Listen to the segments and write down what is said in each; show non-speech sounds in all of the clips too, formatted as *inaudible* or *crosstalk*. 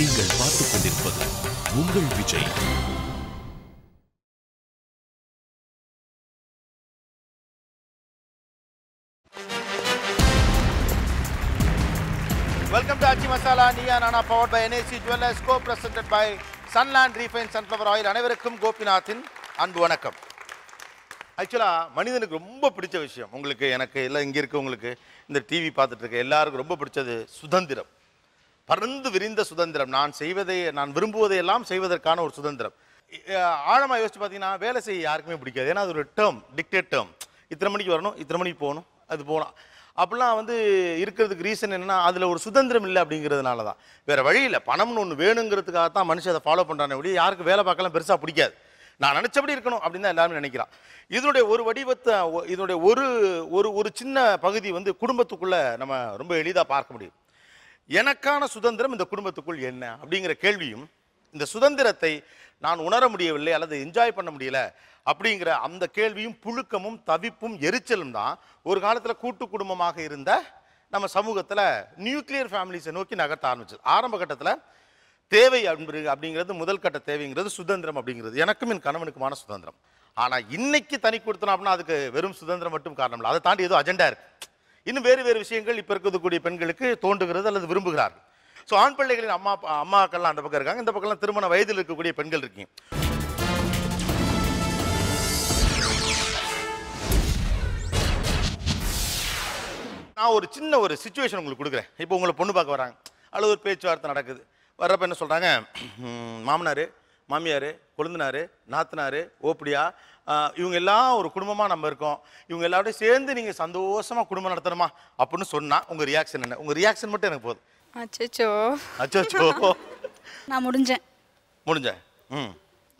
நீங்கள் பார்த்துக் கொண்டிருப்பது உங்கள் விஜய் வெல்கம் டு அச்சி Masala Neeya Naana powered by NAC jewellers co presented by Sunland refine sunflower oil அனைவருக்கும் கோபிநாத்தின் அன்பு வணக்கம் ஆக்சுவலாக மனிதனுக்கு ரொம்ப பிடிச்ச விஷயம் உங்களுக்கு எனக்கு எல்லாம் இங்கே உங்களுக்கு இந்த டிவி பார்த்துட்டு இருக்க எல்லாருக்கும் ரொம்ப பிடிச்சது சுதந்திரம் பறந்து விரிந்த சுதந்திரம் நான் செய்வதை நான் விரும்புவதையெல்லாம் செய்வதற்கான ஒரு சுதந்திரம் ஆழமாக யோசிச்சு பார்த்தீங்கன்னா வேலை செய்ய யாருக்குமே பிடிக்காது ஏன்னா அது ஒரு டேர்ம் டிக்டேட் டேர்ம் இத்தனை மணிக்கு வரணும் இத்தனை மணிக்கு போகணும் அது போகலாம் அப்படிலாம் வந்து இருக்கிறதுக்கு ரீசன் என்னென்னா அதில் ஒரு சுதந்திரம் இல்லை அப்படிங்கிறதுனால தான் வேறு இல்லை பணம்னு ஒன்று வேணுங்கிறதுக்காக தான் மனுஷன் அதை ஃபாலோ பண்ணுறானே வழி யாருக்கு வேலை பார்க்கலாம் பெருசாக பிடிக்காது நான் நினச்சபடி இருக்கணும் அப்படின்னு தான் எல்லாருமே நினைக்கிறான் இதனுடைய ஒரு வடிவத்தை இதனுடைய ஒரு ஒரு ஒரு சின்ன பகுதி வந்து குடும்பத்துக்குள்ளே நம்ம ரொம்ப எளிதாக பார்க்க முடியும் எனக்கான சுதந்திரம் இந்த குடும்பத்துக்குள் என்ன அப்படிங்கிற கேள்வியும் இந்த சுதந்திரத்தை நான் உணர முடியவில்லை அல்லது என்ஜாய் பண்ண முடியல அப்படிங்கிற அந்த கேள்வியும் புழுக்கமும் தவிப்பும் எரிச்சலும் தான் ஒரு காலத்தில் கூட்டு குடும்பமாக இருந்த நம்ம சமூகத்தில் நியூக்ளியர் ஃபேமிலிஸை நோக்கி நகர்த்த ஆரம்பிச்சது ஆரம்ப கட்டத்தில் தேவை அப்படிங்கிறது முதல் கட்ட தேவைங்கிறது சுதந்திரம் அப்படிங்கிறது எனக்கும் என் கணவனுக்குமான சுதந்திரம் ஆனால் இன்னைக்கு தனி கொடுத்தனா அப்படின்னா அதுக்கு வெறும் சுதந்திரம் மட்டும் காரணம் இல்லை அதை தாண்டி ஏதோ அஜெண்டா இருக்குது இன்னும் வேறு வேறு விஷயங்கள் இப்போ இருக்கக்கூடிய பெண்களுக்கு தோன்றுகிறது அல்லது விரும்புகிறார்கள் ஸோ ஆண் பிள்ளைகளின் அம்மா அம்மாக்கள்லாம் அந்த பக்கம் இருக்காங்க இந்த பக்கம்லாம் திருமண வயதில் இருக்கக்கூடிய பெண்கள் இருக்கீங்க நான் ஒரு சின்ன ஒரு சுச்சுவேஷன் உங்களுக்கு கொடுக்குறேன் இப்போ உங்களை பொண்ணு பார்க்க வராங்க அல்லது ஒரு பேச்சுவார்த்தை நடக்குது வர்றப்ப என்ன சொல்கிறாங்க மாமனார் மாமியார் கொழுந்தனார் நாத்தனார் ஓப்படியா இவங்க எல்லாம் ஒரு குடும்பமாக நம்ம இருக்கோம் இவங்க எல்லாரோடையும் சேர்ந்து நீங்கள் சந்தோஷமாக குடும்பம் நடத்தணுமா அப்படின்னு சொன்னால் உங்கள் ரியாக்ஷன் என்ன உங்கள் ரியாக்ஷன் மட்டும் எனக்கு போதும் அச்சோ அச்சோ நான் முடிஞ்சேன் முடிஞ்சேன் ம்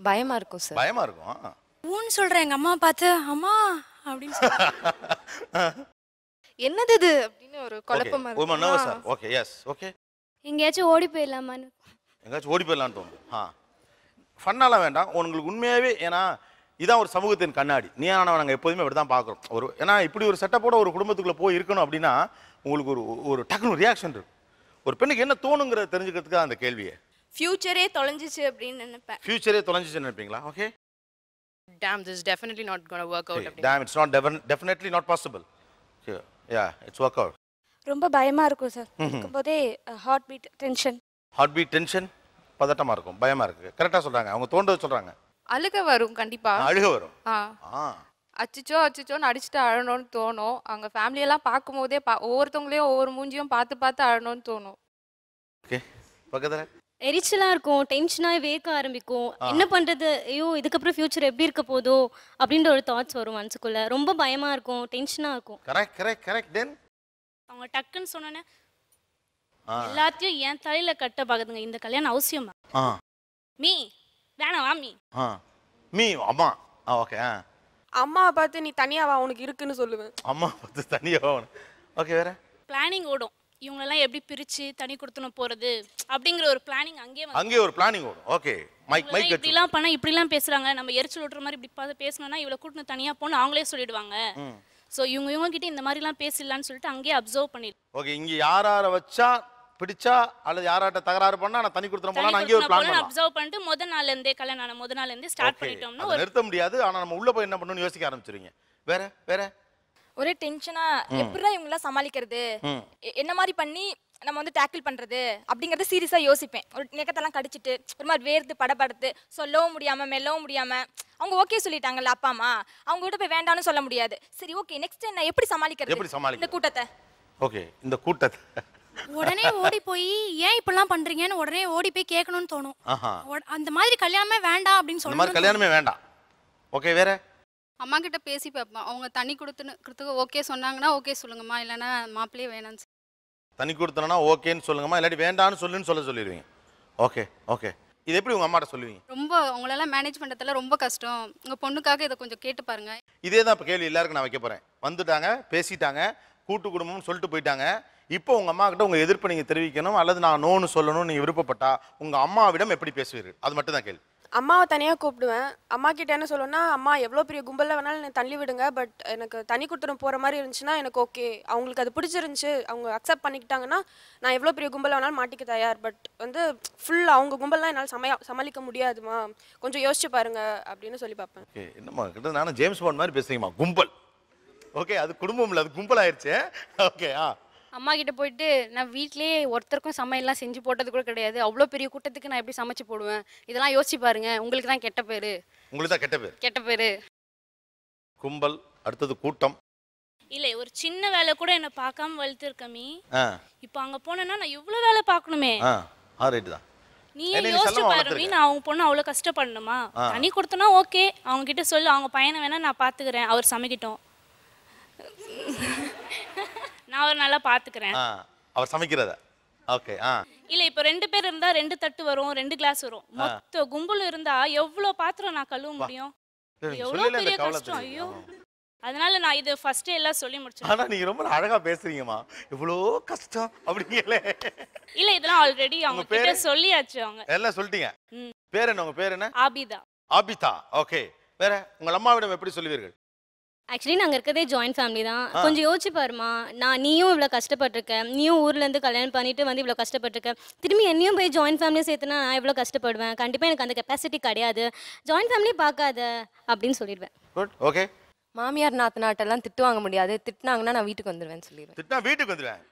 பயமாக இருக்கும் சார் பயமாக இருக்கும் ஊன்னு சொல்கிறேன் எங்கள் அம்மா பார்த்து அம்மா அப்படின்னு *laughs* என்னது இது அப்படின்னு ஒரு குழப்பமா இருக்கு ஓமா நர்வஸா ஓகே எஸ் ஓகே எங்கேயாச்சும் ஓடி போயிடலாமான்னு எங்கேயாச்சும் ஓடி போயிடலான்னு தோணும் ஆ ஃபன்னாலாம் வேண்டாம் உங்களுக்கு உண்மையாகவே ஏன்னா இதான் ஒரு சமூகத்தின் கண்ணாடி நீயான நாங்கள் எப்போதுமே அப்படி தான் பார்க்குறோம் ஒரு ஏன்னா இப்படி ஒரு செட்டப்போட ஒரு குடும்பத்துக்குள்ளே போய் இருக்கணும் அப்படின்னா உங்களுக்கு ஒரு ஒரு டக்குனு ரியாக்ஷன் இருக்கும் ஒரு பெண்ணுக்கு என்ன தோணுங்கிறத தெரிஞ்சுக்கிறதுக்கு அந்த கேள்வியை ஃபியூச்சரே தொலைஞ்சிச்சு அப்படின்னு நினைப்பேன் ஃபியூச்சரே தொலைஞ்சிச்சுன்னு நினைப்பீங்களா okay damn this definitely not gonna work out damn it's not definitely not possible yeah it's work out ரொம்ப பயமாக இருக்கும் சார் இருக்கும்போதே heart beat tension heart beat tension பதட்டமாக இருக்கும் பயமாக இருக்குது கரெக்டாக சொல்கிறாங்க அவங்க தோன்றது சொல்கிறாங்க அழுக வரும் கண்டிப்பா அழுக வரும் அச்சுச்சோ அச்சுச்சோன்னு அடிச்சுட்டு அழணும்னு தோணும் அவங்க ஃபேமிலியெல்லாம் பார்க்கும் போதே பா ஒவ்வொருத்தவங்களையும் ஒவ்வொரு மூஞ்சியும் பார்த்து பார்த்து அழணும்னு தோணும் ஓகே பக்கத்துல எரிச்சலா இருக்கும் டென்ஷனா வேர்க்க ஆரம்பிக்கும் என்ன பண்றது ஐயோ இதுக்கப்புறம் ஃபியூச்சர் எப்படி இருக்க போதோ அப்படின்ற ஒரு தாட்ஸ் வரும் மனசுக்குள்ள ரொம்ப பயமா இருக்கும் டென்ஷனா இருக்கும் கரெக்ட் கரெக்ட் கரெக்ட் தென் அவங்க டக்குன்னு சொன்னோன்னே எல்லாத்தையும் என் தலையில கட்ட பாக்குதுங்க இந்த கல்யாணம் அவசியமா மீ வேணாவா மீ ஆ மீ அம்மா ஆ ஓகே ஆ அம்மா பார்த்து நீ வா உனக்கு இருக்குன்னு சொல்லுவேன் அம்மா பார்த்து தனியாவா ஓகே வேற பிளானிங் ஓடும் இவங்களெல்லாம் எப்படி பிரிச்சு தனி கொடுத்துணும் போறது அப்படிங்கிற ஒரு பிளானிங் அங்கேயே அங்கேயே ஒரு பிளானிங் ஓடும் ஓகே மைக் மைக் இப்படிலாம் பண்ணா இப்படிலாம் பேசுறாங்க நம்ம எரிச்சல் ஓட்டுற மாதிரி இப்படி பேசணும்னா இவ்வளவு கூட்டணும் தனியா போன்னு அவங்களே சொல்லிடுவாங்க ஸோ இவங்க இவங்க கிட்ட இந்த மாதிரிலாம் பேசிடலான்னு சொல்லிட்டு அங்கேயே அப்சர்வ் பண்ணிடு ஓகே இங்கே யார் யாரை வச்சா பிடிச்சா அல்லது யாராட்ட தகராறு பண்ணா நான் தனி கொடுத்துற போனா அங்கேயே ஒரு பிளான் பண்ணலாம் அப்சர்வ் பண்ணிட்டு முத நாள்ல இருந்தே கல்யாணம் ஆன முத நாள்ல இருந்தே ஸ்டார்ட் பண்ணிட்டோம்னா நிறுத்த முடியாது ஆனா நம்ம உள்ள போய் என்ன பண்ணனும் யோசிக்க ஆரம்பிச்சிருவீங்க வேற வேற ஒரே டென்ஷனா எப்படிடா இவங்க எல்லாம் சமாளிக்கிறது என்ன மாதிரி பண்ணி நம்ம வந்து டேக்கிள் பண்றது அப்படிங்கறத சீரியஸா யோசிப்பேன் ஒரு நெக்கத்தெல்லாம் கடிச்சிட்டு ஒரு மாதிரி வேர்த்து படபடுத்து சொல்லவும் முடியாம மெல்லவும் முடியாம அவங்க ஓகே சொல்லிட்டாங்கல்ல அப்பா அம்மா அவங்க கிட்ட போய் வேண்டாம்னு சொல்ல முடியாது சரி ஓகே நெக்ஸ்ட் என்ன எப்படி சமாளிக்கிறது இந்த கூட்டத்தை ஓகே இந்த கூட்டத்தை உடனே ஓடி போய் ஏன் இப்படிலாம் பண்றீங்கன்னு உடனே ஓடி போய் கேட்கணும்னு தோணும் அந்த மாதிரி கல்யாணமே வேண்டாம் அப்படின்னு சொல்லி கல்யாணமே வேண்டாம் ஓகே வேற அம்மா கிட்ட பேசி பார்ப்பேன் அவங்க தண்ணி கொடுத்துன்னு ஓகே சொன்னாங்கன்னா ஓகே சொல்லுங்கம்மா இல்லைன்னா மாப்பிள்ளையே வேணாம்னு தண்ணி கொடுத்தனா ஓகேன்னு சொல்லுங்கம்மா இல்லாட்டி வேண்டான்னு சொல்லுன்னு சொல்ல சொல்லிடுவீங்க ஓகே ஓகே இது எப்படி உங்க அம்மாட்ட சொல்லுவீங்க ரொம்ப உங்களால மேனேஜ் பண்ணுறதுல ரொம்ப கஷ்டம் உங்க பொண்ணுக்காக இதை கொஞ்சம் கேட்டு பாருங்க இதே தான் இப்போ கேள்வி எல்லாருக்கும் நான் வைக்க போறேன் வந்துட்டாங்க பேசிட்டாங்க கூட்டு குடும்பம்னு சொல்லிட்டு போயிட்டாங்க இப்போ உங்கள் அம்மா கிட்ட உங்கள் எதிர்ப்பு நீங்கள் தெரிவிக்கணும் அல்லது நான் நோனு சொல்லணும்னு நீங்கள் விருப்பப்பட்டா உங்கள் அம்மாவிடம் எப்படி பேசுவீர்கள் அது மட்டும் தான் கேள்வி அம்மாவை தனியாக கூப்பிடுவேன் அம்மா கிட்ட என்ன சொல்லணும்னா அம்மா எவ்வளோ பெரிய கும்பலில் வேணாலும் தள்ளி விடுங்க பட் எனக்கு தனி கொடுத்துரும் போகிற மாதிரி இருந்துச்சுன்னா எனக்கு ஓகே அவங்களுக்கு அது பிடிச்சிருந்துச்சு அவங்க அக்செப்ட் பண்ணிக்கிட்டாங்கன்னா நான் எவ்வளோ பெரிய கும்பலில் வேணாலும் மாட்டிக்க தயார் பட் வந்து ஃபுல் அவங்க கும்பல்லாம் என்னால் சமய சமாளிக்க முடியாதுமா கொஞ்சம் யோசிச்சு பாருங்க அப்படின்னு சொல்லி பார்ப்பேன் ஓகே என்னம்மா கிட்ட நானும் ஜேம்ஸ் பாண்ட் மாதிரி பேசுறீங்கம்மா கும்பல் ஓகே அது குடும்பம் இல்லை அது கும்பல் ஆயிடுச்சு ஓகே ஆ அம்மா கிட்ட போயிட்டு நான் வீட்லயே ஒருத்தருக்கும் சமையல்லாம் செஞ்சு போட்டது கூட கிடையாது அவ்வளோ பெரிய கூட்டத்துக்கு நான் எப்படி சமைச்சு போடுவேன் இதெல்லாம் யோசிச்சு பாருங்க உங்களுக்கு தான் கெட்ட பேர் உங்களுக்கு தான் கெட்ட பேர் கெட்ட பேரு கும்பல் அடுத்தது கூட்டம் இல்லை ஒரு சின்ன வேலை கூட என்னை பார்க்காம வளர்த்துருக்கமி இப்போ அங்க போனேன்னா நான் இவ்வளவு வேலை பார்க்கணுமே ஆ ரைட் தான் நீ யோசிச்சு பாருமி நான் அவங்க பொண்ணு அவ்வளோ கஷ்டப்படணுமா தனி கொடுத்தனா ஓகே அவங்க கிட்ட சொல்லு அவங்க பையனை வேணா நான் பாத்துக்கிறேன் அவர் சமைக்கிட்டோம் நான் அவரை நல்லா பாத்துக்கிறேன் அவர் சமைக்கிறத ஓகே ஆ இல்ல இப்போ ரெண்டு பேர் இருந்தா ரெண்டு தட்டு வரும் ரெண்டு கிளாஸ் வரும் மொத்த கும்பல் இருந்தா எவ்வளவு பாத்திரம் நான் கழுவ முடியும் எவ்வளவு பெரிய கஷ்டம் ஐயோ அதனால நான் இது ஃபர்ஸ்டே எல்லாம் சொல்லி முடிச்சேன் ஆனா நீங்க ரொம்ப அழகா பேசுறீங்கம்மா இவ்ளோ கஷ்டம் அப்படிங்களே இல்ல இதெல்லாம் ஆல்ரெடி அவங்க பேர் சொல்லியாச்சு அவங்க எல்லாம் சொல்லிட்டீங்க பேர் என்ன உங்க பேர் என்ன ஆபிதா ஆபிதா ஓகே வேற உங்க அம்மாவிடம் எப்படி சொல்லுவீர்கள் ஆக்சுவலி நாங்கள் இருக்கிறதே ஜாயின்ட் ஃபேமிலி தான் கொஞ்சம் யோசிச்சு பாருமா நான் நீயும் இவ்வளோ கஷ்டப்பட்டிருக்கேன் நீயும் ஊர்லேருந்து கல்யாணம் பண்ணிட்டு வந்து இவ்வளோ கஷ்டப்பட்டிருக்கேன் திரும்பி என்னையும் போய் ஜாயின்ட் ஃபேமிலியை சேர்த்துனா நான் இவ்வளோ கஷ்டப்படுவேன் கண்டிப்பாக எனக்கு அந்த கெப்பாசிட்டி கிடையாது ஜாயின்ட் ஃபேமிலி பார்க்காத அப்படின்னு சொல்லிடுவேன் குட் ஓகே மாமியார் நாத்தனாட்டெல்லாம் திட்டு வாங்க முடியாது திட்டினாங்கன்னா நான் வீட்டுக்கு வந்துடுவேன் சொல்லிடுவேன் திட்டினா வீட்டுக்கு வந்துடுவேன்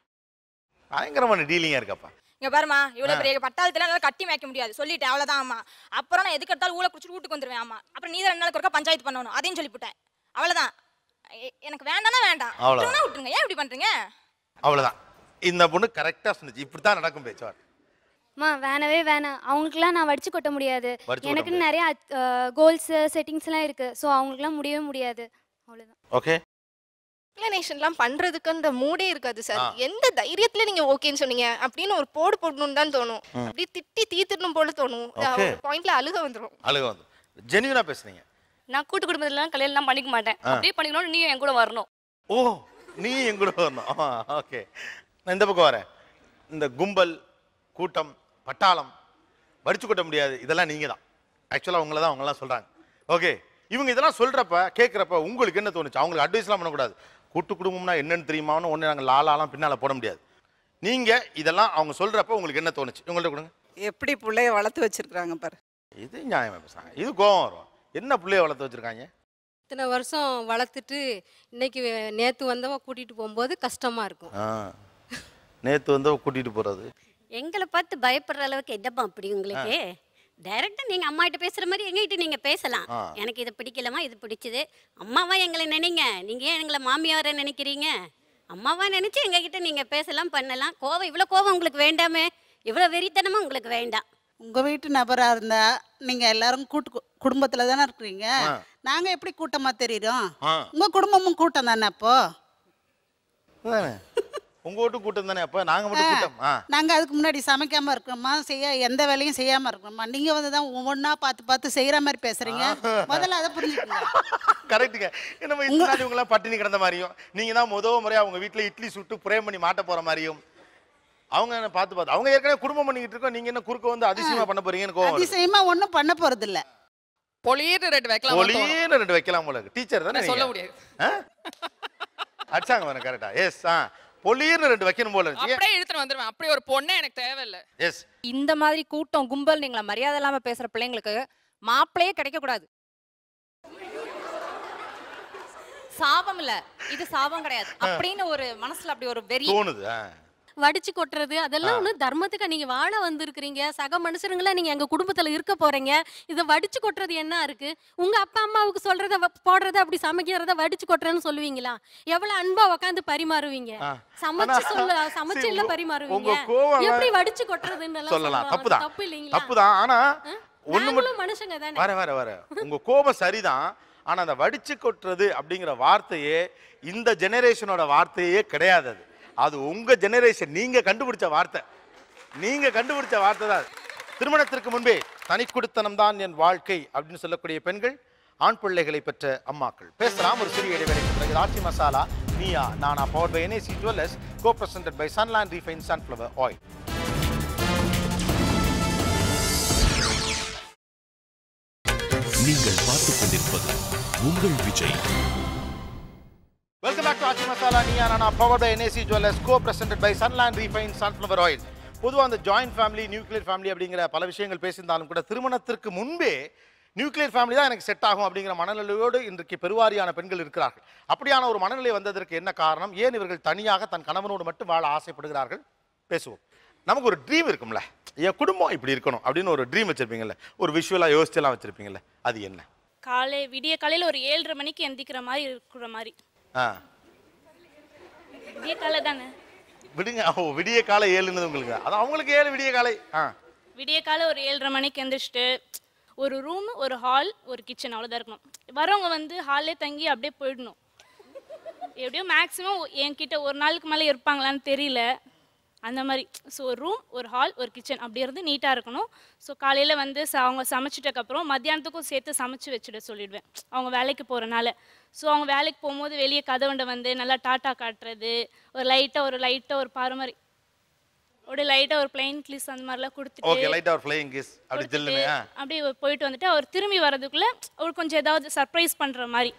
பயங்கரமான டீலிங்காக இருக்கப்பா இங்கே பாருமா இவ்வளோ பெரிய பட்டாளத்தில் கட்டி மேய்க்க முடியாது சொல்லிட்டு அவ்வளோதான் ஆமா அப்புறம் நான் எதுக்கு எடுத்தாலும் ஊழ குடிச்சிட்டு வீட்டுக்கு வந்துடுவேன் ஆமா அப்புறம் நீ தான் ரெண்டு நாள் ஒருக்கா பஞ்சாயத்து பண்ணணும் அதையும் சொல்லிவிட்டேன் அவ்வளோதான் எனக்கு வேண்டாம்னா வேண்டாம் அவ்வளவுதான் விட்டுருங்க ஏன் இப்படி பண்றீங்க அவ்வளவுதான் இந்த பொண்ணு கரெக்டா சொன்னிச்சு இப்படி தான் நடக்கும் பேச்சுவார் மா வேணவே வேணாம் அவங்களுக்குலாம் நான் வடிச்சு கொட்ட முடியாது எனக்குன்னு நிறைய கோல்ஸ் செட்டிங்ஸ்லாம் இருக்கு ஸோ அவங்களுக்குலாம் முடியவே முடியாது அவ்வளோதான் ஓகே எக்ஸ்பிளனேஷன்லாம் பண்றதுக்குன்ற மூடே இருக்காது சார் எந்த தைரியத்துல நீங்க ஓகேன்னு சொன்னீங்க அப்படின்னு ஒரு போடு போடணும்னு தான் தோணும் அப்படி திட்டி தீத்துடணும் போல தோணும் பாயிண்ட்ல அழுக வந்துடும் அழுக வந்துடும் ஜெனியூனா பேசுறீங்க நான் கூட்டு குடும்பத்துலலாம் கல்யாணம்லாம் பண்ணிக்க மாட்டேன் அப்படியே பண்ணிக்கணும் நீ என் கூட வரணும் ஓ நீ என் கூட வரணும் ஓகே நான் இந்த பக்கம் வரேன் இந்த கும்பல் கூட்டம் பட்டாளம் வடிச்சு கொட்ட முடியாது இதெல்லாம் நீங்க தான் ஆக்சுவலாக உங்களை தான் அவங்களாம் சொல்கிறாங்க ஓகே இவங்க இதெல்லாம் சொல்கிறப்ப கேட்குறப்ப உங்களுக்கு என்ன தோணுச்சு அவங்களுக்கு அட்வைஸ்லாம் பண்ணக்கூடாது கூட்டு குடும்பம்னா என்னன்னு தெரியுமான்னு ஒன்று நாங்கள் லாலாலாம் பின்னால் போட முடியாது நீங்கள் இதெல்லாம் அவங்க சொல்கிறப்ப உங்களுக்கு என்ன தோணுச்சு உங்கள்ட்ட கொடுங்க எப்படி பிள்ளைய வளர்த்து வச்சிருக்கிறாங்க பாரு இது நியாயமா பேசுகிறாங்க இது கோவம் வரும் என்ன பிள்ளைய வளர்த்து வச்சுருக்காங்க இத்தனை வருஷம் வளர்த்துட்டு இன்னைக்கு நேற்று வந்தவ கூட்டிகிட்டு போகும்போது கஷ்டமாக இருக்கும் நேற்று வந்தவ கூட்டிகிட்டு போகிறது எங்களை பார்த்து பயப்படுற அளவுக்கு என்னப்பா அப்படி உங்களுக்கு டைரக்டா நீங்க அம்மா கிட்ட பேசுற மாதிரி எங்ககிட்ட நீங்க பேசலாம் எனக்கு இது பிடிக்கலமா இது பிடிச்சது அம்மாவா எங்களை நினைங்க நீங்க ஏன் எங்களை மாமியார நினைக்கிறீங்க அம்மாவா நினைச்சு எங்ககிட்ட நீங்க பேசலாம் பண்ணலாம் கோவம் இவ்வளவு கோவம் உங்களுக்கு வேண்டாமே இவ்வளவு வெறித்தனமும் உங்களுக்கு வேண்டாம் உங்கள் வீட்டு நபராக இருந்தால் நீங்கள் எல்லாரும் கூட்டு குடும்பத்தில் தானே இருக்கிறீங்க நாங்கள் எப்படி கூட்டமாக தெரியுறோம் உங்கள் குடும்பமும் கூட்டம் தானே அப்போ உங்க வீட்டு கூட்டம் தானே அப்போ நாங்கள் மட்டும் கூட்டம் நாங்கள் அதுக்கு முன்னாடி சமைக்காமல் இருக்கிறோமா செய்ய எந்த வேலையும் செய்யாமல் இருக்கிறோமா நீங்கள் வந்து தான் ஒவ்வொன்றா பார்த்து பார்த்து செய்கிற மாதிரி பேசுகிறீங்க முதல்ல அதை புரிஞ்சுக்கோங்க கரெக்டுங்க நம்ம இவங்களாம் பட்டினி கிடந்த மாதிரியும் நீங்கள் தான் முதல் முறையாக அவங்க வீட்டில் இட்லி சுட்டு புரே பண்ணி மாட்ட போகிற மாதிரியும் அவங்க பார்த்து பார்த்து அவங்க ஏற்கனவே குடும்பம் பண்ணிக்கிட்டு இருக்கோம் நீங்க என்ன குறுக்க வந்து அதிசயமா பண்ண போறீங்கன்னு கோவம் அதிசயமா ஒண்ணும் பண்ண போறது இல்ல பொலியேட்டு ரெட் வைக்கலாம் ஒளின்னு ரெண்டு வைக்கலாம் போல டீச்சர் தானே சொல்ல முடியாது ஆ? அடிச்சாங்க கரெக்டா எஸ் ஆ பொலின்னு ரெண்டு வைக்கணும் போல இருந்துச்சு அப்படியே இழுத்துட்டு வந்துருவேன் அப்படியே ஒரு பொண்ணே எனக்கு தேவையில்ல எஸ் இந்த மாதிரி கூட்டம் கும்பல் நீங்கள மரியாதை இல்லாம பேசுற பிள்ளைங்களுக்கு மாப்பிள்ளையே கிடைக்க கூடாது சாபம் இல்ல இது சாபம் கிடையாது அப்படின்னு ஒரு மனசுல அப்படி ஒரு வெறி தோணுது வடிச்சு கொட்டுறது அதெல்லாம் ஒன்று தர்மத்துக்கு நீங்க வாழ வந்திருக்கிறீங்க சக மனுஷருங்களா நீங்க எங்க குடும்பத்துல இருக்க போறீங்க இதை வடிச்சு கொட்டுறது என்ன இருக்கு உங்க அப்பா அம்மாவுக்கு சொல்றத போடுறத அப்படி சமைக்கிறத வடிச்சு கொட்டுறேன்னு சொல்லுவீங்களா எவ்வளவு அன்பா உட்காந்து பரிமாறுவீங்க சமைச்சு சொல்ல சமைச்சு இல்ல பரிமாறுவீங்க எப்படி வடிச்சு கொட்டுறதுன்னு சொல்லலாம் தப்புதான் தப்பு இல்லைங்களா தப்புதான் ஆனா ஒண்ணு மட்டும் மனுஷங்க தானே வர வர வர உங்க கோபம் சரிதான் ஆனா அந்த வடிச்சு கொட்டுறது அப்படிங்கிற வார்த்தையே இந்த ஜெனரேஷனோட வார்த்தையே கிடையாது அது அது உங்கள் ஜெனரேஷன் நீங்கள் கண்டுபிடிச்ச வார்த்தை நீங்கள் கண்டுபிடிச்ச வார்த்தை தான் திருமணத்திற்கு முன்பே தனி கொடுத்தனம் தான் என் வாழ்க்கை அப்படின்னு சொல்லக்கூடிய பெண்கள் ஆண் பிள்ளைகளை பெற்ற அம்மாக்கள் பேசலாம் ஒரு சிறிய இடைவெளி ராட்சி Masala Neeya Naana power by NAC jewellers co presented by Sunland refine sunflower oil நீங்கள் பார்த்துக் கொண்டிருப்பது உங்கள் Vijay Welcome back to Achi Masala Niyanana, powered by NAC Jewelers, co-presented by Sunland Refined Sunflower Oil. பொதுவாக அந்த ஜாயின்ட் ஃபேமிலி நியூக்ளியர் ஃபேமிலி அப்படிங்கிற பல விஷயங்கள் பேசியிருந்தாலும் கூட திருமணத்திற்கு முன்பே நியூக்ளியர் ஃபேமிலி தான் எனக்கு செட் ஆகும் அப்படிங்கிற மனநிலையோடு இன்றைக்கு பெருவாரியான பெண்கள் இருக்கிறார்கள் அப்படியான ஒரு மனநிலை வந்ததற்கு என்ன காரணம் ஏன் இவர்கள் தனியாக தன் கணவனோடு மட்டும் வாழ ஆசைப்படுகிறார்கள் பேசுவோம் நமக்கு ஒரு ட்ரீம் இருக்கும்ல என் குடும்பம் இப்படி இருக்கணும் அப்படின்னு ஒரு ட்ரீம் வச்சிருப்பீங்கல்ல ஒரு விஷுவலாக யோசிச்செல்லாம் வச்சிருப்பீங்கல்ல அது என்ன காலை விடிய காலையில் ஒரு ஏழரை மணிக்கு எந்திக்கிற மாதிரி இருக்கிற மாதிரி ஆ தானே விடுங்க ஓ விடிய காலை ஏழுன்னது உங்களுக்கு அது அவங்களுக்கு ஏழு விடிய காலை ஆ விடிய காலை ஒரு ஏழரை மணிக்கு எந்திரிச்சிட்டு ஒரு ரூம் ஒரு ஹால் ஒரு கிச்சன் அவ்வளோதான் இருக்கணும் வரவங்க வந்து ஹாலே தங்கி அப்படியே போயிடணும் எப்படியோ மேக்ஸிமம் என்கிட்ட ஒரு நாளுக்கு மேலே இருப்பாங்களான்னு தெரியல அந்த மாதிரி ஸோ ஒரு ரூம் ஒரு ஹால் ஒரு கிச்சன் அப்படி இருந்து நீட்டாக இருக்கணும் ஸோ காலையில் வந்து ச அவங்க சமைச்சிட்டக்கப்புறம் மத்தியானத்துக்கும் சேர்த்து சமைச்சு வச்சுட சொல்லிடுவேன் அவங்க வேலைக்கு போகிறனால ஸோ அவங்க வேலைக்கு போகும்போது வெளியே கதவண்டை வந்து நல்லா டாட்டா காட்டுறது ஒரு லைட்டாக ஒரு லைட்டாக ஒரு பாரம்பரிய ஒரு லைட்டாக ஒரு பிளைன் கிளிஸ் அந்த மாதிரிலாம் கொடுத்துட்டு ஓகே லைட்டாக ஒரு பிளைன் கிளிஸ் அப்படி ஜில்லுனு அப்படியே போயிட்டு வந்துட்டு அவர் திரும்பி வரதுக்குள்ளே அவர் கொஞ்சம் ஏதாவது சர்ப்ரைஸ் பண்ணுற மாதிரி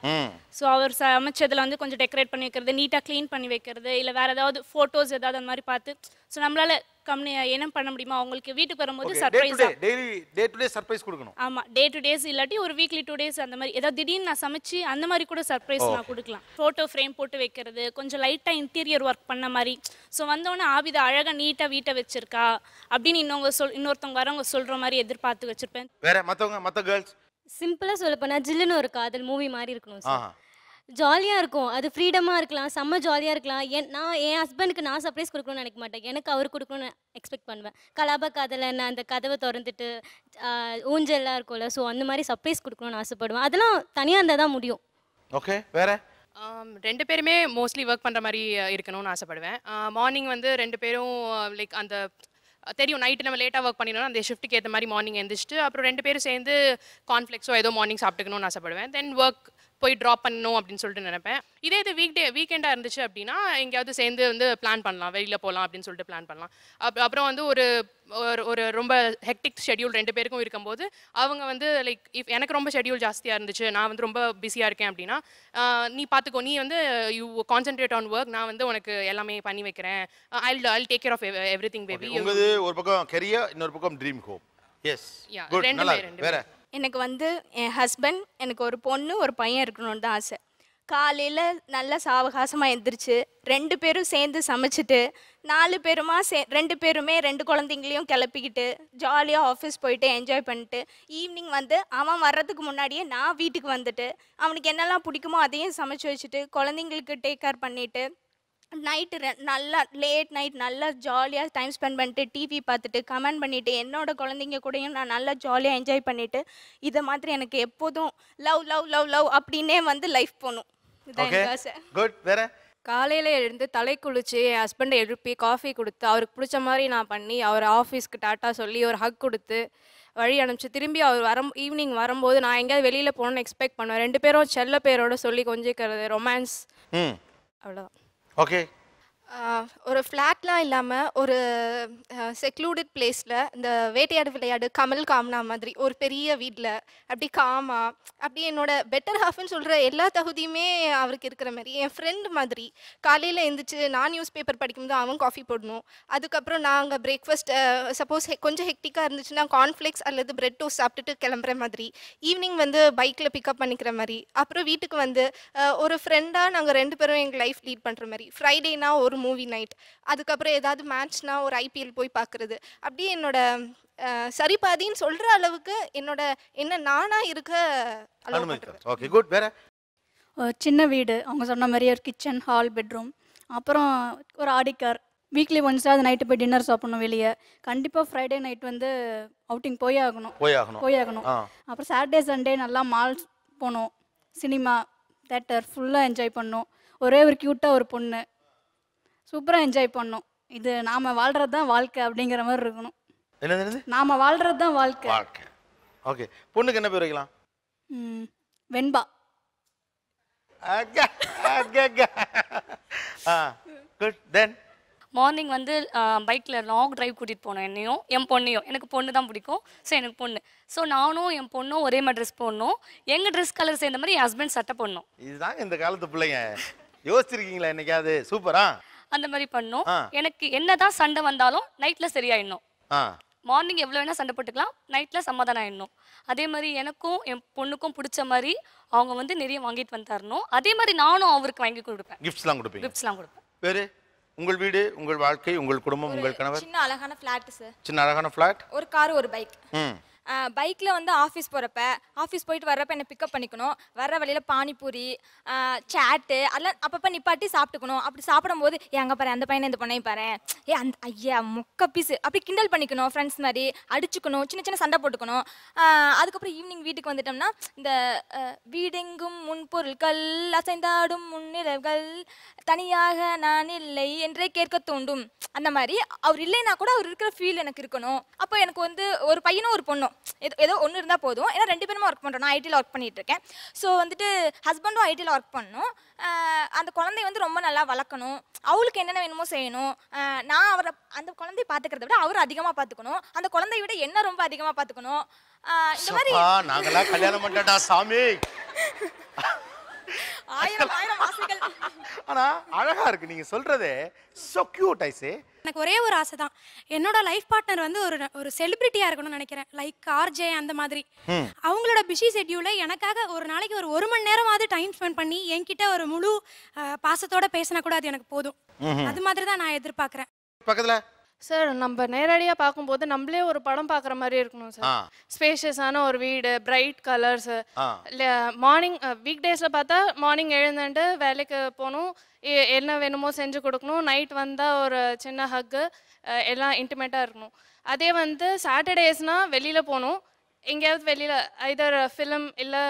ஸோ அவர் சமைச்சதில் வந்து கொஞ்சம் டெக்கரேட் பண்ணி வைக்கிறது நீட்டாக க்ளீன் பண்ணி வைக்கிறது இல்லை வேறு ஏதாவது ஃபோட்டோஸ் ஏதாவது அந்த மாதிரி பார்த்து ஸோ நம்மளால கம்னி என்ன பண்ண முடியுமா அவங்களுக்கு வீட்டுக்கு வரும்போது surprise daily day to day surprise கொடுக்கணும் ஆமா டே டு டேஸ் இல்லாட்டி ஒரு வீக்லி டூ டேஸ் அந்த மாதிரி ஏதாவது திடீர்னு நான் சமைச்சு அந்த மாதிரி கூட சர்ப்ரைஸ் நான் கொடுக்கலாம் ஃபோட்டோ ஃப்ரேம் போட்டு வைக்கிறது கொஞ்சம் லைட்டா இன்டீரியர் ஒர்க் பண்ண மாதிரி ஸோ வந்தோடனே ஆபித அழகா நீட்டா வீட்டை வச்சிருக்கா அப்படின்னு இன்னொங்க சொல் இன்னொருத்தவங்க வரவங்க சொல்ற மாதிரி எதிர்பார்த்து வச்சிருப்பேன் வேற மத்தவங்க மத்த கேர்ள்ஸ் சிம்பிளா சொல்ல போனா ஜில்லுன்னு ஒரு காதல் மூவி மாதிரி இருக்கணும் சார் ஜாலியாக இருக்கும் அது ஃப்ரீடமாக இருக்கலாம் செம்ம ஜாலியாக இருக்கலாம் என் நான் என் ஹஸ்பண்டுக்கு நான் சர்ப்ரைஸ் கொடுக்கணும்னு நினைக்க மாட்டேன் எனக்கு அவர் கொடுக்கணும்னு எக்ஸ்பெக்ட் பண்ணுவேன் கலாப நான் அந்த கதவை திறந்துட்டு ஊஞ்சல்லாம் இருக்கும்ல ஸோ அந்த மாதிரி சர்ப்ரைஸ் கொடுக்கணும்னு ஆசைப்படுவேன் அதெல்லாம் தனியாக இருந்தால் தான் முடியும் ஓகே வேற ரெண்டு பேருமே மோஸ்ட்லி ஒர்க் பண்ணுற மாதிரி இருக்கணும்னு ஆசைப்படுவேன் மார்னிங் வந்து ரெண்டு பேரும் லைக் அந்த தெரியும் நைட்டு நம்ம லேட்டாக ஒர்க் பண்ணிடணும் அந்த ஷிஃப்ட்டுக்கு ஏற்ற மாதிரி மார்னிங் எழுந்திரிச்சிட்டு அப்புறம் ரெண்டு பேரும் சேர்ந்து கான்ஃப்ளெக்ஸோ ஏதோ மார்னிங் சாப்பிட்டுக்கணும்னு ஆசைப்படுவேன் தென் ஒர்க் போய் ட்ராப் பண்ணணும் அப்படின்னு சொல்லிட்டு நினைப்பேன் இதே இது வீக் டே வீக்கெண்டாக இருந்துச்சு அப்படின்னா எங்கேயாவது சேர்ந்து வந்து பிளான் பண்ணலாம் வெளியில் போகலாம் அப்படின்னு சொல்லிட்டு பிளான் பண்ணலாம் அப் அப்புறம் வந்து ஒரு ஒரு ரொம்ப ஹெக்டிக் ஷெடியூல் ரெண்டு பேருக்கும் இருக்கும்போது அவங்க வந்து லைக் இஃப் எனக்கு ரொம்ப ஷெடியூல் ஜாஸ்தியாக இருந்துச்சு நான் வந்து ரொம்ப பிஸியாக இருக்கேன் அப்படின்னா நீ பார்த்துக்கோ நீ வந்து யூ கான்சென்ட்ரேட் ஆன் ஒர்க் நான் வந்து உனக்கு எல்லாமே பண்ணி வைக்கிறேன் I I take care of everything baby ஒரு பக்கம் கெரியர் இன்னொரு பக்கம் ட்ரீம் ஹோம் எஸ் பேர் ரெண்டு பேர் எனக்கு வந்து என் ஹஸ்பண்ட் எனக்கு ஒரு பொண்ணு ஒரு பையன் இருக்கணும்னு தான் ஆசை காலையில் நல்லா சாவகாசமாக எந்திரிச்சு ரெண்டு பேரும் சேர்ந்து சமைச்சிட்டு நாலு பேருமா சே ரெண்டு பேருமே ரெண்டு குழந்தைங்களையும் கிளப்பிக்கிட்டு ஜாலியாக ஆஃபீஸ் போயிட்டு என்ஜாய் பண்ணிட்டு ஈவினிங் வந்து அவன் வர்றதுக்கு முன்னாடியே நான் வீட்டுக்கு வந்துட்டு அவனுக்கு என்னெல்லாம் பிடிக்குமோ அதையும் சமைச்சு வச்சுட்டு குழந்தைங்களுக்கு டேக் கேர் பண்ணிவிட்டு நைட்டு ரெ நல்லா லேட் நைட் நல்லா ஜாலியாக டைம் ஸ்பெண்ட் பண்ணிட்டு டிவி பார்த்துட்டு கமெண்ட் பண்ணிவிட்டு என்னோட குழந்தைங்க கூடயும் நான் நல்லா ஜாலியாக என்ஜாய் பண்ணிவிட்டு இதை மாதிரி எனக்கு எப்போதும் லவ் லவ் லவ் லவ் அப்படின்னே வந்து லைஃப் போகணும் இதான் காலையில் எழுந்து தலை குளிச்சு என் ஹஸ்பண்டை எழுப்பி காஃபி கொடுத்து அவருக்கு பிடிச்ச மாதிரி நான் பண்ணி அவர் ஆஃபீஸ்க்கு டாட்டா சொல்லி ஒரு ஹக் கொடுத்து வழி அனுப்பிச்சு திரும்பி அவர் வர ஈவினிங் வரும்போது நான் எங்கேயாவது வெளியில் போகணும்னு எக்ஸ்பெக்ட் பண்ணுவேன் ரெண்டு பேரும் செல்ல பேரோட சொல்லி கொஞ்சிக்கிறது ரொமான்ஸ் அவ்வளோதான் Okay. ஒரு ஃப்ளாட்லாம் இல்லாமல் ஒரு செக்லூடட் பிளேஸில் இந்த வேட்டையாடு விளையாடு கமல் காம்னா மாதிரி ஒரு பெரிய வீட்டில் அப்படி காமா அப்படி என்னோட பெட்டர் ஹாஃப்னு சொல்கிற எல்லா தகுதியுமே அவருக்கு இருக்கிற மாதிரி என் ஃப்ரெண்ட் மாதிரி காலையில் எழுந்திரிச்சு நான் நியூஸ் பேப்பர் படிக்கும்போது அவன் காஃபி போடணும் அதுக்கப்புறம் நாங்கள் பிரேக்ஃபாஸ்ட் சப்போஸ் கொஞ்சம் ஹெக்டிக்காக இருந்துச்சுன்னா கார்ன்ஃப்ளேக்ஸ் அல்லது பிரெட் டோஸ் சாப்பிட்டுட்டு கிளம்புற மாதிரி ஈவினிங் வந்து பைக்கில் பிக்கப் பண்ணிக்கிற மாதிரி அப்புறம் வீட்டுக்கு வந்து ஒரு ஃப்ரெண்டாக நாங்கள் ரெண்டு பேரும் எங்கள் லைஃப் லீட் பண்ணுற மாதிரி ஃப்ரைடேனா ஒரு ஒரு மூவி நைட் அதுக்கப்புறம் ஏதாவது மேட்ச்னா ஒரு ஐபிஎல் போய் பார்க்குறது அப்படியே என்னோட சரி பாதின்னு சொல்கிற அளவுக்கு என்னோட என்ன நானாக இருக்க ஓகே குட் வேற சின்ன வீடு அவங்க சொன்ன மாதிரி ஒரு கிச்சன் ஹால் பெட்ரூம் அப்புறம் ஒரு ஆடிக்கார் வீக்லி ஒன்ஸ் அது நைட்டு போய் டின்னர் சாப்பிடணும் வெளியே கண்டிப்பாக ஃப்ரைடே நைட் வந்து அவுட்டிங் போய் ஆகணும் போய் ஆகணும் அப்புறம் சாட்டர்டே சண்டே நல்லா மால்ஸ் போகணும் சினிமா தேட்டர் ஃபுல்லாக என்ஜாய் பண்ணோம் ஒரே ஒரு க்யூட்டாக ஒரு பொண்ணு சூப்பராக என்ஜாய் பண்ணோம் இது நாம் வாழ்கிறது தான் வாழ்க்கை அப்படிங்கிற மாதிரி இருக்கணும் என்னது நாம நாம் வாழ்கிறது தான் வாழ்க்கை வாழ்க்கை ஓகே பொண்ணுக்கு என்ன பேர் வைக்கலாம் ம், வெண்பா அக்கா, அக்கா, அக்கா. குட் தென் மார்னிங் வந்து பைக்கில் லாங் டிரைவ் கூட்டிகிட்டு போனோம் என்னையும் என் பொண்ணையும் எனக்கு பொண்ணு தான் பிடிக்கும் ஸோ எனக்கு பொண்ணு ஸோ நானும் என் பொண்ணும் ஒரே மாதிரி ட்ரெஸ் போடணும் எங்கள் ட்ரெஸ் கலர் சேர்ந்த மாதிரி என் ஹஸ்பண்ட் சட்டை போடணும் இதுதான் இந்த காலத்து பிள்ளைங்க யோசிச்சிருக்கீங்களா என்னைக்காவது சூப்பரா அந்த மாதிரி பண்ணோம் எனக்கு என்னதான் சண்டை வந்தாலும் நைட்ல சரியாயிடணும் மார்னிங் எவ்வளோ வேணால் சண்டை போட்டுக்கலாம் நைட்டில் சமாதானம் ஆயிடணும் அதே மாதிரி எனக்கும் என் பொண்ணுக்கும் பிடிச்ச மாதிரி அவங்க வந்து நிறைய வாங்கிட்டு வந்து தரணும் அதே மாதிரி நானும் அவருக்கு வாங்கி கொடுப்பேன் கிஃப்ட்ஸ்லாம் கொடுப்பேன் கிஃப்ட்ஸ்லாம் கொடுப்பேன் வேறு உங்கள் வீடு உங்கள் வாழ்க்கை உங்கள் குடும்பம் உங்கள் கணவர் சின்ன அழகான ஃப்ளாட் சார் சின்ன அழகான ஃப்ளாட் ஒரு கார் ஒரு பைக் ம் பைக்கில் வந்து ஆஃபீஸ் போகிறப்ப ஆஃபீஸ் போயிட்டு வர்றப்ப என்னை பிக்கப் பண்ணிக்கணும் வர்ற வழியில் பானிபூரி சேட்டு அதெல்லாம் அப்பப்போ நிப்பாட்டி சாப்பிட்டுக்கணும் அப்படி போது ஏ அங்கே பாரு அந்த பையனை இந்த பொண்ணையும் பாரு ஏ அந்த ஐயா முக்க பீஸு அப்படி கிண்டல் பண்ணிக்கணும் ஃப்ரெண்ட்ஸ் மாதிரி அடிச்சுக்கணும் சின்ன சின்ன சண்டை போட்டுக்கணும் அதுக்கப்புறம் ஈவினிங் வீட்டுக்கு வந்துட்டோம்னா இந்த வீடெங்கும் முன்பொருட்கள் அசைந்தாடும் முன்னிலவுகள் தனியாக நான் இல்லை என்றே கேட்க தூண்டும் அந்த மாதிரி அவர் இல்லைன்னா கூட அவர் இருக்கிற ஃபீல் எனக்கு இருக்கணும் அப்போ எனக்கு வந்து ஒரு பையனும் ஒரு பொண்ணும் ஏதோ ஏதோ ஒன்று இருந்தால் போதும் ஏன்னா ரெண்டு பேருமே ஒர்க் பண்ணுறோம் நான் ஐடியில் ஒர்க் பண்ணிகிட்டு இருக்கேன் ஸோ வந்துட்டு ஹஸ்பண்டும் ஐடியில் ஒர்க் பண்ணணும் அந்த குழந்தைய வந்து ரொம்ப நல்லா வளர்க்கணும் அவளுக்கு என்னென்ன வேணுமோ செய்யணும் நான் அவரை அந்த குழந்தைய பார்த்துக்கிறத விட அவர் அதிகமாக பார்த்துக்கணும் அந்த குழந்தைய விட என்ன ரொம்ப அதிகமாக பார்த்துக்கணும் இந்த மாதிரி நாங்களாம் கல்யாணம் சாமி ஆயிரம் ஆயிரம் அழகா இருக்கு நீங்க சொல்றதே சோ கியூட் ஐ எனக்கு ஒரே ஒரு ஆசை தான் என்னோட லைஃப் பார்ட்னர் வந்து ஒரு ஒரு செலிபிரிட்டியா இருக்கணும்னு நினைக்கிறேன் லைக் ஆர்ஜே அந்த மாதிரி அவங்களோட பிஸி ஷெட்யூல எனக்காக ஒரு நாளைக்கு ஒரு ஒரு மணி நேரமாவது டைம் ஸ்பெண்ட் பண்ணி என்கிட்ட ஒரு முழு பாசத்தோட பேசினா கூட அது எனக்கு போதும் அது மாதிரி தான் நான் எதிர்பார்க்கறேன் பக்கத்துல சார் நம்ம நேரடியா பார்க்கும்போது நம்மளே ஒரு படம் பாக்குற மாதிரி இருக்கணும் சார் ஸ்பேஷியஸான ஒரு வீடு பிரைட் கலர்ஸ் மார்னிங் வீக் டேஸ்ல பார்த்தா மார்னிங் எழுந்துட்டு வேலைக்கு போகணும் என்ன வேணுமோ செஞ்சு கொடுக்கணும் நைட் வந்தால் ஒரு சின்ன ஹக்கு எல்லாம் இன்டிமேட்டாக இருக்கணும் அதே வந்து சாட்டர்டேஸ்னால் வெளியில் போகணும் எங்கேயாவது வெளியில் ஐதர் ஃபிலிம் இல்லை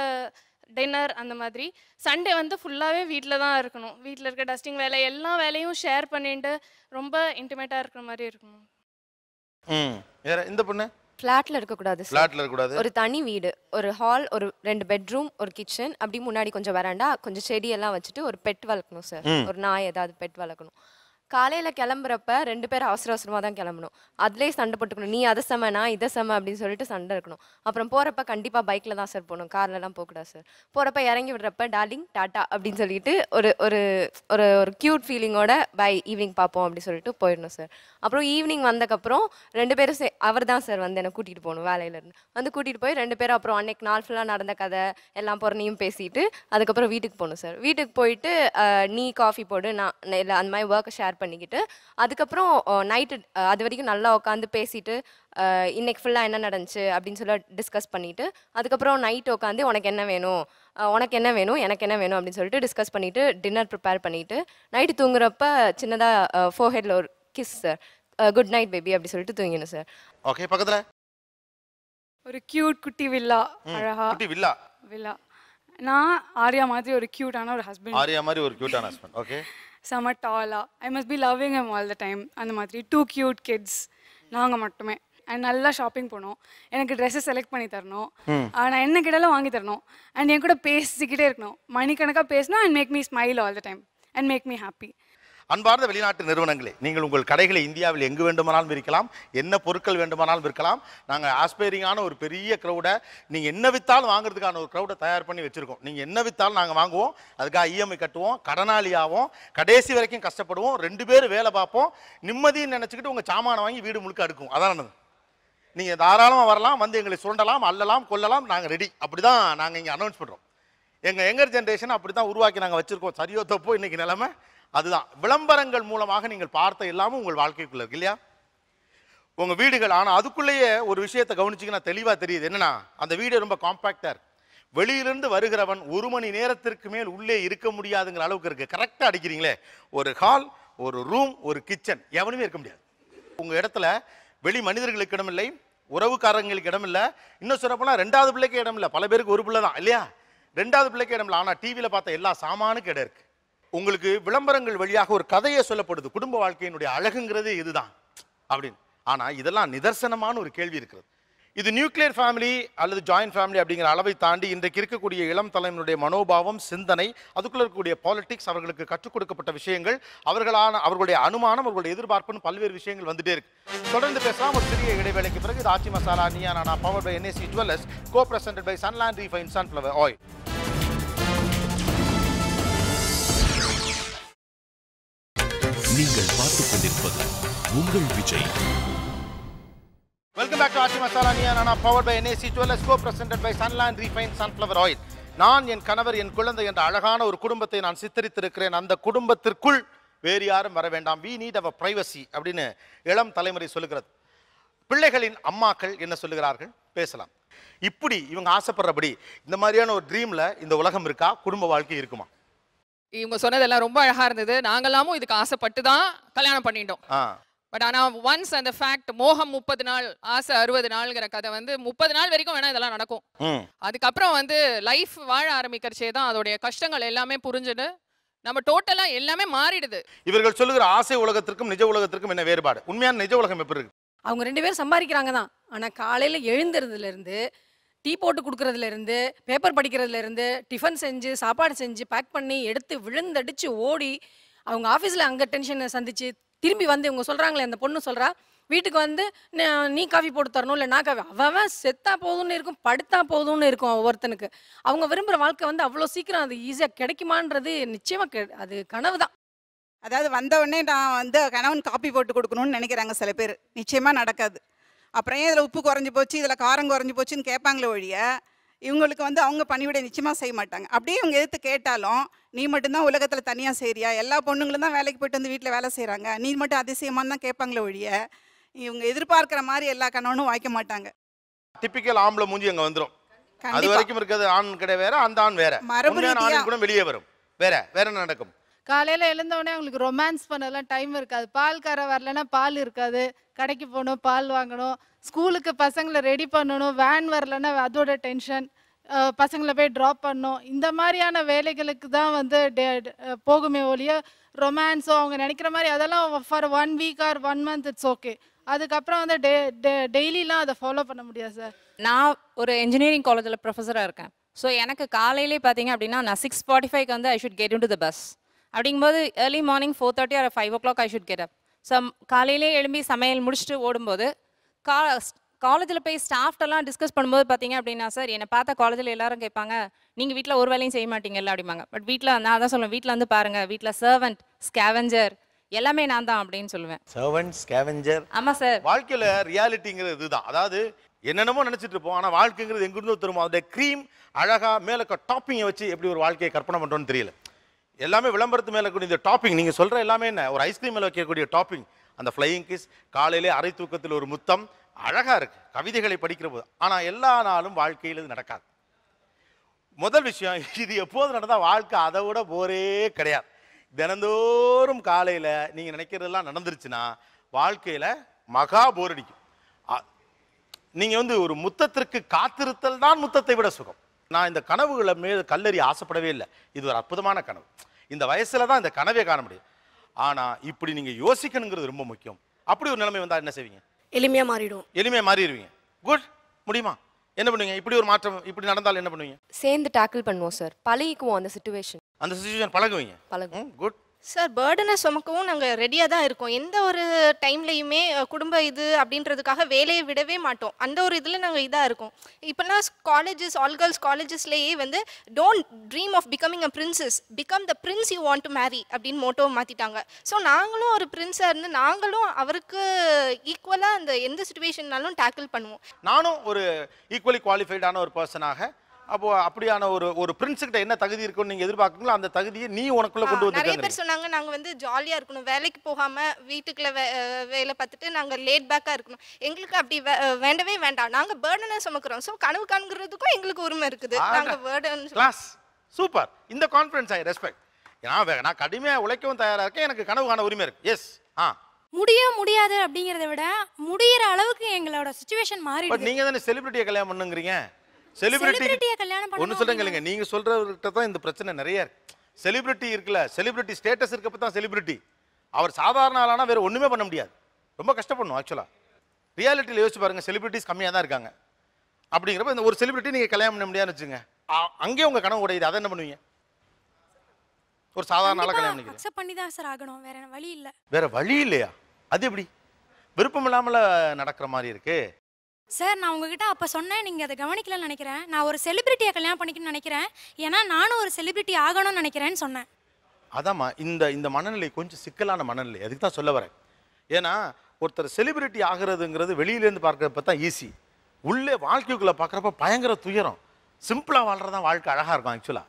டின்னர் அந்த மாதிரி சண்டே வந்து ஃபுல்லாகவே வீட்டில் தான் இருக்கணும் வீட்டில் இருக்க டஸ்டிங் வேலை எல்லா வேலையும் ஷேர் பண்ணிட்டு ரொம்ப இன்டிமேட்டாக இருக்கிற மாதிரி இருக்கணும் ம் வேறு இந்த பொண்ணு ஃப்ளாட்ல இருக்க கூடாது ஃப்ளாட்ல இருக்க கூடாது ஒரு தனி வீடு ஒரு ஹால் ஒரு ரெண்டு பெட்ரூம் ஒரு கிச்சன் அப்படி முன்னாடி கொஞ்சம் வராண்டா கொஞ்சம் செடி எல்லாம் வச்சுட்டு ஒரு பெட் வளர்க்கணும் சார் ஒரு நாய் ஏதாவது பெட் வளர்க்கணும் காலையில் கிளம்புறப்ப ரெண்டு பேரும் அவசர அவசரமாக தான் கிளம்பணும் அதுலேயே சண்டை போட்டுக்கணும் நீ அதை செம நான் இதை செம அப்படின்னு சொல்லிட்டு சண்டை இருக்கணும் அப்புறம் போகிறப்ப கண்டிப்பாக பைக்கில் தான் சார் போகணும் கார்லலாம் போகக்கூடாது சார் போகிறப்ப இறங்கி விடுறப்ப டார்லிங் டாட்டா அப்படின்னு சொல்லிட்டு ஒரு ஒரு ஒரு ஒரு க்யூட் ஃபீலிங்கோட பை ஈவினிங் பார்ப்போம் அப்படின்னு சொல்லிட்டு போயிடணும் சார் அப்புறம் ஈவினிங் வந்தக்கப்புறம் ரெண்டு பேரும் சே அவர் தான் சார் வந்து என்னை கூட்டிகிட்டு போகணும் வேலையிலேருந்து வந்து கூட்டிகிட்டு போய் ரெண்டு பேரும் அப்புறம் அன்னைக்கு நாள் ஃபுல்லாக நடந்த கதை எல்லாம் பொறனையும் பேசிட்டு அதுக்கப்புறம் வீட்டுக்கு போகணும் சார் வீட்டுக்கு போயிட்டு நீ காஃபி போடு நான் இல்லை அந்த மாதிரி ஒர்க்கை ஷேர் பண்ணிக்கிட்டு அதுக்கப்புறம் நைட்டு அது வரைக்கும் நல்லா உட்காந்து பேசிட்டு இன்னைக்கு ஃபுல்லாக என்ன நடந்துச்சு அப்படின்னு சொல்லி டிஸ்கஸ் பண்ணிவிட்டு அதுக்கப்புறம் நைட் உட்காந்து உனக்கு என்ன வேணும் உனக்கு என்ன வேணும் எனக்கு என்ன வேணும் அப்படின்னு சொல்லிட்டு டிஸ்கஸ் பண்ணிவிட்டு டின்னர் ப்ரிப்பேர் பண்ணிவிட்டு நைட்டு தூங்குறப்ப சின்னதாக ஹெட்ல ஒரு kiss sir good night baby அப்படி சொல்லிட்டு தூங்கணும் சார் ஓகே பக்கத்தில் ஒரு கியூட் குட்டி வில்லா அழகா குட்டி வில்லா வில்லா நான் ஆர்யா மாதிரி ஒரு கியூட்டான ஒரு ஹஸ்பண்ட் ஆரியா மாதிரி ஒரு கியூட்டான ஹஸ்பண்ட் ஓகே செம டாலாக I must be loving M all the time அந்த மாதிரி டூ க்யூட் கிட்ஸ் நாங்கள் மட்டுமே அண்ட் நல்லா ஷாப்பிங் போனோம் எனக்கு ட்ரெஸ்ஸை செலக்ட் பண்ணி தரணும் நான் என்ன கிட்டலாம் வாங்கி தரணும் அண்ட் என் கூட பேசிக்கிட்டே இருக்கணும் மணிக்கணக்காக பேசினா and make me smile all the time and make me happy அன்பார்ந்த வெளிநாட்டு நிறுவனங்களே நீங்கள் உங்கள் கடைகளை இந்தியாவில் எங்கு வேண்டுமானாலும் விற்கலாம் என்ன பொருட்கள் வேண்டுமானாலும் விற்கலாம் நாங்கள் ஆஸ்பைரிங்கான ஒரு பெரிய க்ரௌடை நீங்கள் என்ன வித்தாலும் வாங்குறதுக்கான ஒரு க்ரௌடை தயார் பண்ணி வச்சுருக்கோம் நீங்கள் என்ன வித்தாலும் நாங்கள் வாங்குவோம் அதுக்காக இஎம்ஐ e கட்டுவோம் கடனாளியாகவும் கடைசி வரைக்கும் கஷ்டப்படுவோம் ரெண்டு பேர் வேலை பார்ப்போம் நிம்மதின்னு நினச்சிக்கிட்டு உங்கள் சாமானை வாங்கி வீடு முழுக்க அடுக்கும் அதானது நீங்கள் தாராளமாக வரலாம் வந்து எங்களை சுரண்டலாம் அல்லலாம் கொல்லலாம் நாங்கள் ரெடி அப்படி தான் நாங்கள் இங்கே அனௌன்ஸ் பண்ணுறோம் எங்கள் எங்கர் ஜென்ரேஷன் அப்படி தான் உருவாக்கி நாங்கள் வச்சுருக்கோம் சரியோ தப்போ இன்றைக்கி நிலமை அதுதான் விளம்பரங்கள் மூலமாக நீங்கள் பார்த்த எல்லாமும் உங்கள் வாழ்க்கைக்குள்ள இருக்கு இல்லையா உங்கள் வீடுகள் ஆனால் அதுக்குள்ளேயே ஒரு விஷயத்தை கவனிச்சிங்கன்னா தெளிவாக தெரியுது என்னன்னா அந்த வீடு ரொம்ப காம்பாக்டாக இருக்கு வெளியிலிருந்து வருகிறவன் ஒரு மணி நேரத்திற்கு மேல் உள்ளே இருக்க முடியாதுங்கிற அளவுக்கு இருக்குது கரெக்டாக அடிக்கிறீங்களே ஒரு ஹால் ஒரு ரூம் ஒரு கிச்சன் எவனுமே இருக்க முடியாது உங்கள் இடத்துல வெளி மனிதர்களுக்கு இடமில்லை உறவுக்காரங்களுக்கு இடமில்லை இன்னும் சொல்லப்போனால் ரெண்டாவது பிள்ளைக்கு இடமில்லை பல பேருக்கு ஒரு பிள்ளை தான் இல்லையா ரெண்டாவது பிள்ளைக்கு இடமில்லை ஆனால் டிவியில் பார்த்த எல்லா சாமானுக்கு இடம் இருக்குது உங்களுக்கு விளம்பரங்கள் வழியாக ஒரு கதையே சொல்லப்படுது குடும்ப வாழ்க்கையினுடைய அழகுங்கிறதே இதுதான் அப்படின்னு ஆனால் இதெல்லாம் நிதர்சனமான ஒரு கேள்வி இருக்கிறது இது நியூக்ளியர் ஃபேமிலி அல்லது ஜாயின்ட் ஃபேமிலி அப்படிங்கிற அளவை தாண்டி இன்றைக்கு இருக்கக்கூடிய இளம் தலைவனுடைய மனோபாவம் சிந்தனை அதுக்குள்ள இருக்கக்கூடிய பாலிடிக்ஸ் அவர்களுக்கு கற்றுக் கொடுக்கப்பட்ட விஷயங்கள் அவர்களான அவர்களுடைய அனுமானம் அவர்களுடைய எதிர்பார்ப்புன்னு பல்வேறு விஷயங்கள் வந்துட்டே இருக்கு தொடர்ந்து பேசலாம் ஒரு சிறிய இடைவேளைக்கு பிறகு இது Aachi Masala Neeya power by NAC jewellers go present by Sunland refine sunflower oil நீங்கள் பார்த்துக் கொண்டிருப்பது உங்கள் விஜய் வெல்கம் பேக் டு ஆர்டி Masala Neeya power by NAC jewellers co presented by Sunland refine sunflower oil நான் என் கணவர் என் குழந்தை என்ற அழகான ஒரு குடும்பத்தை நான் சித்தரித்திருக்கிறேன் அந்த குடும்பத்திற்குள் வேறு யாரும் வர வேண்டாம் வி நீட் அவர் பிரைவசி அப்படின்னு இளம் தலைமுறை சொல்லுகிறது பிள்ளைகளின் அம்மாக்கள் என்ன சொல்லுகிறார்கள் பேசலாம் இப்படி இவங்க ஆசைப்படுறபடி இந்த மாதிரியான ஒரு ட்ரீமில் இந்த உலகம் இருக்கா குடும்ப வாழ்க்கை இருக்குமா இவங்க சொன்னதெல்லாம் ரொம்ப அழகா இருந்தது நாங்கெல்லாமும் இதுக்கு ஆசைப்பட்டு தான் கல்யாணம் பண்ணிட்டோம் பட் ஆனா ஒன்ஸ் அந்த ஃபேக்ட் மோகம் முப்பது நாள் ஆசை அறுபது நாள்ங்கிற கதை வந்து முப்பது நாள் வரைக்கும் வேணா இதெல்லாம் நடக்கும் அதுக்கப்புறம் வந்து லைஃப் வாழ ஆரம்பிக்கிறச்சே தான் அதோடைய கஷ்டங்கள் எல்லாமே புரிஞ்சுட்டு நம்ம டோட்டலா எல்லாமே மாறிடுது இவர்கள் சொல்லுகிற ஆசை உலகத்திற்கும் நிஜ உலகத்திற்கும் என்ன வேறுபாடு உண்மையான நிஜ உலகம் எப்படி இருக்கு அவங்க ரெண்டு பேரும் சம்பாதிக்கிறாங்க தான் ஆனா காலையில எழுந்துறதுல இருந்து டீ போட்டு இருந்து பேப்பர் இருந்து டிஃபன் செஞ்சு சாப்பாடு செஞ்சு பேக் பண்ணி எடுத்து விழுந்தடிச்சு ஓடி அவங்க ஆஃபீஸில் அங்கே டென்ஷனை சந்தித்து திரும்பி வந்து இவங்க சொல்கிறாங்களே அந்த பொண்ணு சொல்கிறா வீட்டுக்கு வந்து நீ காஃபி போட்டு தரணும் இல்லை நான் காஃபி அவன் செத்தா போதும்னு இருக்கும் படுத்தா போதும்னு இருக்கும் ஒவ்வொருத்தனுக்கு அவங்க விரும்புகிற வாழ்க்கை வந்து அவ்வளோ சீக்கிரம் அது ஈஸியாக கிடைக்குமான்றது நிச்சயமாக அது கனவு தான் அதாவது வந்தவுடனே நான் வந்து கணவன் காப்பி போட்டு கொடுக்கணும்னு நினைக்கிறாங்க சில பேர் நிச்சயமாக நடக்காது அப்புறம் ஏன் இதில் உப்பு குறைஞ்சி போச்சு இதில் காரம் குறைஞ்சி போச்சுன்னு கேட்பாங்களே ஒழிய இவங்களுக்கு வந்து அவங்க பணிவிடை நிச்சயமாக செய்ய மாட்டாங்க அப்படியே இவங்க எதிர்த்து கேட்டாலும் நீ மட்டும்தான் உலகத்தில் தனியாக செய்கிறியா எல்லா பொண்ணுங்களும் தான் வேலைக்கு போயிட்டு வந்து வீட்டில் வேலை செய்கிறாங்க நீ மட்டும் அதிசயமானு தான் கேட்பாங்களே ஒழிய இவங்க எதிர்பார்க்குற மாதிரி எல்லா கணவனும் வாய்க்க மாட்டாங்க டிப்பிக்கல் ஆம்பளை மூஞ்சி அங்கே வந்துடும் அது வரைக்கும் இருக்கிறது ஆண் கிடையாது வேற அந்த ஆண் வேற மரபு ஆண் கூட வெளியே வரும் வேற வேற நடக்கும் காலையில் எழுந்தவொடனே அவங்களுக்கு ரொமான்ஸ் பண்ணலாம் டைம் இருக்காது பால் கற வரலன்னா பால் இருக்காது கடைக்கு போகணும் பால் வாங்கணும் ஸ்கூலுக்கு பசங்களை ரெடி பண்ணணும் வேன் வரலன்னா அதோட டென்ஷன் பசங்களை போய் ட்ராப் பண்ணணும் இந்த மாதிரியான வேலைகளுக்கு தான் வந்து போகுமே ஒழிய ரொமான்ஸோ அவங்க நினைக்கிற மாதிரி அதெல்லாம் for one week or one month it's okay அதுக்கப்புறம் வந்து டெ டெய்லிலாம் அதை ஃபாலோ பண்ண முடியாது சார் நான் ஒரு இன்ஜினியரிங் காலேஜில் ப்ரொஃபஸராக இருக்கேன் ஸோ எனக்கு காலையிலே பார்த்தீங்க அப்படின்னா நான் சிக்ஸ் ஃபார்ட்டி ஃபைவ்க்கு வந்து I should get in to the bus அப்படிங்கும்போது early morning four thirty or five o'clock I should get up so காலையிலே எழும்பி சமையல் முடிச்சுட்டு ஓடும்போது கா காலேஜில் போய் ஸ்டாஃப்டெல்லாம் டிஸ்கஸ் பண்ணும்போது பார்த்தீங்க அப்படின்னா சார் என்னை பார்த்தா காலேஜில் எல்லாரும் கேட்பாங்க நீங்கள் வீட்டில் ஒரு வேலையும் செய்ய மாட்டீங்கல்ல அப்படிம்பாங்க பட் வீட்டில் நான் அதான் சொல்லுவேன் வீட்டில் வந்து பாருங்கள் வீட்டில் சர்வெண்ட் ஸ்கேவெஞ்சர் எல்லாமே நான் தான் அப்படின்னு சொல்லுவேன் சர்வெண்ட் ஸ்கேவெஞ்சர் ஆமாம் சார் வாழ்க்கையில் ரியாலிட்டிங்கிறது இதுதான் அதாவது என்னென்னமோ நினச்சிட்டு இருப்போம் ஆனால் வாழ்க்கைங்கிறது எங்கிருந்தோ தருமோ அதோட க்ரீம் அழகாக மேலே டாப்பிங்கை வச்சு எப்படி ஒரு வாழ்க்கையை கற்பனை பண்ணுறோன்னு தெரியல எல்லாமே விளம்பரத்து மேலே கூடிய இந்த டாப்பிங் நீங்கள் சொல்கிற எல்லாமே என்ன ஒரு ஐஸ்கிரீம் மேலே வைக்கக்கூடிய டாப்பிங் அந்த ஃப்ளையிங் கிஸ் காலையிலே அரை தூக்கத்தில் ஒரு முத்தம் அழகாக இருக்குது கவிதைகளை படிக்கிற போது ஆனால் எல்லா நாளும் வாழ்க்கையில் இது நடக்காது முதல் விஷயம் இது எப்போது நடந்தால் வாழ்க்கை அதை விட போரே கிடையாது தினந்தோறும் காலையில் நீங்கள் நினைக்கிறதெல்லாம் நடந்துருச்சுன்னா வாழ்க்கையில் மகா போர் அடிக்கும் நீங்கள் வந்து ஒரு முத்தத்திற்கு காத்திருத்தல் தான் முத்தத்தை விட சுகம் நான் இந்த கனவுகளை மேல் கல்லறி ஆசைப்படவே இல்லை இது ஒரு அற்புதமான கனவு இந்த வயசில் தான் இந்த கனவே காண முடியும் ஆனால் இப்படி நீங்கள் யோசிக்கணுங்கிறது ரொம்ப முக்கியம் அப்படி ஒரு நிலைமை வந்தால் என்ன செய்வீங்க எளிமையாக மாறிடும் எளிமையாக மாறிடுவீங்க குட் முடியுமா என்ன பண்ணுவீங்க இப்படி ஒரு மாற்றம் இப்படி நடந்தால் என்ன பண்ணுவீங்க சேர்ந்து டேக்கிள் பண்ணுவோம் சார் பழகிக்குவோம் அந்த சுச்சுவேஷன் அந்த சுச்சுவேஷன் பழகுவீங்க பழகும் குட் சார் பேர்டனை சுமக்கவும் நாங்கள் ரெடியாக தான் இருக்கோம் எந்த ஒரு டைம்லையுமே குடும்ப இது அப்படின்றதுக்காக வேலையை விடவே மாட்டோம் அந்த ஒரு இதில் நாங்கள் இதாக இருக்கோம் இப்போல்லாம் காலேஜஸ் ஆல் கேர்ள்ஸ் காலேஜஸ்லேயே வந்து don't dream of becoming a princess become the prince you want to marry அப்படின்னு மோட்டோ மாற்றிட்டாங்க ஸோ நாங்களும் ஒரு பிரின்ஸாக இருந்து நாங்களும் அவருக்கு ஈக்குவலாக அந்த எந்த சுச்சுவேஷன்னாலும் டேக்கிள் பண்ணுவோம் நானும் ஒரு ஈக்குவலி குவாலிஃபைடான ஒரு பர்சனாக அப்போ அப்படியான ஒரு ஒரு பிரின்ஸ் என்ன தகுதி இருக்குன்னு நீங்க எதிர்பார்க்கறீங்களோ அந்த தகுதியை நீ உனக்குள்ள கொண்டு வந்து நிறைய பேர் சொன்னாங்க நாங்க வந்து ஜாலியா இருக்கணும் வேலைக்கு போகாம வீட்டுக்குள்ள வேலை பார்த்துட்டு நாங்க லேட் பேக்கா இருக்கணும் எங்களுக்கு அப்படி வேண்டவே வேண்டாம் நாங்க பேர்டனை சுமக்கிறோம் சோ கனவு காண்கிறதுக்கும் எங்களுக்கு உரிமை இருக்குது நாங்க பேர்டன் கிளாஸ் சூப்பர் இந்த கான்ஃபிடன்ஸ் ஐ ரெஸ்பெக்ட் நான் நான் கடுமையாக உழைக்கவும் தயாராக இருக்கேன் எனக்கு கனவுக்கான உரிமை இருக்கு எஸ் ஆ முடிய முடியாது அப்படிங்கிறத விட முடியற அளவுக்கு எங்களோட சுச்சுவேஷன் மாறி நீங்க தான செலிபிரிட்டியை கல்யாணம் பண்ணுங்கிறீங்க செலிபிரிட்டி ஒன்னு சொல்றேங்க நீங்க சொல்றவர்கிட்ட தான் இந்த பிரச்சனை நிறைய இருக்கு செலிபிரிட்டி இருக்குல்ல செலிபிரிட்டி ஸ்டேட்டஸ் இருக்கப்ப தான் செலிபிரிட்டி அவர் சாதாரண ஆளானா வேற ஒண்ணுமே பண்ண முடியாது ரொம்ப கஷ்டப்படணும் ஆக்சுவலா ரியாலிட்டியில் யோசிச்சு பாருங்க செலிபிரிட்டிஸ் கம்மியாக தான் இருக்காங்க அப்படிங்கிறப்ப இந்த ஒரு செலிபிரிட்டி நீங்கள் கல்யாணம் பண்ண முடியாதுன்னு வச்சுங்க அங்கே உங்கள் கனவு உடையுது அதை என்ன பண்ணுவீங்க ஒரு சாதாரண ஆளாக கல்யாணம் பண்ணிக்கிறேன் பண்ணி தான் சார் ஆகணும் வேற வழி இல்லை வேற வழி இல்லையா அது எப்படி விருப்பம் இல்லாமல் நடக்கிற மாதிரி இருக்கு சார் நான் உங்ககிட்ட அப்போ சொன்னேன் நீங்கள் அதை கவனிக்கலன்னு நினைக்கிறேன் நான் ஒரு செலிபிரிட்டியை கல்யாணம் பண்ணிக்கணும்னு நினைக்கிறேன் ஏன்னா நானும் ஒரு செலிபிரிட்டி ஆகணும்னு நினைக்கிறேன்னு சொன்னேன் அதாம்மா இந்த இந்த மனநிலை கொஞ்சம் சிக்கலான மனநிலை அதுக்கு தான் சொல்ல வரேன் ஏன்னா ஒருத்தர் செலிபிரிட்டி ஆகிறதுங்கிறது வெளியிலேருந்து பார்க்குறப்ப தான் ஈஸி உள்ளே வாழ்க்கைக்குள்ளே பார்க்குறப்ப பயங்கர துயரம் சிம்பிளாக வாழ்கிறதான் வாழ்க்கை அழகாக இருக்கும் ஆக்சுவலாக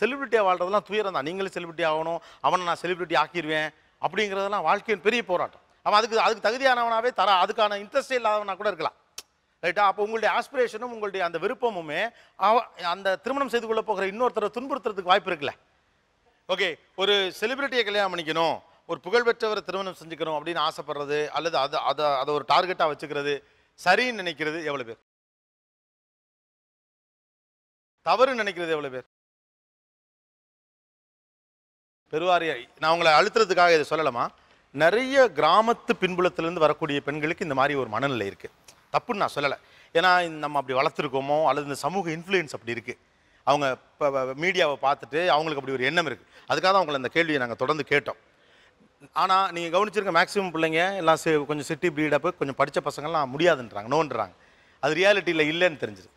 செலிபிரிட்டியாக வாழ்கிறதெல்லாம் துயரம் தான் நீங்களே செலிபிரிட்டி ஆகணும் அவனை நான் செலிபிரிட்டி ஆக்கிடுவேன் அப்படிங்கிறதெல்லாம் வாழ்க்கையின் பெரிய போராட்டம் அவன் அதுக்கு அதுக்கு தகுதியானவனாவே தர அதுக்கான இன்ட்ரெஸ்டே இல்லாதவனா கூட இருக்கலாம் ரைட்டா அப்போ உங்களுடைய ஆஸ்பிரேஷனும் உங்களுடைய அந்த விருப்பமுமே அந்த திருமணம் செய்து கொள்ள போகிற இன்னொருத்தரை துன்புறுத்துறதுக்கு வாய்ப்பு இருக்குல்ல ஓகே ஒரு செலிபிரிட்டியை கல்யாணம் பண்ணிக்கணும் ஒரு புகழ்பெற்றவரை திருமணம் செஞ்சுக்கணும் அப்படின்னு ஆசைப்படுறது அல்லது அதை அதை அதை ஒரு டார்கெட்டாக வச்சுக்கிறது சரின்னு நினைக்கிறது எவ்வளோ பேர் தவறுன்னு நினைக்கிறது எவ்வளோ பேர் பெருவாரிய நான் உங்களை அழுத்துறதுக்காக இதை சொல்லலாமா நிறைய கிராமத்து பின்புலத்திலேருந்து வரக்கூடிய பெண்களுக்கு இந்த மாதிரி ஒரு மனநிலை இருக்குது தப்புன்னு நான் சொல்லலை ஏன்னா நம்ம அப்படி வளர்த்துருக்கோமோ அல்லது இந்த சமூக இன்ஃப்ளூயன்ஸ் அப்படி இருக்குது அவங்க இப்போ மீடியாவை பார்த்துட்டு அவங்களுக்கு அப்படி ஒரு எண்ணம் இருக்குது அதுக்காக தான் அந்த கேள்வியை நாங்கள் தொடர்ந்து கேட்டோம் ஆனால் நீங்கள் கவனிச்சிருக்க மேக்ஸிமம் பிள்ளைங்க எல்லாம் சே கொஞ்சம் சிட்டி பிரீடப்பு கொஞ்சம் படித்த பசங்கள்லாம் முடியாதுன்றாங்க நோன்றாங்க அது ரியாலிட்டியில் இல்லைன்னு தெரிஞ்சுது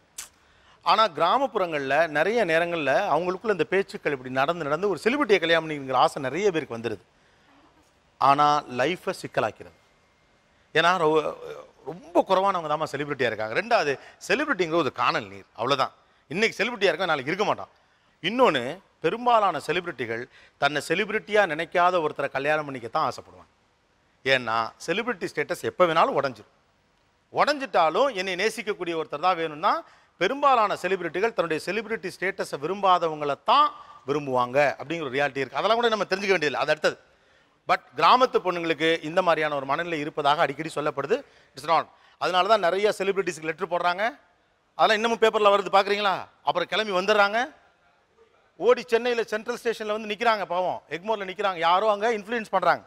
ஆனால் கிராமப்புறங்களில் நிறைய நேரங்களில் அவங்களுக்குள்ள இந்த பேச்சுக்கள் இப்படி நடந்து நடந்து ஒரு செலிபிரிட்டியை கல்யாணம் பண்ணிங்கிற ஆசை நிறைய பேருக்கு வந்துடுது ஆனால் லைஃப்பை சிக்கலாக்கிறது ஏன்னா ரொம்ப குறவானவங்க தான் செலிபிரிட்டியாக இருக்காங்க ரெண்டாவது செலிபிரிட்டிங்கிற ஒரு காணல் நீர் அவ்வளோதான் இன்றைக்கி செலிபிரிட்டியாக இருக்க நாளைக்கு இருக்க மாட்டான் இன்னொன்று பெரும்பாலான செலிபிரிட்டிகள் தன்னை செலிபிரிட்டியாக நினைக்காத ஒருத்தரை கல்யாணம் பண்ணிக்க தான் ஆசைப்படுவாங்க ஏன்னா செலிபிரிட்டி ஸ்டேட்டஸ் எப்போ வேணாலும் உடஞ்சிடும் உடஞ்சிட்டாலும் என்னை நேசிக்கக்கூடிய ஒருத்தர் தான் வேணும்னா பெரும்பாலான செலிபிரிட்டிகள் தன்னுடைய செலிபிரிட்டி ஸ்டேட்டஸை விரும்பாதவங்களை தான் விரும்புவாங்க அப்படிங்கிற ரியாலிட்டி இருக்குது அதெல்லாம் கூட நம்ம தெரிஞ்சுக்க வேண்டியதில்லை அது அடுத்தது பட் கிராமத்து பொண்ணுங்களுக்கு இந்த மாதிரியான ஒரு மனநிலை இருப்பதாக அடிக்கடி சொல்லப்படுது இட்ஸ் நாட் அதனால தான் நிறைய செலிபிரிட்டிஸ்க்கு லெட்ரு போடுறாங்க அதெல்லாம் இன்னமும் பேப்பரில் வருது பார்க்குறீங்களா அப்புறம் கிளம்பி வந்துடுறாங்க ஓடி சென்னையில் சென்ட்ரல் ஸ்டேஷனில் வந்து நிற்கிறாங்க பாவம் எக்மோரில் நிற்கிறாங்க யாரோ அங்கே இன்ஃப்ளூயன்ஸ் பண்ணுறாங்க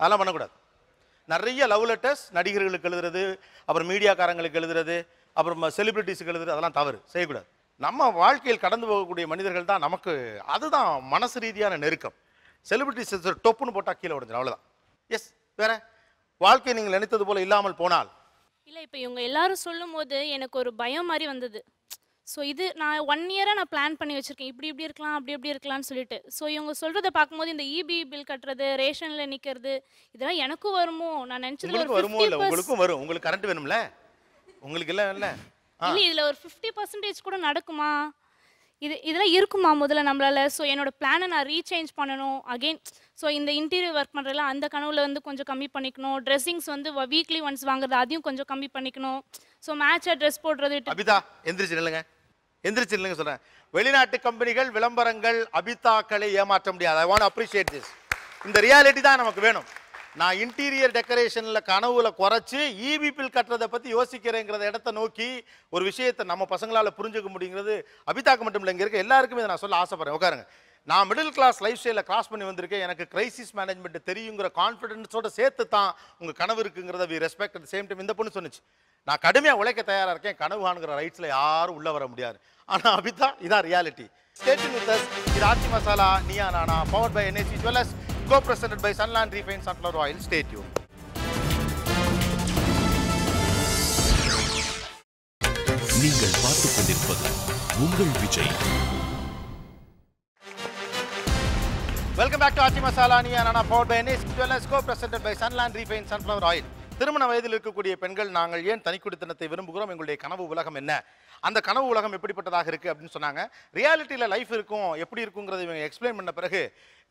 அதெல்லாம் பண்ணக்கூடாது நிறைய லவ் லெட்டர்ஸ் நடிகர்களுக்கு எழுதுறது அப்புறம் மீடியாக்காரங்களுக்கு எழுதுறது அப்புறம் செலிபிரிட்டிஸுக்கு எழுதுறது அதெல்லாம் தவறு செய்யக்கூடாது நம்ம வாழ்க்கையில் கடந்து போகக்கூடிய மனிதர்கள் தான் நமக்கு அதுதான் மனசு ரீதியான நெருக்கம் செலிபிரிட்டிஸ் டொப்புன்னு போட்டால் கீழே உடஞ்சிடும் அவ்வளோதான் எஸ் வேற வாழ்க்கை நீங்கள் நினைத்தது போல இல்லாமல் போனால் இல்லை இப்போ இவங்க எல்லாரும் சொல்லும் போது எனக்கு ஒரு பயம் மாதிரி வந்தது ஸோ இது நான் ஒன் இயராக நான் பிளான் பண்ணி வச்சுருக்கேன் இப்படி இப்படி இருக்கலாம் அப்படி இப்படி இருக்கலாம்னு சொல்லிட்டு ஸோ இவங்க சொல்கிறத பார்க்கும்போது இந்த இபி e பில் கட்டுறது ரேஷனில் நிற்கிறது இதெல்லாம் எனக்கும் வருமோ நான் நினச்சது வருமோ இல்லை உங்களுக்கும் வரும் உங்களுக்கு கரண்ட் வேணும்ல உங்களுக்கு இல்லை இல்லை இல்லை இதில் ஒரு ஃபிஃப்டி பர்சன்டேஜ் கூட நடக்குமா இது இதெல்லாம் இருக்குமா முதல்ல நம்மளால் ஸோ என்னோடய பிளானை நான் ரீசேஞ்ச் பண்ணணும் அகெயின் ஸோ இந்த இன்டீரியர் ஒர்க் பண்ணுறதுல அந்த கனவுல வந்து கொஞ்சம் கம்மி பண்ணிக்கணும் ட்ரெஸ்ஸிங்ஸ் வந்து வீக்லி ஒன்ஸ் வாங்குறது அதையும் கொஞ்சம் கம்மி பண்ணிக்கணும் ஸோ மேட்சாக ட்ரெஸ் போடுறது அபிதா எந்திரிச்சு நில்லுங்க எந்திரிச்சு நில்லுங்க சொல்கிறேன் வெளிநாட்டு கம்பெனிகள் விளம்பரங்கள் அபிதாக்களை ஏமாற்ற முடியாது ஐ வாண்ட் அப்ரிஷியேட் திஸ் இந்த ரியாலிட்டி தான் நமக்கு வேணும் நான் இன்டீரியர் டெக்கரேஷனில் கனவுல குறைச்சி ஈவி e கட்டுறதை பற்றி யோசிக்கிறேங்கிறத இடத்த நோக்கி ஒரு விஷயத்தை நம்ம பசங்களால் புரிஞ்சுக்க முடியுங்கிறது அபிதாக்கு மட்டும் இல்லை இங்கே இருக்க எல்லாருக்குமே இதை நான் சொல்ல ஆசைப்படுறேன் உட்காருங்க நான் மிடில் கிளாஸ் லைஃப் ஸ்டைலில் கிராஸ் பண்ணி வந்திருக்கேன் எனக்கு கிரைசிஸ் மேனேஜ்மெண்ட் தெரியுங்கிற கான்ஃபிடென்ஸோட சேர்த்து தான் உங்கள் கனவு இருக்குங்கிறத we respect at same time இந்த பொண்ணு சொன்னிச்சு நான் கடுமையாக உழைக்க தயாராக இருக்கேன் கனவு ரைட்ஸில் யாரும் உள்ளே வர முடியாது ஆனால் அபிதா இதான் ரியாலிட்டி ஸ்டேட் நியூஸ் இது ஆட்சி Masala Neeya Naana power by NAC jewellers co-presented by Sunland Refined Sunflower Oil. Stay tuned. நீங்கள் பார்த்துக் கொண்டிருப்பது உங்கள் Vijay welcome back to Aachi Masala நீ power by NS jewellers co by Sunland refine sunflower oil திருமண வயதில் இருக்கக்கூடிய பெண்கள் நாங்கள் ஏன் தனிக்குடித்தனத்தை விரும்புகிறோம் எங்களுடைய கனவு உலகம் என்ன அந்த கனவு உலகம் எப்படிப்பட்டதாக இருக்குது அப்படின்னு சொன்னாங்க ரியாலிட்டியில் லைஃப் இருக்கும் எப்படி இருக்குங்கிறத இவங்க எக்ஸ்பிளைன் பண்ண பிறகு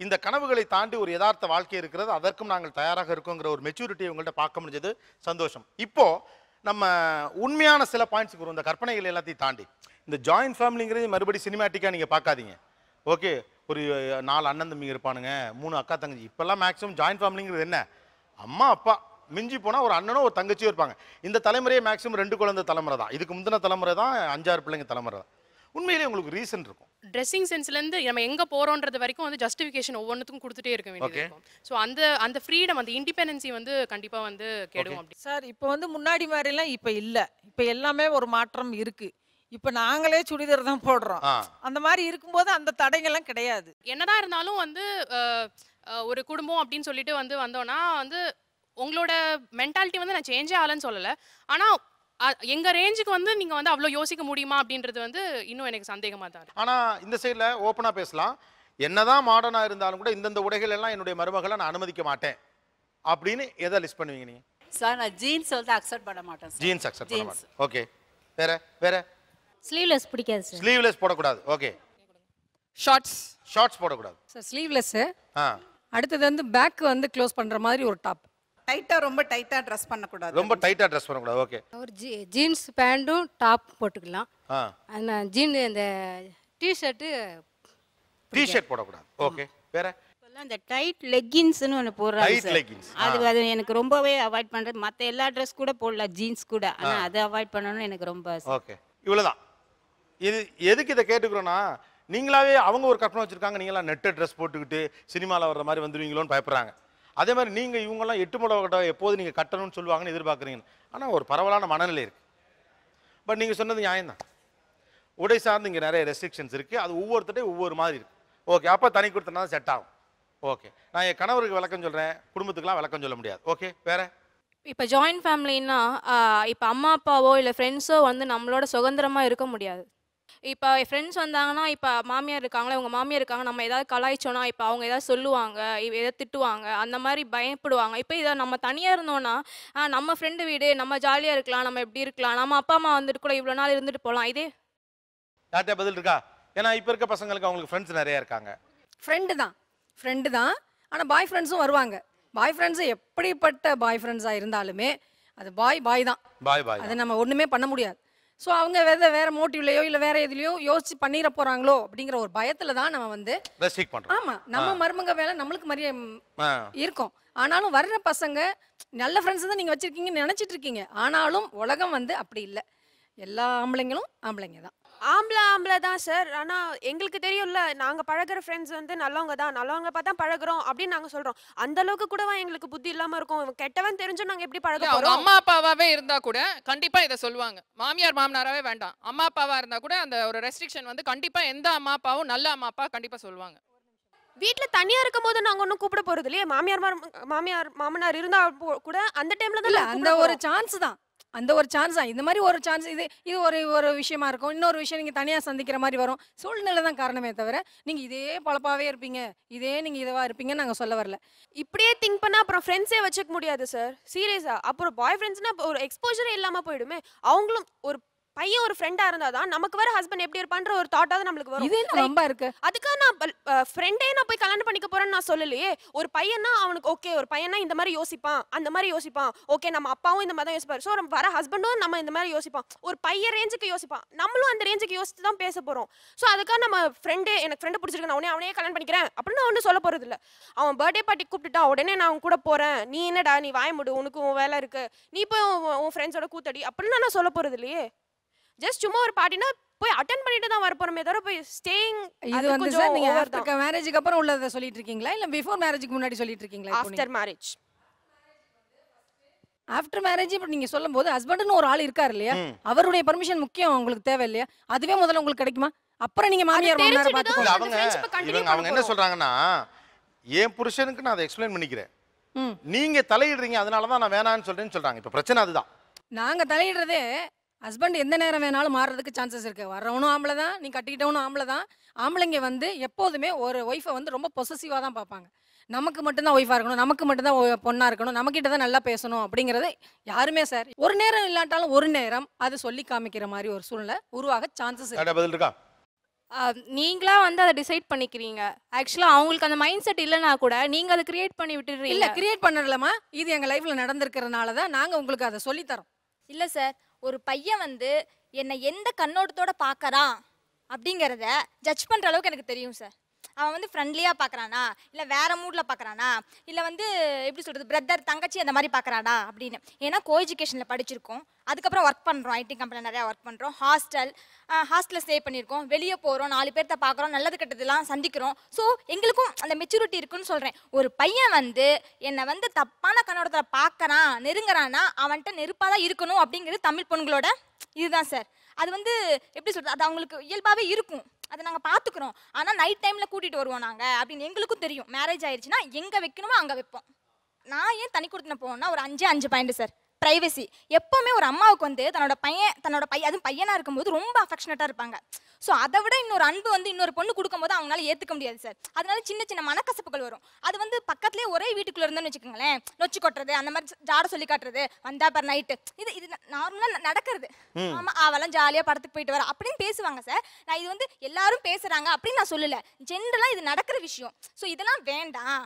இந்த கனவுகளை தாண்டி ஒரு யதார்த்த வாழ்க்கை இருக்கிறது அதற்கும் நாங்கள் தயாராக இருக்கோங்கிற ஒரு மெச்சூரிட்டி இவங்கள்ட்ட பார்க்க முடிஞ்சது சந்தோஷம் இப்போது நம்ம உண்மையான சில பாயிண்ட்ஸுக்கு வரும் இந்த கற்பனைகள் எல்லாத்தையும் தாண்டி இந்த ஜாயின்ட் ஃபேமிலிங்கிறது மறுபடியும் சினிமேட்டிக்காக நீங்கள் பார்க்காதீங்க ஓகே ஒரு நாலு அண்ணன் தம்பிங்க இருப்பானுங்க மூணு அக்கா தங்கச்சி இப்போல்லாம் மேக்ஸிமம் ஜாயின்ட் ஃபேமிலிங்கிறது என்ன அம்மா அப்பா மிஞ்சி போனால் ஒரு அண்ணனும் ஒரு தங்கச்சியும் இருப்பாங்க இந்த தலைமுறையே மேக்ஸிமம் ரெண்டு குழந்தை தலைமுறை தான் இதுக்கு முந்தின தலைமுறை தான் அஞ்சாறு பிள்ளைங்க தலைமுறை தான் உண்மையிலேயே உங்களுக்கு ரீசன் இருக்கும் ட்ரெஸ்ஸிங் சென்ஸ்லேருந்து நம்ம எங்கே போகிறோன்றது வரைக்கும் வந்து ஜஸ்டிஃபிகேஷன் ஒவ்வொன்றுக்கும் கொடுத்துட்டே இருக்க வேண்டியது ஸோ அந்த அந்த ஃப்ரீடம் அந்த இண்டிபெண்டன்சி வந்து கண்டிப்பாக வந்து கேடுவோம் அப்படி சார் இப்போ வந்து முன்னாடி மாதிரிலாம் இப்போ இல்லை இப்போ எல்லாமே ஒரு மாற்றம் இருக்குது இப்ப நாங்களே சுடிதார் தான் போடுறோம் அந்த மாதிரி இருக்கும்போது அந்த தடைகள்லாம் கிடையாது என்னதான் இருந்தாலும் வந்து ஒரு குடும்பம் அப்படின்னு சொல்லிட்டு வந்து வந்தோம்னா வந்து உங்களோட மென்டாலிட்டி வந்து நான் சேஞ்சே ஆகலன்னு சொல்லலை ஆனால் எங்கள் ரேஞ்சுக்கு வந்து நீங்கள் வந்து அவ்வளோ யோசிக்க முடியுமா அப்படின்றது வந்து இன்னும் எனக்கு சந்தேகமாக தான் ஆனால் இந்த சைடில் ஓப்பனாக பேசலாம் என்னதான் மாடர்னாக இருந்தாலும் கூட இந்தந்த உடைகள் எல்லாம் என்னுடைய மருமகளை நான் அனுமதிக்க மாட்டேன் அப்படின்னு எதை லிஸ்ட் பண்ணுவீங்க நீங்கள் சார் நான் ஜீன்ஸ் வந்து அக்செப்ட் பண்ண மாட்டேன் ஜீன்ஸ் அக்செப்ட் பண்ண மாட்டேன் ஓகே வேற வேற ஸ்லீவ்லெஸ் பிடிக்காது சார் ஸ்லீவ்லெஸ் போடக்கூடாது ஓகே ஷார்ட்ஸ் ஷார்ட்ஸ் போடக்கூடாது சார் ஸ்லீவ்லெஸ் அடுத்தது வந்து பேக் வந்து க்ளோஸ் பண்ணுற மாதிரி ஒரு டாப் டைட்டா ரொம்ப டைட்டா ட்ரெஸ் பண்ணக்கூடாது ரொம்ப டைட்டா ட்ரெஸ் பண்ணக்கூடாது ஓகே ஒரு ஜீன்ஸ் பேண்டும் டாப் போட்டுக்கலாம் ஆனா ஜீன் இந்த டிஷர்ட்டு டிஷர்ட் போடக்கூடாது ஓகே வேற அந்த டைட் லெக்கின்ஸ்னு ஒன்று போடுறாங்க அது அது எனக்கு ரொம்பவே அவாய்ட் பண்றது மத்த எல்லா ட்ரெஸ் கூட போடல ஜீன்ஸ் கூட ஆனா அதை அவாய்ட் பண்ணணும்னு எனக்கு ரொம்ப ஓகே இவ்வளோதான் இது எதுக்கு இதை கேட்டுக்கிறோன்னா நீங்களாவே அவங்க ஒரு கற்பனை வச்சுருக்காங்க நீங்களாம் நெட்டு ட்ரெஸ் போட்டுக்கிட்டு சினிமால வர்ற மாதிரி வந்துடுவீங்களோன்னு பயப்படுறாங்க அதே மாதிரி நீங்கள் இவங்கெல்லாம் எட்டு முடவை கட்ட எப்போது நீங்கள் கட்டணும்னு சொல்லுவாங்கன்னு எதிர்பார்க்குறீங்க ஆனால் ஒரு பரவலான மனநிலை இருக்குது பட் நீங்கள் சொன்னது நியாயம்தான் உடை சார்ந்து இங்கே நிறைய ரெஸ்ட்ரிக்ஷன்ஸ் இருக்குது அது ஒவ்வொருத்தட்டையும் ஒவ்வொரு மாதிரி இருக்குது ஓகே அப்போ தனி கொடுத்தனா செட் ஆகும் ஓகே நான் என் கணவருக்கு விளக்கம் சொல்கிறேன் குடும்பத்துக்குலாம் விளக்கம் சொல்ல முடியாது ஓகே வேறு இப்போ ஜாயின்ட் ஃபேமிலின்னா இப்போ அம்மா அப்பாவோ இல்லை ஃப்ரெண்ட்ஸோ வந்து நம்மளோட சுதந்திரமாக இருக்க முடியாது இப்போ ஃப்ரெண்ட்ஸ் வந்தாங்கன்னா இப்போ மாமியார் இருக்காங்களா இவங்க மாமியார் இருக்காங்க நம்ம ஏதாவது கலாய்ச்சோன்னா இப்போ அவங்க ஏதாவது சொல்லுவாங்க ஏதாவது திட்டுவாங்க அந்த மாதிரி பயப்படுவாங்க இப்போ இதை நம்ம தனியாக இருந்தோன்னா நம்ம ஃப்ரெண்டு வீடு நம்ம ஜாலியாக இருக்கலாம் நம்ம எப்படி இருக்கலாம் நம்ம அப்பா அம்மா வந்துட்டு கூட இவ்வளோ நாள் இருந்துட்டு போகலாம் இதே யார்கிட்ட பதில் இருக்கா ஏன்னா இப்போ இருக்க பசங்களுக்கு அவங்களுக்கு ஃப்ரெண்ட்ஸ் நிறையா இருக்காங்க ஃப்ரெண்டு தான் ஃப்ரெண்டு தான் ஆனால் பாய் ஃப்ரெண்ட்ஸும் வருவாங்க பாய் ஃப்ரெண்ட்ஸும் எப்படிப்பட்ட பாய் ஃப்ரெண்ட்ஸாக இருந்தாலுமே அது பாய் பாய் தான் பாய் பாய் அதை நம்ம ஒன்றுமே பண்ண முடியாது ஸோ அவங்க வேற வேற மோட்டிவ்லையோ இல்லை வேற எதுலையோ யோசிச்சு பண்ணிட போறாங்களோ அப்படிங்கிற ஒரு பயத்துல தான் நம்ம வந்து ஆமா நம்ம மருமங்க வேலை நம்மளுக்கு மரிய இருக்கும் ஆனாலும் வர்ற பசங்க நல்ல ஃப்ரெண்ட்ஸ் தான் நீங்க வச்சிருக்கீங்கன்னு நினைச்சிட்டு இருக்கீங்க ஆனாலும் உலகம் வந்து அப்படி இல்லை எல்லா ஆம்பளைங்களும் ஆம்பளைங்க தான் ஆம்பளை ஆம்பளை தான் சார் ஆனால் எங்களுக்கு தெரியும்ல நாங்கள் பழகுற ஃப்ரெண்ட்ஸ் வந்து நல்லவங்க தான் நல்லவங்க பார்த்தா பழகுறோம் அப்படின்னு நாங்கள் சொல்கிறோம் அந்த அளவுக்கு கூடவா எங்களுக்கு புத்தி இல்லாமல் இருக்கும் கெட்டவன் தெரிஞ்சும் நாங்கள் எப்படி பழகிறோம் அம்மா அப்பாவாகவே இருந்தால் கூட கண்டிப்பாக இதை சொல்லுவாங்க மாமியார் மாமனாராகவே வேண்டாம் அம்மா அப்பாவாக இருந்தால் கூட அந்த ஒரு ரெஸ்ட்ரிக்ஷன் வந்து கண்டிப்பாக எந்த அம்மா அப்பாவும் நல்ல அம்மா அப்பா கண்டிப்பாக சொல்லுவாங்க வீட்டில் தனியாக இருக்கும் போது நாங்கள் ஒன்றும் கூப்பிட போகிறது இல்லையே மாமியார் மாமியார் மாமனார் இருந்தால் கூட அந்த டைமில் தான் அந்த ஒரு சான்ஸ் தான் அந்த ஒரு சான்ஸ் தான் இந்த மாதிரி ஒரு சான்ஸ் இது இது ஒரு ஒரு விஷயமா இருக்கும் இன்னொரு விஷயம் நீங்கள் தனியாக சந்திக்கிற மாதிரி வரும் சூழ்நிலை தான் காரணமே தவிர நீங்கள் இதே பழப்பாவே இருப்பீங்க இதே நீங்கள் இதுவாக இருப்பீங்கன்னு நாங்கள் சொல்ல வரல இப்படியே திங்க் பண்ணால் அப்புறம் ஃப்ரெண்ட்ஸே வச்சுக்க முடியாது சார் சீரியஸாக அப்புறம் பாய் ஃப்ரெண்ட்ஸ்னால் ஒரு எக்ஸ்போஜரே இல்லாமல் போயிடுமே அவங்களும் ஒரு பையன் ஒரு ஃப்ரெண்டா இருந்தாதான் தான் நமக்கு வேற ஹஸ்பண்ட் எப்படி இருப்பான்ற ஒரு தாட்டாவது நம்மளுக்கு வரும் இது ரொம்ப இருக்கு அதுக்காக நான் ஃப்ரெண்டே நான் போய் கல்யாணம் பண்ணிக்க போறேன்னு நான் சொல்லலையே ஒரு பையனா அவனுக்கு ஓகே ஒரு பையனா இந்த மாதிரி யோசிப்பான் அந்த மாதிரி யோசிப்பான் ஓகே நம்ம அப்பாவும் இந்த மாதிரி தான் யோசிப்பாரு ஸோ நம்ம வர ஹஸ்பண்டும் நம்ம இந்த மாதிரி யோசிப்பான் ஒரு பையன் ரேஞ்சுக்கு யோசிப்பான் நம்மளும் அந்த ரேஞ்சுக்கு யோசித்து தான் பேச போறோம் ஸோ அதுக்காக நம்ம ஃப்ரெண்டே எனக்கு ஃப்ரெண்டு பிடிச்சிருக்கு நான் உடனே அவனே கல்யாணம் பண்ணிக்கிறேன் அப்படின்னு ஒன்றும் சொல்ல போறது இல்லை அவன் பர்த்டே பார்ட்டி கூப்பிட்டுட்டா உடனே நான் அவன் கூட போறேன் நீ என்னடா நீ வாய முடு உனக்கு உன் வேலை இருக்கு நீ போய் உன் ஃப்ரெண்ட்ஸோட கூத்தடி அப்படின்னு நான் சொல்ல போறது இல்லையே ஜஸ்ட் சும்மா ஒரு பார்ட்டினா போய் அட்டென்ட் பண்ணிட்டு தான் வரப்போறமே தவிர போய் ஸ்டேயிங் இது வந்து சார் நீங்க ஆஃப்டர் மேரேஜ்க்கு அப்புறம் உள்ளத சொல்லிட்டு இருக்கீங்களா இல்ல பிஃபோர் மேரேஜ்க்கு முன்னாடி சொல்லிட்டு இருக்கீங்களா ஆஃப்டர் மேரேஜ் ஆஃப்டர் மேரேஜ் இப்போ நீங்க சொல்லும் போது ஹஸ்பண்ட்னு ஒரு ஆள் இருக்காரு இல்லையா அவருடைய பர்மிஷன் முக்கியம் உங்களுக்கு தேவை இல்லையா அதுவே முதல்ல உங்களுக்கு கிடைக்குமா அப்புறம் நீங்க மாமியார் மாமனார் பாத்துக்கோங்க அவங்க இவங்க அவங்க என்ன சொல்றாங்கன்னா ஏன் புருஷனுக்கு நான் அதை எக்ஸ்பிளைன் பண்ணிக்கிறேன் நீங்க தலையிடுறீங்க அதனால தான் நான் வேணாம்னு சொல்றேன்னு சொல்றாங்க இப்ப பிரச்சனை அதுதான் நாங்க தலையிடுறதே ஹஸ்பண்ட் எந்த நேரம் வேணாலும் மாறுறதுக்கு சான்சஸ் இருக்குது வரவனும் ஆம்பளை தான் நீ கட்டிக்கிட்டவனும் ஆம்பளை தான் ஆம்பளைங்க வந்து எப்போதுமே ஒரு ஒய்ஃபை வந்து ரொம்ப பொசசிவாக தான் பார்ப்பாங்க நமக்கு மட்டும்தான் ஒய்ஃபாக இருக்கணும் நமக்கு மட்டும்தான் பொண்ணாக இருக்கணும் நம்மக்கிட்ட தான் நல்லா பேசணும் அப்படிங்கிறது யாருமே சார் ஒரு நேரம் இல்லாட்டாலும் ஒரு நேரம் அது சொல்லி காமிக்கிற மாதிரி ஒரு சூழ்நிலை உருவாக சான்சஸ் இருக்கா நீங்களா வந்து அதை டிசைட் பண்ணிக்கிறீங்க ஆக்சுவலாக அவங்களுக்கு அந்த மைண்ட் செட் இல்லைனா கூட நீங்கள் அதை கிரியேட் பண்ணி விட்டுறீங்க இல்லை கிரியேட் பண்ணலமா இது எங்கள் லைஃப்பில் நடந்திருக்கிறதுனால தான் நாங்கள் உங்களுக்கு அதை சொல்லித்தரோம் இல்லை சார் ஒரு பையன் வந்து என்னை எந்த கண்ணோட்டத்தோட பார்க்கறான் அப்படிங்கிறத ஜட்ஜ் பண்ணுற அளவுக்கு எனக்கு தெரியும் சார் அவன் வந்து ஃப்ரெண்ட்லியாக பார்க்குறானா இல்லை வேறு மூடில் பார்க்குறானா இல்லை வந்து எப்படி சொல்கிறது பிரதர் தங்கச்சி அந்த மாதிரி பார்க்குறானா அப்படின்னு ஏன்னா கோ எஜுகேஷனில் படிச்சிருக்கோம் அதுக்கப்புறம் ஒர்க் பண்ணுறோம் ஐடி கம்பெனியில் நிறையா ஒர்க் பண்ணுறோம் ஹாஸ்டல் ஹாஸ்டலில் ஸ்டே பண்ணியிருக்கோம் வெளியே போகிறோம் நாலு பேர்த்த பார்க்குறோம் நல்லது கெட்டதுலாம் சந்திக்கிறோம் ஸோ எங்களுக்கும் அந்த மெச்சூரிட்டி இருக்குன்னு சொல்கிறேன் ஒரு பையன் வந்து என்னை வந்து தப்பான கண்ணோடத்தில் பார்க்குறான் நெருங்குறான்னா அவன்கிட்ட நெருப்பாக தான் இருக்கணும் அப்படிங்கிறது தமிழ் பொண்களோட இதுதான் சார் அது வந்து எப்படி சொல்கிறது அது அவங்களுக்கு இயல்பாகவே இருக்கும் அதை நாங்கள் பார்த்துக்குறோம் ஆனால் நைட் டைமில் கூட்டிகிட்டு வருவோம் நாங்கள் அப்படின்னு எங்களுக்கும் தெரியும் மேரேஜ் ஆயிடுச்சுன்னா எங்கே வைக்கணுமோ அங்கே வைப்போம் நான் ஏன் தனி கொடுத்துன போனோம்னா ஒரு அஞ்சு அஞ்சு பாயிண்ட் சார் ப்ரைவசி எப்போவுமே ஒரு அம்மாவுக்கு வந்து தன்னோட பையன் தன்னோட பையன் அதுவும் பையனாக இருக்கும்போது ரொம்ப அஃபெக்ஷனேட்டாக இருப்பாங்க ஸோ அதை விட இன்னொரு அன்பு வந்து இன்னொரு பொண்ணு கொடுக்கும்போது அவங்களால ஏற்றுக்க முடியாது சார் அதனால சின்ன சின்ன மனக்கசப்புகள் வரும் அது வந்து பக்கத்துலேயே ஒரே வீட்டுக்குள்ளே இருந்தோம்னு வச்சுக்கோங்களேன் நொச்சு கொட்டுறது அந்த மாதிரி ஜாட சொல்லி காட்டுறது வந்தா பர் நைட்டு இது இது நார்மலாக நடக்கிறது ஆமாம் அவெல்லாம் ஜாலியாக படத்துக்கு போயிட்டு வர அப்படின்னு பேசுவாங்க சார் நான் இது வந்து எல்லாரும் பேசுகிறாங்க அப்படின்னு நான் சொல்லலை ஜென்ரலாக இது நடக்கிற விஷயம் ஸோ இதெல்லாம் வேண்டாம்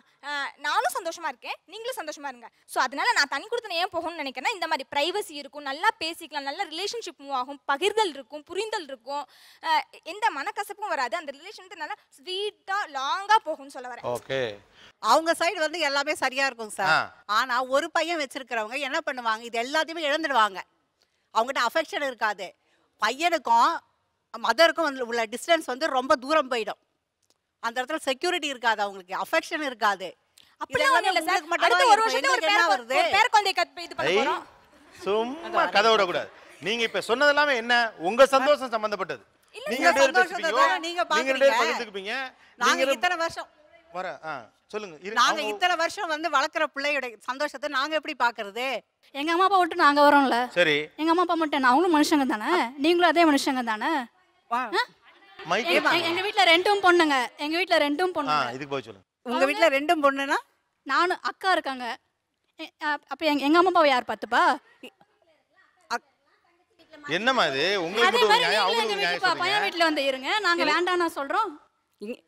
நானும் சந்தோஷமாக இருக்கேன் நீங்களும் சந்தோஷமாக இருங்க ஸோ அதனால நான் தனி கொடுத்தன ஏன் போகணும்னு நினைக்கிறேன் இருக்கணும்னா இந்த மாதிரி ப்ரைவசி இருக்கும் நல்லா பேசிக்கலாம் நல்ல ரிலேஷன்ஷிப் மூவ் ஆகும் பகிர்தல் இருக்கும் புரிந்தல் இருக்கும் எந்த மனக்கசப்பும் வராது அந்த ரிலேஷன் நல்லா ஸ்வீட்டாக லாங்காக போகும்னு சொல்ல வரேன் ஓகே அவங்க சைடு வந்து எல்லாமே சரியாக இருக்கும் சார் ஆனா ஒரு பையன் வச்சிருக்கிறவங்க என்ன பண்ணுவாங்க இது எல்லாத்தையுமே இழந்துடுவாங்க அவங்ககிட்ட அஃபெக்ஷன் இருக்காது பையனுக்கும் மதருக்கும் வந்து உள்ள டிஸ்டன்ஸ் வந்து ரொம்ப தூரம் போயிடும் அந்த இடத்துல செக்யூரிட்டி இருக்காது அவங்களுக்கு அஃபெக்ஷன் இருக்காது வருது சும்மா கதை நீங்க இப்ப என்ன உங்க சந்தோஷம் சம்பந்தப்பட்டது நீங்க நீங்க நாங்க இத்தனை வருஷம் சொல்லுங்க நாங்க இத்தனை வருஷம் வந்து சந்தோஷத்தை நாங்க எப்படி எங்க அம்மா அப்பா நாங்க சரி எங்க அம்மா அப்பா மட்டும் அவங்களும் மனுஷங்க தானே நீங்களும் அதே மனுஷங்க தானே எங்க வீட்டுல ரெண்டும் பொண்ணுங்க எங்க வீட்டுல ரெண்டும் பொண்ணுங்க இதுக்கு போய் சொல்லுங்க உங்க வீட்டுல ரெண்டும் பொண்ணுனா நானும் அக்கா இருக்காங்க அப்ப எங்க எங்க அம்மா அப்பா யார் பாத்துப்பா என்னமா இது உங்க மாதிரி பையன் வீட்டுல வந்து இருங்க நாங்க வேண்டாம் நான் சொல்றோம்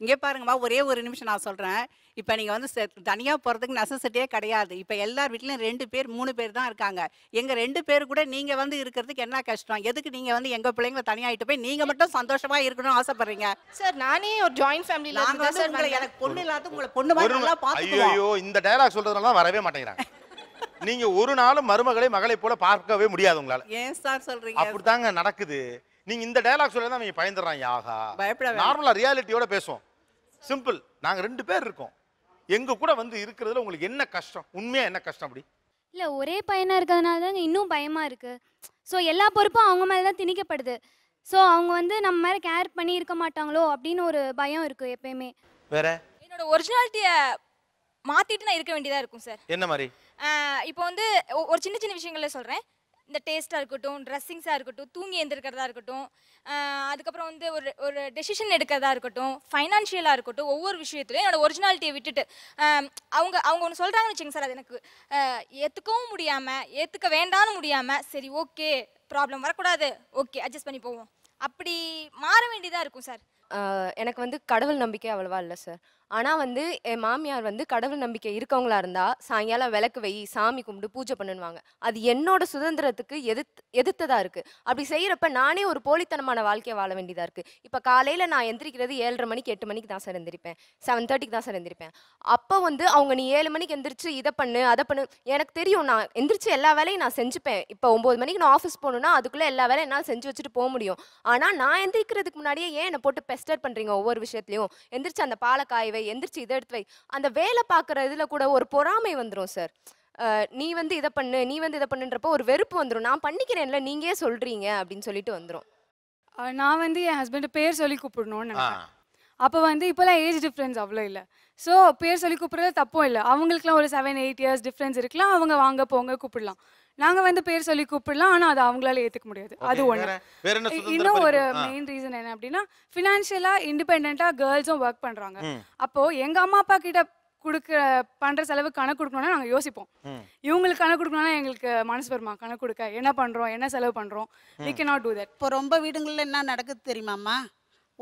இங்கே பாருங்கம்மா ஒரே ஒரு நிமிஷம் நான் சொல்கிறேன் இப்போ நீங்கள் வந்து தனியாக போகிறதுக்கு நெசசிட்டியே கிடையாது இப்போ எல்லார் வீட்லையும் ரெண்டு பேர் மூணு பேர் தான் இருக்காங்க எங்கள் ரெண்டு பேர் கூட நீங்கள் வந்து இருக்கிறதுக்கு என்ன கஷ்டம் எதுக்கு நீங்கள் வந்து எங்கள் பிள்ளைங்களை தனியாகிட்டு போய் நீங்கள் மட்டும் சந்தோஷமாக இருக்கணும்னு ஆசைப்பட்றீங்க சார் நானே ஒரு ஜாயின்ட் ஃபேமிலி நாங்கள் சார் எனக்கு பொண்ணு இல்லாத உங்களை பொண்ணு மாதிரி நல்லா ஐயோ இந்த டயலாக் சொல்கிறதுனால வரவே மாட்டேங்கிறாங்க நீங்க ஒரு நாளும் மருமகளை மகளை போல பார்க்கவே முடியாது உங்களால ஏன் சார் சொல்றீங்க அப்படித்தாங்க நடக்குது நீங்க இந்த டயலாக் சொல்லி தான் அவங்க பயந்துடுறாங்க ஆகா பயப்பட நார்மலா ரியாலிட்டியோட பேசுவோம் சிம்பிள் நாங்க ரெண்டு பேர் இருக்கோம் எங்க கூட வந்து இருக்கிறதுல உங்களுக்கு என்ன கஷ்டம் உண்மையா என்ன கஷ்டம் அப்படி இல்ல ஒரே பையனா இருக்கிறதுனால தான் இன்னும் பயமா இருக்கு ஸோ எல்லா பொறுப்பும் அவங்க மேல தான் திணிக்கப்படுது ஸோ அவங்க வந்து நம்ம மேல கேர் பண்ணி இருக்க மாட்டாங்களோ அப்படின்னு ஒரு பயம் இருக்கு எப்பயுமே வேற என்னோட ஒரிஜினாலிட்டியை மாத்திட்டு நான் இருக்க வேண்டியதா இருக்கும் சார் என்ன மாதிரி இப்போ வந்து ஒரு சின்ன சின்ன விஷயங்கள்ல சொல்றேன் இந்த டேஸ்ட்டாக இருக்கட்டும் ட்ரெஸ்ஸிங்ஸாக இருக்கட்டும் தூங்கி எழுந்திருக்கிறதா இருக்கட்டும் அதுக்கப்புறம் வந்து ஒரு ஒரு டெசிஷன் எடுக்கிறதா இருக்கட்டும் ஃபைனான்ஷியலாக இருக்கட்டும் ஒவ்வொரு விஷயத்துலையும் என்னோடய ஒரிஜினாலிட்டியை விட்டுட்டு அவங்க அவங்க ஒன்று சொல்கிறாங்கன்னு வச்சுங்க சார் அது எனக்கு ஏற்றுக்கவும் முடியாமல் ஏற்றுக்க வேண்டாம்னு முடியாமல் சரி ஓகே ப்ராப்ளம் வரக்கூடாது ஓகே அட்ஜஸ்ட் பண்ணி போவோம் அப்படி மாற வேண்டியதாக இருக்கும் சார் எனக்கு வந்து கடவுள் நம்பிக்கை அவ்வளவா இல்லை சார் ஆனால் வந்து என் மாமியார் வந்து கடவுள் நம்பிக்கை இருக்கவங்களா இருந்தால் சாயங்காலம் விளக்கு வை சாமி கும்பிட்டு பூஜை பண்ணுவாங்க அது என்னோட சுதந்திரத்துக்கு எதிர்த் எதிர்த்ததாக இருக்குது அப்படி செய்கிறப்ப நானே ஒரு போலித்தனமான வாழ்க்கையை வாழ வேண்டியதாக இருக்குது இப்போ காலையில் நான் எந்திரிக்கிறது ஏழரை மணிக்கு எட்டு மணிக்கு தான் சார் எந்திரிப்பேன் செவன் தேர்ட்டிக்கு தான் சார் எந்திரிப்பேன் அப்போ வந்து அவங்க நீ ஏழு மணிக்கு எந்திரிச்சு இதை பண்ணு அதை பண்ணு எனக்கு தெரியும் நான் எந்திரிச்சு எல்லா வேலையும் நான் செஞ்சுப்பேன் இப்போ ஒம்பது மணிக்கு நான் ஆஃபீஸ் போகணுன்னா அதுக்குள்ளே எல்லா வேலையும் என்னால் செஞ்சு வச்சுட்டு போக முடியும் ஆனால் நான் எந்திரிக்கிறதுக்கு முன்னாடியே ஏன் என்னை போட்டு பெஸ்டர் பண்ணுறீங்க ஒவ்வொரு விஷயத்துலையும் எந்திரிச்சு அந்த பாலை வை எந்திரிச்சு இதை எடுத்து வை அந்த வேலை பார்க்குற இதில் கூட ஒரு பொறாமை வந்துடும் சார் நீ வந்து இதை பண்ணு நீ வந்து இதை பண்ணுன்றப்போ ஒரு வெறுப்பு வந்துடும் நான் பண்ணிக்கிறேன்ல நீங்களே சொல்கிறீங்க அப்படின்னு சொல்லிட்டு வந்துடும் நான் வந்து என் ஹஸ்பண்ட் பேர் சொல்லி கூப்பிடணும்னு நினைக்கிறேன் அப்போ வந்து இப்போலாம் ஏஜ் டிஃப்ரென்ஸ் அவ்வளோ இல்லை ஸோ பேர் சொல்லி கூப்பிட்றது தப்பும் இல்லை அவங்களுக்குலாம் ஒரு செவன் எயிட் இயர்ஸ் டிஃப்ரென்ஸ் இருக்கலாம் அவங்க வாங்க போங்க கூப்பிடலாம் நாங்க வந்து பேர் சொல்லி கூப்பிடலாம் ஆனா அது அவங்களால ஏத்துக்க முடியாது அது ஒண்ணு இன்னும் ஒரு மெயின் ரீசன் என்ன அப்படின்னா பினான்சியலா இண்டிபெண்டா கேர்ள்ஸும் ஒர்க் பண்றாங்க அப்போ எங்க அம்மா அப்பா கிட்ட கொடுக்குற பண்ற செலவு கணக்கு கொடுக்கணும்னா நாங்க யோசிப்போம் இவங்களுக்கு கணக்கு கொடுக்கணும்னா எங்களுக்கு மனசு வருமா கணக்கு கொடுக்க என்ன பண்றோம் என்ன செலவு பண்றோம் we can not to that இப்போ ரொம்ப வீடுங்களில் என்ன நடக்குது தெரியுமாம்மா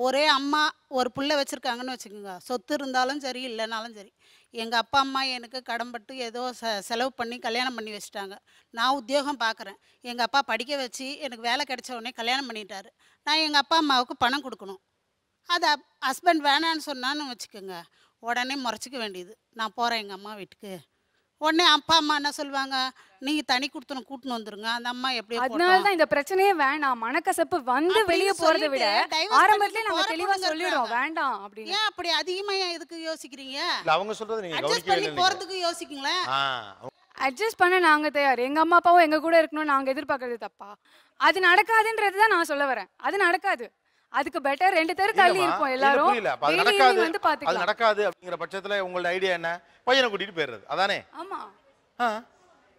ஒரே அம்மா ஒரு பிள்ளை வச்சுருக்காங்கன்னு வச்சுக்கோங்க சொத்து இருந்தாலும் சரி இல்லைனாலும் சரி எங்கள் அப்பா அம்மா எனக்கு கடன்பட்டு ஏதோ ச செலவு பண்ணி கல்யாணம் பண்ணி வச்சுட்டாங்க நான் உத்தியோகம் பார்க்குறேன் எங்கள் அப்பா படிக்க வச்சு எனக்கு வேலை கிடைச்ச உடனே கல்யாணம் பண்ணிட்டாரு நான் எங்கள் அப்பா அம்மாவுக்கு பணம் கொடுக்கணும் அது ஹஸ்பண்ட் வேணான்னு சொன்னான்னு வச்சுக்கோங்க உடனே முறைச்சிக்க வேண்டியது நான் போகிறேன் எங்கள் அம்மா வீட்டுக்கு உடனே அப்பா அம்மா என்ன சொல்லுவாங்க நீங்க தனி கொடுத்தணும் கூட்டின்னு வந்துருங்க அந்த அம்மா எப்படி அதனாலதான் இந்த பிரச்சனையே வேணாம் மனக்கசப்பு வந்து வெளிய போறதை விட ஆரம்பத்துல நாங்க தெளிவா சொல்லிடுறோம் வேண்டாம் அப்படின்னு ஏன் அப்படி அதிகமா இதுக்கு யோசிக்கிறீங்க அவங்க சொல்றது நீங்க அட்ஜஸ்ட் பண்ணி போறதுக்கு யோசிக்கீங்களா அட்ஜஸ்ட் பண்ண நாங்க தயார் எங்க அம்மா அப்பாவும் எங்க கூட இருக்கணும் நாங்க எதிர்பார்க்கறது தப்பா அது நடக்காதுன்றது தான் நான் சொல்ல வரேன் அது நடக்காது அதுக்கு பெட்டர் ரெண்டு பேரும் தள்ளி இருப்போம் எல்லாரும் அது நடக்காது வந்து அது நடக்காது அப்படிங்கிற பட்சத்துல உங்களோட ஐடியா என்ன பையனை கூட்டிட்டு போயிருது அதானே ஆமா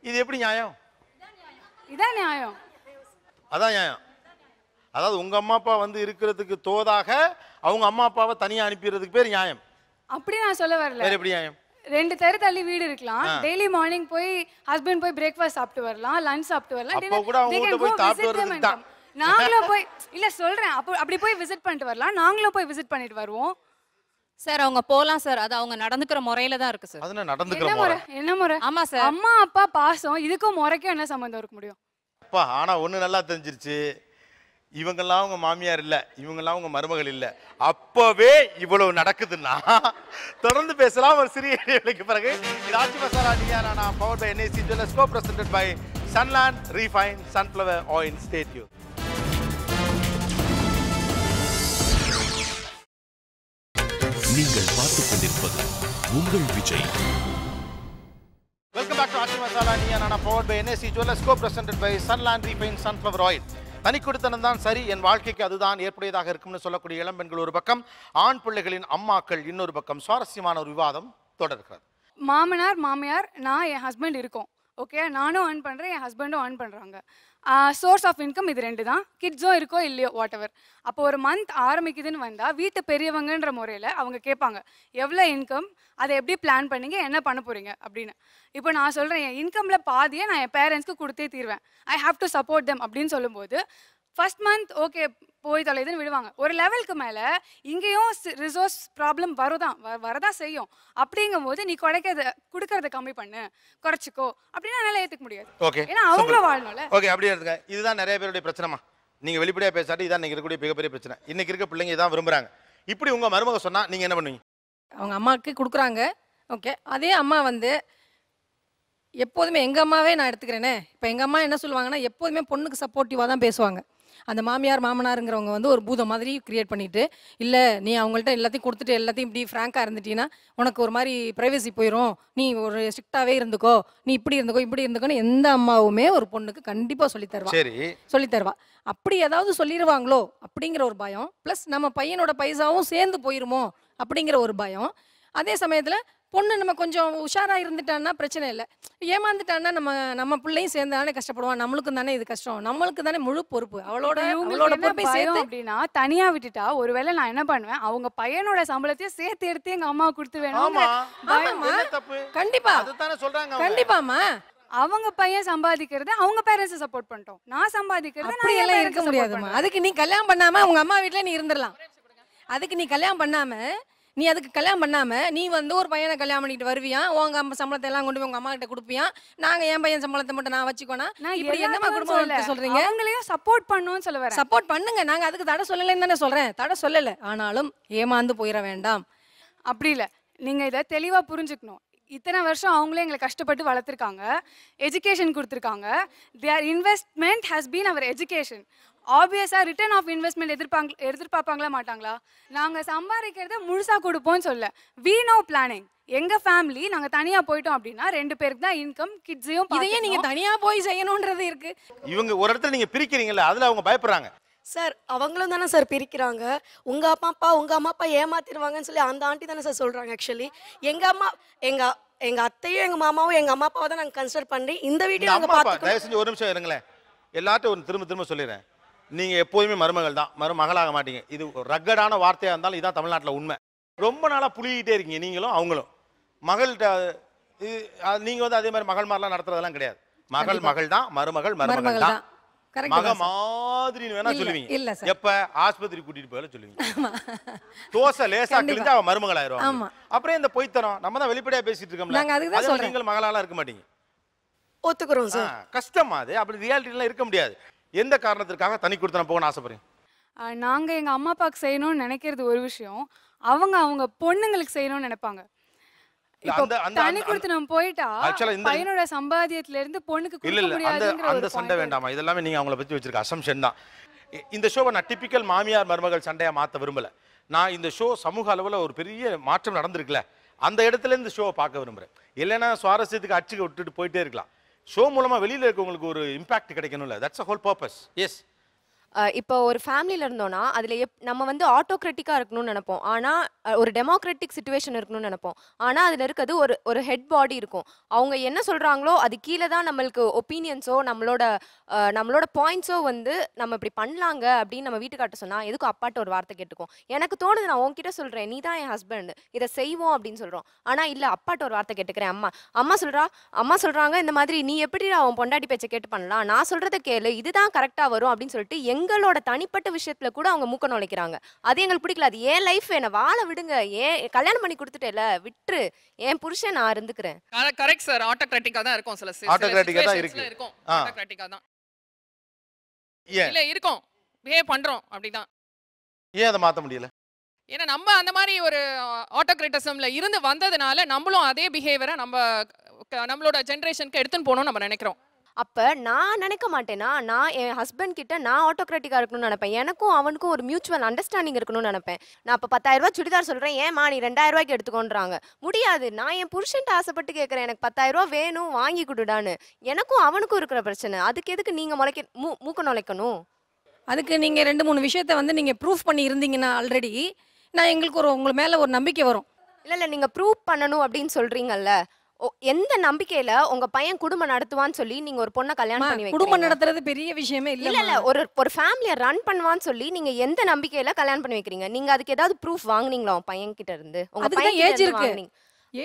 இது எப்படி நியாயம் இதான் நியாயம் அதான் நியாயம் அதாவது உங்க அம்மா அப்பா வந்து இருக்கிறதுக்கு தோதாக அவங்க அம்மா அப்பாவை தனியா அனுப்பிடுறதுக்கு பேர் நியாயம் அப்படி நான் சொல்ல வரல வேற எப்படி நியாயம் ரெண்டு தெரு தள்ளி வீடு இருக்கலாம் டெய்லி மார்னிங் போய் ஹஸ்பண்ட் போய் பிரேக்ஃபாஸ்ட் சாப்பிட்டு வரலாம் லஞ்ச் சாப்பிட்டு வரலாம் அப்போ கூட அவங்க கூட போய் சாப்பிட்டு வரதுக்கு தான் நாங்களும் போய் இல்ல சொல்றேன் அப்போ அப்படி போய் விசிட் பண்ணிட்டு வரலாம் நாங்களும் போய் விசிட் பண்ணிட்டு வருவோம் சார் அவங்க போலாம் சார் அது அவங்க நடந்துக்கிற முறையில தான் இருக்கு சார் அதுنا நடந்துக்கிற முறை என்ன முறை ஆமா சார் அம்மா அப்பா பாசம் இதுக்கும் முறைக்கும் என்ன சம்பந்தம் இருக்க முடியும் அப்பா ஆனா ஒண்ணு நல்லா தெரிஞ்சிருச்சு இவங்கெல்லாம் அவங்க மாமியார் இல்ல இவங்கெல்லாம் அவங்க மருமகள் இல்ல அப்பவே இவ்வளவு நடக்குதுன்னா தொடர்ந்து பேசலாம் ஒரு சிறிய இடைவெளிக்கு பிறகு ராஜி மசாலா நீயா நான் power by NIC jewellers go present by Sunland refine sunflower oil ஸ்டேட்யூ நீங்கள் பார்த்துக் கொண்டிருப்பது உங்கள் Vijay welcome back to Aachi Masala நீ நான் power by NSC jewellers co presented by Sunland பெயின் சன்ஃப்ளவர் ஆயில் தனி தான் சரி என் வாழ்க்கைக்கு அதுதான் ஏற்புடையதாக இருக்கும்னு சொல்லக்கூடிய இளம்பெண்கள் ஒரு பக்கம் ஆண் பிள்ளைகளின் அம்மாக்கள் இன்னொரு பக்கம் சுவாரஸ்யமான ஒரு விவாதம் தொடர்கிறது மாமனார் மாமியார் நான் என் ஹஸ்பண்ட் இருக்கோம் ஓகே நானும் ஏர்ன் பண்ணுறேன் என் ஹஸ்பண்டும் ஏர்ன் பண்ணுறாங்க சோர்ஸ் ஆஃப் இன்கம் இது ரெண்டு தான் கிட்ஸும் இருக்கோ இல்லையோ வாட் எவர் அப்போ ஒரு மந்த் ஆரம்பிக்குதுன்னு வந்தால் வீட்டு பெரியவங்கன்ற முறையில் அவங்க கேட்பாங்க எவ்வளோ இன்கம் அதை எப்படி பிளான் பண்ணிங்க என்ன பண்ண போகிறீங்க அப்படின்னு இப்போ நான் சொல்கிறேன் என் இன்கமில் பாதியை நான் என் பேரண்ட்ஸ்க்கு கொடுத்தே தீர்வேன் I have to support them அப்படின்னு சொல்லும்போது ஃபர்ஸ்ட் மந்த் ஓகே போய் தொலைதுன்னு விடுவாங்க ஒரு லெவலுக்கு மேலே இங்கேயும் ரிசோர்ஸ் ப்ராப்ளம் வருதான் வ செய்யும் அப்படிங்கும் போது நீ குறைக்கிறத கொடுக்கறத கம்மி பண்ணு குறைச்சிக்கோ அப்படின்னு என்னால் ஏற்றுக்க முடியாது ஓகே ஏன்னா அவங்களும் வாழணும்ல ஓகே அப்படியே இருக்க இதுதான் நிறைய பேருடைய பிரச்சனைமா நீங்கள் வெளிப்படையாக பேசாட்டி இதான் இன்றைக்கி இருக்கக்கூடிய மிகப்பெரிய பிரச்சனை இன்னைக்கு இருக்க பிள்ளைங்க இதான் விரும்புகிறாங்க இப்படி உங்கள் மருமக சொன்னால் நீங்கள் என்ன பண்ணுவீங்க அவங்க அம்மாவுக்கு கொடுக்குறாங்க ஓகே அதே அம்மா வந்து எப்போதுமே எங்கள் அம்மாவே நான் எடுத்துக்கிறேனே இப்போ எங்கள் அம்மா என்ன சொல்லுவாங்கன்னா எப்போதுமே பொண்ணுக்கு சப்போர்ட்டிவாக தான் பேசுவாங்க அந்த மாமியார் மாமனாருங்கிறவங்க வந்து ஒரு பூதம் மாதிரி கிரியேட் பண்ணிட்டு இல்லை நீ அவங்கள்ட்ட எல்லாத்தையும் கொடுத்துட்டு எல்லாத்தையும் இப்படி ஃப்ராங்காக இருந்துட்டீங்கன்னா உனக்கு ஒரு மாதிரி ப்ரைவசி போயிடும் நீ ஒரு ஸ்ட்ரிக்டாகவே இருந்துக்கோ நீ இப்படி இருந்துக்கோ இப்படி இருந்துக்கோன்னு எந்த அம்மாவுமே ஒரு பொண்ணுக்கு கண்டிப்பாக சொல்லித்தருவா சொல்லித்தருவா அப்படி ஏதாவது சொல்லிடுவாங்களோ அப்படிங்கிற ஒரு பயம் ப்ளஸ் நம்ம பையனோட பைசாவும் சேர்ந்து போயிருமோ அப்படிங்கிற ஒரு பயம் அதே சமயத்தில் பொண்ணு நம்ம கொஞ்சம் உஷாராக இருந்துட்டான்னா பிரச்சனை இல்லை ஏமாந்துட்டான்னா நம்ம நம்ம பிள்ளையும் சேர்ந்து தானே கஷ்டப்படுவான் நம்மளுக்கும் தானே இது கஷ்டம் நம்மளுக்கு தானே முழு பொறுப்பு அவளோட அவளோட பொறுப்பை சேர்த்து அப்படின்னா தனியா விட்டுட்டா ஒருவேளை நான் என்ன பண்ணுவேன் அவங்க பையனோட சம்பளத்தையும் சேர்த்து எடுத்து எங்க அம்மா கொடுத்து வேணும் கண்டிப்பா சொல்றாங்க கண்டிப்பாமா அவங்க பையன் சம்பாதிக்கிறது அவங்க பேரண்ட்ஸ் சப்போர்ட் பண்ணிட்டோம் நான் சம்பாதிக்கிறது அப்படி எல்லாம் இருக்க முடியாதுமா அதுக்கு நீ கல்யாணம் பண்ணாம உங்க அம்மா வீட்டுல நீ இருந்துடலாம் அதுக்கு நீ கல்யாணம் பண்ணாம நீ அதுக்கு கல்யாணம் பண்ணாமல் நீ வந்து ஒரு பையனை கல்யாணம் பண்ணிட்டு வருவியா உங்க அம்மா சம்பளத்தை எல்லாம் கொண்டு போய் உங்க அம்மா கிட்ட கொடுப்பியா நாங்க என் பையன் சம்பளத்தை மட்டும் நான் வச்சுக்கோனா இப்படி என்னமா குடும்பம் சொல்றீங்க அவங்களையும் சப்போர்ட் பண்ணுன்னு சொல்லுவேன் சப்போர்ட் பண்ணுங்க நாங்க அதுக்கு தடை சொல்லலைன்னு தானே சொல்றேன் தடை சொல்லலை ஆனாலும் ஏமாந்து போயிட வேண்டாம் அப்படி இல்லை நீங்க இதை தெளிவா புரிஞ்சுக்கணும் இத்தனை வருஷம் அவங்களே எங்களை கஷ்டப்பட்டு வளர்த்துருக்காங்க எஜுகேஷன் கொடுத்துருக்காங்க their investment has been our education ஆப்வியஸாக ரிட்டர்ன் ஆஃப் இன்வெஸ்ட்மெண்ட் எதிர்பாங்க எதிர்பார்ப்பாங்களா மாட்டாங்களா நாங்கள் சம்பாதிக்கிறத முழுசாக கொடுப்போம்னு சொல்ல வி நோ பிளானிங் எங்கள் ஃபேமிலி நாங்கள் தனியாக போயிட்டோம் அப்படின்னா ரெண்டு பேருக்கு தான் இன்கம் கிட்ஸையும் இதையே நீங்கள் தனியாக போய் செய்யணுன்றது இருக்கு இவங்க ஒரு இடத்துல நீங்கள் பிரிக்கிறீங்களா அதில் அவங்க பயப்படுறாங்க சார் அவங்களும் தானே சார் பிரிக்கிறாங்க உங்கள் அப்பா அப்பா உங்கள் அம்மா அப்பா ஏமாத்திடுவாங்கன்னு சொல்லி அந்த ஆண்டி தானே சார் சொல்கிறாங்க ஆக்சுவலி எங்கள் அம்மா எங்கள் எங்கள் அத்தையும் எங்கள் மாமாவும் எங்கள் அம்மா அப்பாவை தான் நாங்கள் கன்சிடர் பண்ணி இந்த வீடியோ நாங்கள் பார்த்து தயவு செஞ்சு ஒரு நிமிஷம் இருங்களேன் எல்லாத்தையும் திரும்ப திரும்ப சொல்லிடுறேன் நீங்கள் எப்போதுமே மருமகள் தான் மருமகளாக மாட்டீங்க இது ரக்கடான வார்த்தையாக இருந்தாலும் இதான் தமிழ்நாட்டில் உண்மை ரொம்ப நாளாக புளிக்கிட்டே இருக்கீங்க நீங்களும் அவங்களும் மகள்கிட்ட நீங்கள் வந்து அதே மாதிரி மகள் மாதிரிலாம் நடத்துறதெல்லாம் கிடையாது மகள் மகள் தான் மருமகள் மருமகள் தான் மக மாதிரி வேணா சொல்லுவீங்க எப்ப ஆஸ்பத்திரி கூட்டிட்டு போயில சொல்லுவீங்க தோசை லேசா கிழிஞ்சா அவன் மருமகள் ஆயிரும் அப்புறம் இந்த பொய்த்தனம் நம்ம தான் வெளிப்படையா பேசிட்டு இருக்கோம்ல அதுக்கு நீங்கள் மகளாலாம் இருக்க மாட்டீங்க ஒத்துக்கிறோம் கஷ்டமா அது அப்படி ரியாலிட்டிலாம் இருக்க முடியாது எந்த காரணத்திற்காக தனி நான் போகணும்னு ஆசைப்படுறீங்க நாங்கள் எங்கள் அம்மா அப்பாவுக்கு செய்யணும்னு நினைக்கிறது ஒரு விஷயம் அவங்க அவங்க பொண்ணுங்களுக்கு செய்யணும்னு நினைப்பாங்க இப்போ அந்த- அந்த- போயிட்டா இந்த- இருந்து பொண்ணுக்கு இல்ல அந்த சண்டை வேண்டாமா இதெல்லாமே நீங்க அவங்கள பத்தி வச்சிருக்க இந்த ஷோவை நான் மாமியார் மருமகள் சண்டையா மாத்த விரும்பல நான் இந்த ஷோ சமூக அளவுல ஒரு பெரிய மாற்றம் நடந்திருக்குல அந்த இடத்துல இருந்து ஷோவை பார்க்க விரும்புறேன் இல்லைன்னா சுவாரஸ்யத்துக்கு அச்சுக்கு விட்டுட்டு போயிட்டே இருக்கலாம் ஷோ மூலமாக வெளியில் இருக்கவங்களுக்கு ஒரு இம்பாக்ட் கிடைக்கணும்ல that's a whole purpose yes இப்போ ஒரு ஃபேமிலியில் இருந்தோன்னா அதில் எப் நம்ம வந்து ஆட்டோக்ரெட்டிக்காக இருக்கணும்னு நினைப்போம் ஆனால் ஒரு டெமோக்ராட்டிக் சுச்சுவேஷன் இருக்கணும்னு நினைப்போம் ஆனால் அதில் இருக்கிறது ஒரு ஒரு ஹெட் பாடி இருக்கும் அவங்க என்ன சொல்கிறாங்களோ அது கீழே தான் நம்மளுக்கு ஒப்பீனியன்ஸோ நம்மளோட நம்மளோட பாயிண்ட்ஸோ வந்து நம்ம இப்படி பண்ணலாங்க அப்படின்னு நம்ம வீட்டுக்காட்ட சொன்னால் எதுக்கும் அப்பாட்ட ஒரு வார்த்தை கேட்டுக்கும் எனக்கு தோணுது நான் உங்ககிட்ட சொல்கிறேன் நீ தான் என் ஹஸ்பண்ட் இதை செய்வோம் அப்படின்னு சொல்கிறோம் ஆனால் இல்லை அப்பாட்ட ஒரு வார்த்தை கேட்டுக்கிறேன் அம்மா அம்மா சொல்கிறா அம்மா சொல்கிறாங்க இந்த மாதிரி நீ எப்படி அவன் பொண்டாட்டி பேச்சை கேட்டு பண்ணலாம் நான் சொல்கிறத கேளு இதுதான் கரெக்டாக வரும் அப்படின்னு சொல்லிட்டு எங்க எங்களோட தனிப்பட்ட விஷயத்துல கூட அவங்க மூக்க நுழைக்கிறாங்க அது எங்களுக்கு பிடிக்கல அது ஏன் லைஃப் என்ன வாழ விடுங்க ஏன் கல்யாணம் பண்ணி கொடுத்துட்டேல விட்டுரு என் புருஷன் நான் இருந்துக்கிறேன் கரெக்ட் சார் ஆட்டோக்ராட்டிக்கா தான் இருக்கும் சில ஆட்டோகிராட்டிக்கா தான் இருக்கும் தான் இல்ல இருக்கும் பிஹேவ் பண்றோம் அப்படிதான் ஏன் அதை மாத்த முடியல ஏன்னா நம்ம அந்த மாதிரி ஒரு ஆட்டோக்ரேட்டிசம்ல இருந்து வந்ததுனால நம்மளும் அதே பிஹேவியரை நம்ம நம்மளோட ஜென்ரேஷனுக்கு எடுத்துன்னு போகணும்னு நம்ம நினைக்கிறோம் அப்போ நான் நினைக்க மாட்டேன்னா நான் என் ஹஸ்பண்ட் கிட்ட நான் ஆட்டோக்ராட்டிக்காக இருக்கணும்னு நினைப்பேன் எனக்கும் அவனுக்கும் ஒரு மியூச்சுவல் அண்டர்ஸ்டாண்டிங் இருக்கணும்னு நினைப்பேன் நான் இப்போ பத்தாயிரரூபா சுடிதார் சொல்கிறேன் ஏமா நீ ரெண்டாயிரரூபாய்க்கு எடுத்துக்கோன்றாங்க முடியாது நான் என் புருஷன்ட்ட ஆசைப்பட்டு கேட்குறேன் எனக்கு பத்தாயிரரூபா வேணும் வாங்கி கொடுடான்னு எனக்கும் அவனுக்கும் இருக்கிற பிரச்சனை அதுக்கு எதுக்கு நீங்கள் முளைக்க மூ மூக்க நுழைக்கணும் அதுக்கு நீங்கள் ரெண்டு மூணு விஷயத்த வந்து நீங்கள் ப்ரூஃப் பண்ணி இருந்தீங்கன்னா ஆல்ரெடி நான் எங்களுக்கு ஒரு உங்கள் மேலே ஒரு நம்பிக்கை வரும் இல்லை இல்லை நீங்கள் ப்ரூவ் பண்ணணும் அப்படின்னு சொல்கிறீங்கல்ல எந்த நம்பிக்கையில உங்க பையன் குடும்பம் நடத்துவான்னு சொல்லி நீங்க ஒரு பொண்ணை கல்யாணம் பண்ணி குடும்பம் நடத்துறது பெரிய விஷயமே இல்ல இல்ல ஒரு ஒரு ஃபேமிலிய ரன் பண்ணுவான்னு சொல்லி நீங்க எந்த நம்பிக்கையில கல்யாணம் பண்ணி வைக்கிறீங்க நீங்க அதுக்கு ஏதாவது ப்ரூஃப் வாங்குனீங்களா உங்க பையன் கிட்ட இருந்து உங்க பையன் ஏஜ் இருக்கு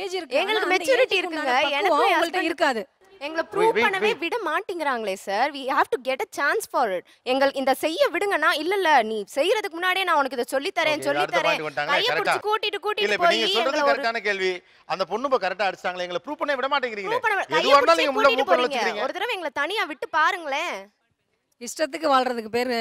ஏஜ் இருக்கு எங்களுக்கு மெச்சூரிட்டி இருக்குங்க எனக்கு இருக்காது எங்களை ப்ரூவ் பண்ணவே விட மாட்டேங்கிறாங்களே sir we have to get a chance for it எங்கள் இந்த செய்ய விடுங்கன்னா இல்ல இல்ல நீ செய்யறதுக்கு முன்னாடியே நான் உனக்கு இத சொல்லி தரேன் சொல்லி தரேன் கைய பிடிச்சு கூட்டிட்டு கூட்டிட்டு போய் நீங்க சொல்றது கரெக்ட்டான கேள்வி அந்த பொண்ணு இப்ப கரெக்ட்டா அடிச்சாங்களே எங்களை ப்ரூவ் பண்ணவே விட மாட்டேங்கிறீங்களே எதுவா இருந்தாலும் நீங்க முள்ள மூக்க வச்சிருக்கீங்க ஒரு தடவை எங்களை தனியா விட்டு பாருங்களேன் இஷ்டத்துக்கு வாழ்றதுக்கு பேர்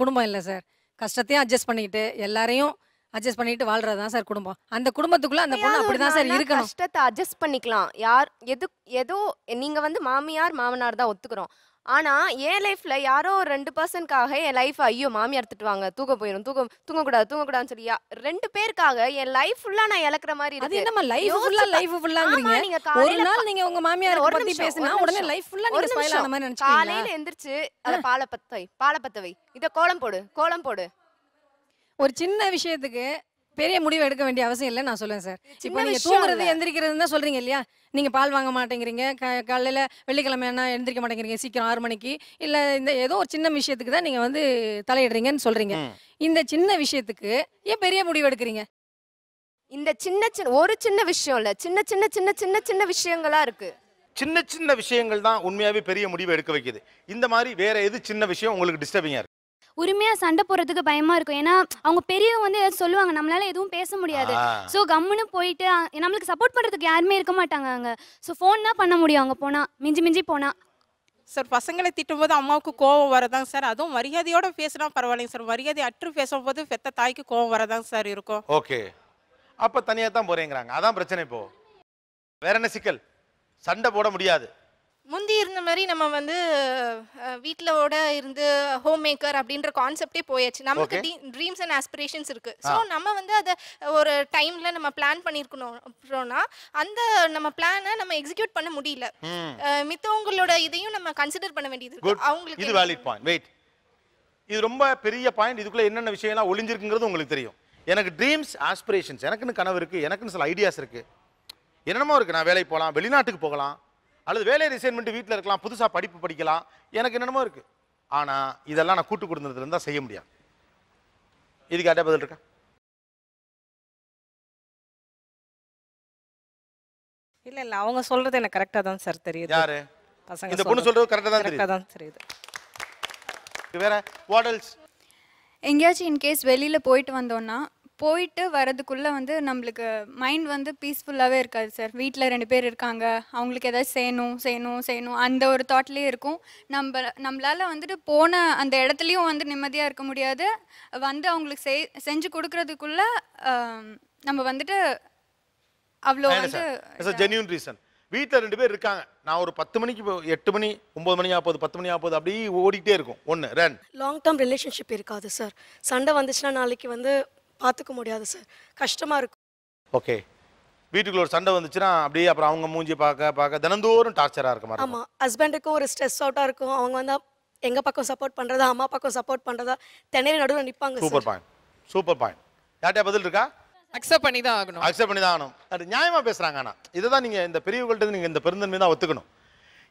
குடும்பம் இல்ல சார் கஷ்டத்தையும் அட்ஜஸ்ட் பண்ணிக்கிட்டு எல்லாரையும் அட்ஜஸ்ட் பண்ணிட்டு வாழ்றது தான் சார் குடும்பம் அந்த குடும்பத்துக்குள்ள அந்த பொண்ணு அப்படிதான் சார் இருக்கணும் கஷ்டத்தை அட்ஜஸ்ட் பண்ணிக்கலாம் யார் எது ஏதோ நீங்க வந்து மாமியார் மாமனார் தான் ஒத்துக்கிறோம் ஆனா என் லைஃப்ல யாரோ ரெண்டு பர்சன்ட்காக என் லைஃப் ஐயோ மாமியார் திட்டுவாங்க தூக்க போயிடும் தூக்க தூங்கக்கூடாது தூங்கக்கூடாதுன்னு சொல்லி ரெண்டு பேருக்காக என் லைஃப் ஃபுல்லா நான் இழக்கிற மாதிரி இருக்கு நம்ம லைஃப் ஃபுல்லா லைஃப் ஃபுல்லாங்கறீங்க ஒரு நாள் நீங்க உங்க மாமியார் பத்தி பேசினா உடனே லைஃப் ஃபுல்லா நீங்க ஸ்பாயில் ஆன மாதிரி நினைச்சீங்க காலையில எந்திரச்சு அத பாலை பத்தவை பாலை பத்தவை இத கோலம் போடு கோலம் போடு ஒரு சின்ன விஷயத்துக்கு பெரிய முடிவு எடுக்க வேண்டிய அவசியம் இல்லை நான் சொல்லுவேன் சார் இப்போ நீங்கள் தூங்குறது எந்திரிக்கிறது தான் சொல்கிறீங்க இல்லையா நீங்கள் பால் வாங்க மாட்டேங்கிறீங்க க காலையில் என்ன எழுந்திரிக்க மாட்டேங்கிறீங்க சீக்கிரம் ஆறு மணிக்கு இல்லை இந்த ஏதோ ஒரு சின்ன விஷயத்துக்கு தான் நீங்கள் வந்து தலையிடுறீங்கன்னு சொல்கிறீங்க இந்த சின்ன விஷயத்துக்கு ஏன் பெரிய முடிவு எடுக்கிறீங்க இந்த சின்ன சின்ன ஒரு சின்ன விஷயம் இல்லை சின்ன சின்ன சின்ன சின்ன சின்ன விஷயங்களா இருக்குது சின்ன சின்ன விஷயங்கள் தான் உண்மையாகவே பெரிய முடிவை எடுக்க வைக்கிது இந்த மாதிரி வேற எது சின்ன விஷயம் உங்களுக்கு டிஸ்டர்பிங்காக இருக்குது உரிமையாக சண்டை போடுறதுக்கு பயமாக இருக்கும் ஏன்னா அவங்க பெரியவங்க வந்து சொல்லுவாங்க நம்மளால எதுவும் பேச முடியாது ஸோ கம்முன்னு போயிட்டு நம்மளுக்கு சப்போர்ட் பண்ணுறதுக்கு யாருமே இருக்க மாட்டாங்க அங்க ஸோ போன் தான் பண்ண முடியும் அங்கே போனால் மிஞ்சி மிஞ்சி போனால் சார் பசங்களை திட்டும்போது அம்மாவுக்கு கோவம் வரதாங்க சார் அதுவும் மரியாதையோட பேசினா பரவாயில்லைங்க சார் மரியாதை அற்று பேசும்போது பெத்த தாய்க்கு கோவம் வரதாங்க சார் இருக்கும் ஓகே அப்போ தனியாக தான் போறேங்கிறாங்க அதான் பிரச்சனை இப்போ வேற என்ன சிக்கல் சண்டை போட முடியாது முந்தி இருந்த மாதிரி நம்ம வந்து வீட்டிலோட இருந்து ஹோம் மேக்கர் அப்படின்ற கான்செப்டே போயாச்சு நமக்கு ட்ரீம்ஸ் அண்ட் ஆஸ்பிரேஷன்ஸ் இருக்கு ஸோ நம்ம வந்து அதை ஒரு டைம்ல நம்ம பிளான் பண்ணியிருக்கணும்னா அந்த நம்ம பிளானை நம்ம எக்ஸிக்யூட் பண்ண முடியல மித்தவங்களோட இதையும் நம்ம கன்சிடர் பண்ண வேண்டியது இருக்கு அவங்களுக்கு இது வேலிட் பாயிண்ட் வெயிட் இது ரொம்ப பெரிய பாயிண்ட் இதுக்குள்ள என்னென்ன விஷயம்லாம் ஒளிஞ்சிருக்குங்கிறது உங்களுக்கு தெரியும் எனக்கு ட்ரீம்ஸ் ஆஸ்பிரேஷன்ஸ் எனக்குன்னு கனவு இருக்கு எனக்குன்னு சில ஐடியாஸ் இருக்கு என்னென்னமோ இருக்கு நான் வேலைக்கு போகலாம் வெளிநாட்டுக்கு போகலாம் அல்லது வேலை ரிசைன்மெண்ட் வீட்டில் இருக்கலாம் புதுசாக படிப்பு படிக்கலாம் எனக்கு என்னென்னமோ இருக்குது ஆனால் இதெல்லாம் நான் கூட்டு குடும்பத்தில் செய்ய முடியாது இதுக்கு அட்டை பதில் இருக்கா இல்லை இல்லை அவங்க சொல்கிறது எனக்கு கரெக்டாக தான் சார் தெரியுது யாரு பசங்க இந்த பொண்ணு சொல்கிறது கரெக்டாக தான் கரெக்டாக தான் தெரியுது வேற வாடல்ஸ் எங்கேயாச்சும் இன்கேஸ் வெளியில் போயிட்டு வந்தோன்னா போயிட்டு வரதுக்குள்ளே வந்து நம்மளுக்கு மைண்ட் வந்து பீஸ்ஃபுல்லாகவே இருக்காது சார் வீட்டில் ரெண்டு பேர் இருக்காங்க அவங்களுக்கு ஏதாவது செய்யணும் செய்யணும் செய்யணும் அந்த ஒரு தாட்லேயே இருக்கும் நம்ம நம்மளால் வந்துட்டு போன அந்த இடத்துலையும் வந்து நிம்மதியாக இருக்க முடியாது வந்து அவங்களுக்கு செய் செஞ்சு கொடுக்கறதுக்குள்ள நம்ம வந்துட்டு அவ்வளோ வந்து ஜென்யூன் ரீசன் வீட்டில் ரெண்டு பேர் இருக்காங்க நான் ஒரு பத்து மணிக்கு எட்டு மணி ஒம்பது மணி ஆகுது பத்து மணி ஆகுது அப்படியே ஓடிட்டே இருக்கும் ஒன்று ரெண்டு லாங் டேர்ம் ரிலேஷன்ஷிப் இருக்காது சார் சண்டை வந்துச்சுன்னா நாளைக்கு வந்து பார்த்துக்க முடியாது சார் கஷ்டமாக இருக்கும் ஓகே வீட்டுக்குள்ள ஒரு சண்டை வந்துச்சுன்னா அப்படியே அப்புறம் அவங்க மூஞ்சி பார்க்க பார்க்க தினந்தோறும் டார்ச்சராக இருக்க மாதிரி ஆமாம் ஹஸ்பண்டுக்கும் ஒரு ஸ்ட்ரெஸ் அவுட்டாக இருக்கும் அவங்க வந்து எங்கள் பக்கம் சப்போர்ட் பண்ணுறதா அம்மா பக்கம் சப்போர்ட் பண்ணுறதா திணறி நடுவில் நிற்பாங்க சூப்பர் பாயிண்ட் சூப்பர் பாயிண்ட் யார்ட்டா பதில் இருக்கா அக்செப்ட் பண்ணி தான் ஆகணும் அக்செப்ட் பண்ணி தான் ஆகணும் அது நியாயமாக பேசுகிறாங்க ஆனால் இதை தான் நீங்கள் இந்த பெரியவர்கள்ட்ட நீங்கள் இந்த பெருந்தன்மை தான் ஒத்துக்கணும்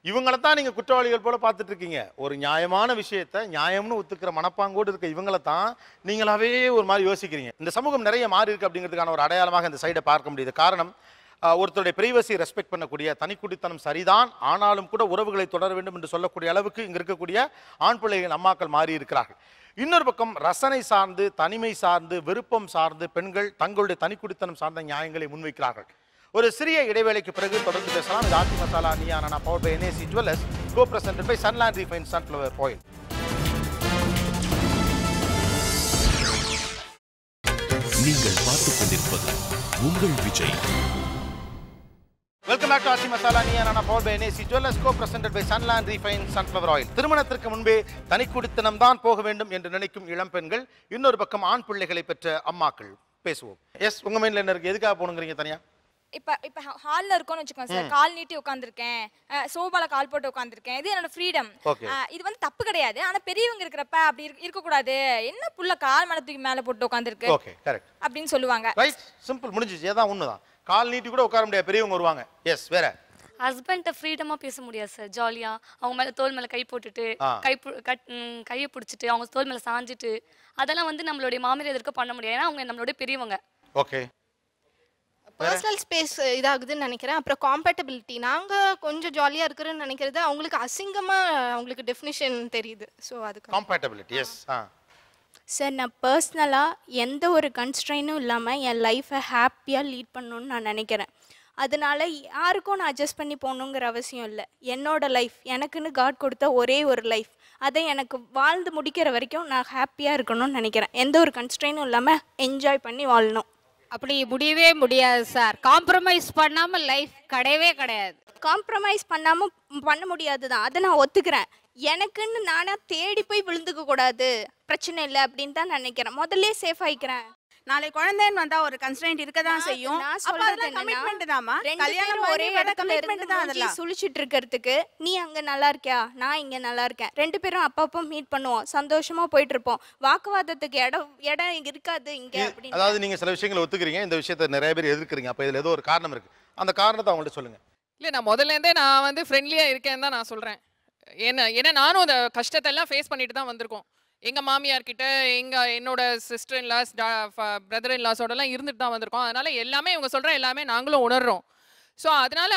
இவங்களை தான் நீங்கள் குற்றவாளிகள் போல பார்த்துட்டு இருக்கீங்க ஒரு நியாயமான விஷயத்த நியாயம்னு ஒத்துக்கிற மனப்பாங்கோடு இருக்க இவங்களை தான் நீங்களாவே ஒரு மாதிரி யோசிக்கிறீங்க இந்த சமூகம் நிறைய மாறி இருக்கு அப்படிங்கிறதுக்கான ஒரு அடையாளமாக இந்த சைடை பார்க்க முடியுது காரணம் ஒருத்தருடைய பிரைவசி ரெஸ்பெக்ட் பண்ணக்கூடிய தனிக்குடித்தனம் சரிதான் ஆனாலும் கூட உறவுகளை தொடர வேண்டும் என்று சொல்லக்கூடிய அளவுக்கு இங்கே இருக்கக்கூடிய ஆண் பிள்ளைகள் அம்மாக்கள் மாறி இருக்கிறார்கள் இன்னொரு பக்கம் ரசனை சார்ந்து தனிமை சார்ந்து விருப்பம் சார்ந்து பெண்கள் தங்களுடைய தனிக்குடித்தனம் சார்ந்த நியாயங்களை முன்வைக்கிறார்கள் ஒரு சிறிய இடைவேளைக்கு பிறகு தொடர்ந்து பேசலாம் இது ஆத்தி மசாலா நியானா power by NAC jewellers go present by Sunland refine sunflower oil நீங்கள் பார்த்துக் கொண்டிருப்பது உங்கள் விஜய் வெல்கம் பேக் டு ஆசி மசாலா நீ நான் power by NAC jewellers co-presented by Sunland refine sunflower oil திருமணத்திற்கு முன்பே தனிக்குடித்தனம் தான் போக வேண்டும் என்று நினைக்கும் இளம்பெண்கள் இன்னொரு பக்கம் ஆண் பிள்ளைகளை பெற்ற அம்மாக்கள் பேசுவோம் எஸ் உங்க மைண்ட்ல என்ன இருக்கு எதுக்காக போகணுங்கிறீங்க தனியா இப்போ இப்போ ஹாலில் இருக்கோம்னு வச்சுக்கோங்க சார் கால் நீட்டி உட்காந்துருக்கேன் சோபால கால் போட்டு உட்காந்துருக்கேன் இது என்னோட ஃப்ரீடம் இது வந்து தப்பு கிடையாது ஆனால் பெரியவங்க இருக்கிறப்ப அப்படி இருக்கக்கூடாது என்ன புள்ள கால் மேலே தூக்கி மேலே போட்டு உட்காந்துருக்கு அப்படின்னு சொல்லுவாங்க ரைட் சிம்பிள் முடிஞ்சிச்சு ஏதான் ஒன்று கால் நீட்டி கூட உட்கார முடியாது பெரியவங்க வருவாங்க எஸ் வேற ஹஸ்பண்ட ஃப்ரீடமா பேச முடியாது சார் ஜாலியா அவங்க மேல தோல் மேல கை போட்டுட்டு கை கையை பிடிச்சிட்டு அவங்க தோல் மேல சாஞ்சிட்டு அதெல்லாம் வந்து நம்மளுடைய மாமியார் எதிர்க்க பண்ண முடியாது ஏன்னா அவங்க நம்மளோட பெரியவங்க ஓகே பர்சனல் ஸ்பேஸ் இதாகுதுன்னு நினைக்கிறேன் அப்புறம் காம்பேட்டபிலிட்டி நாங்கள் கொஞ்சம் ஜாலியாக இருக்கிறோன்னு நினைக்கிறது அவங்களுக்கு அசிங்கமாக அவங்களுக்கு டெஃபினிஷன் தெரியுது ஸோ அது காம்பேட்டபிலிட்டி எஸ் ஆ சார் நான் பர்சனலாக எந்த ஒரு கன்ஸ்ட்ரெயினும் இல்லாமல் என் லைஃப்பை ஹாப்பியாக லீட் பண்ணணும்னு நான் நினைக்கிறேன் அதனால யாருக்கும் நான் அட்ஜஸ்ட் பண்ணி போகணுங்கிற அவசியம் இல்லை என்னோட லைஃப் எனக்குன்னு காட் கொடுத்த ஒரே ஒரு லைஃப் அதை எனக்கு வாழ்ந்து முடிக்கிற வரைக்கும் நான் ஹாப்பியாக இருக்கணும்னு நினைக்கிறேன் எந்த ஒரு கன்ஸ்ட்ரெயினும் இல்லாமல் என்ஜாய் பண்ணி வாழணும் அப்படி முடியவே முடியாது சார் காம்ப்ரமைஸ் பண்ணாம லைஃப் கிடையவே கிடையாது காம்ப்ரமைஸ் பண்ணாம பண்ண முடியாது தான் அதை நான் ஒத்துக்கிறேன் எனக்குன்னு நானா தேடி போய் விழுந்துக்க கூடாது பிரச்சனை இல்லை அப்படின்னு தான் நினைக்கிறேன் முதல்ல சேஃப் ஆயிக்கிறேன் நாளை குழந்தைன்னு வந்தா ஒரு கன்ஸ்டன்ட் இருக்க தான் செய்யும் அப்ப அதெல்லாம் கமிட்மெண்ட் தாமா கல்யாணம் ஒரே இடத்துல தான் சுழிச்சிட்டு இருக்கிறதுக்கு நீ அங்க நல்லா இருக்கியா நான் இங்க நல்லா இருக்கேன் ரெண்டு பேரும் அப்பப்போ மீட் பண்ணுவோம் சந்தோஷமா போயிட்டு இருப்போம் வாக்குவாதத்துக்கு இடம் இடம் இருக்காது இங்க அதாவது நீங்க சில விஷயங்களை ஒத்துக்கிறீங்க இந்த விஷயத்தை நிறைய பேர் எதிர்க்கிறீங்க அப்ப இதுல ஏதோ ஒரு காரணம் இருக்கு அந்த காரணத்தை அவங்கள்ட்ட சொல்லுங்க இல்லை நான் முதல்லேருந்தே நான் வந்து ஃப்ரெண்ட்லியாக இருக்கேன்னு தான் நான் சொல்கிறேன் ஏன்னா ஏன்னா நானும் அந்த கஷ்டத்தை எல்லாம் ஃபேஸ் பண்ணிட்டு தான் வந்திருக்கோம் எங்கள் மாமியார் கிட்ட எங்கள் என்னோட சிஸ்டர் இன்லாஸ் பிரதர் இன்லாஸோடலாம் இருந்துட்டு தான் வந்திருக்கோம் அதனால் எல்லாமே இவங்க சொல்கிற எல்லாமே நாங்களும் உணர்றோம் ஸோ அதனால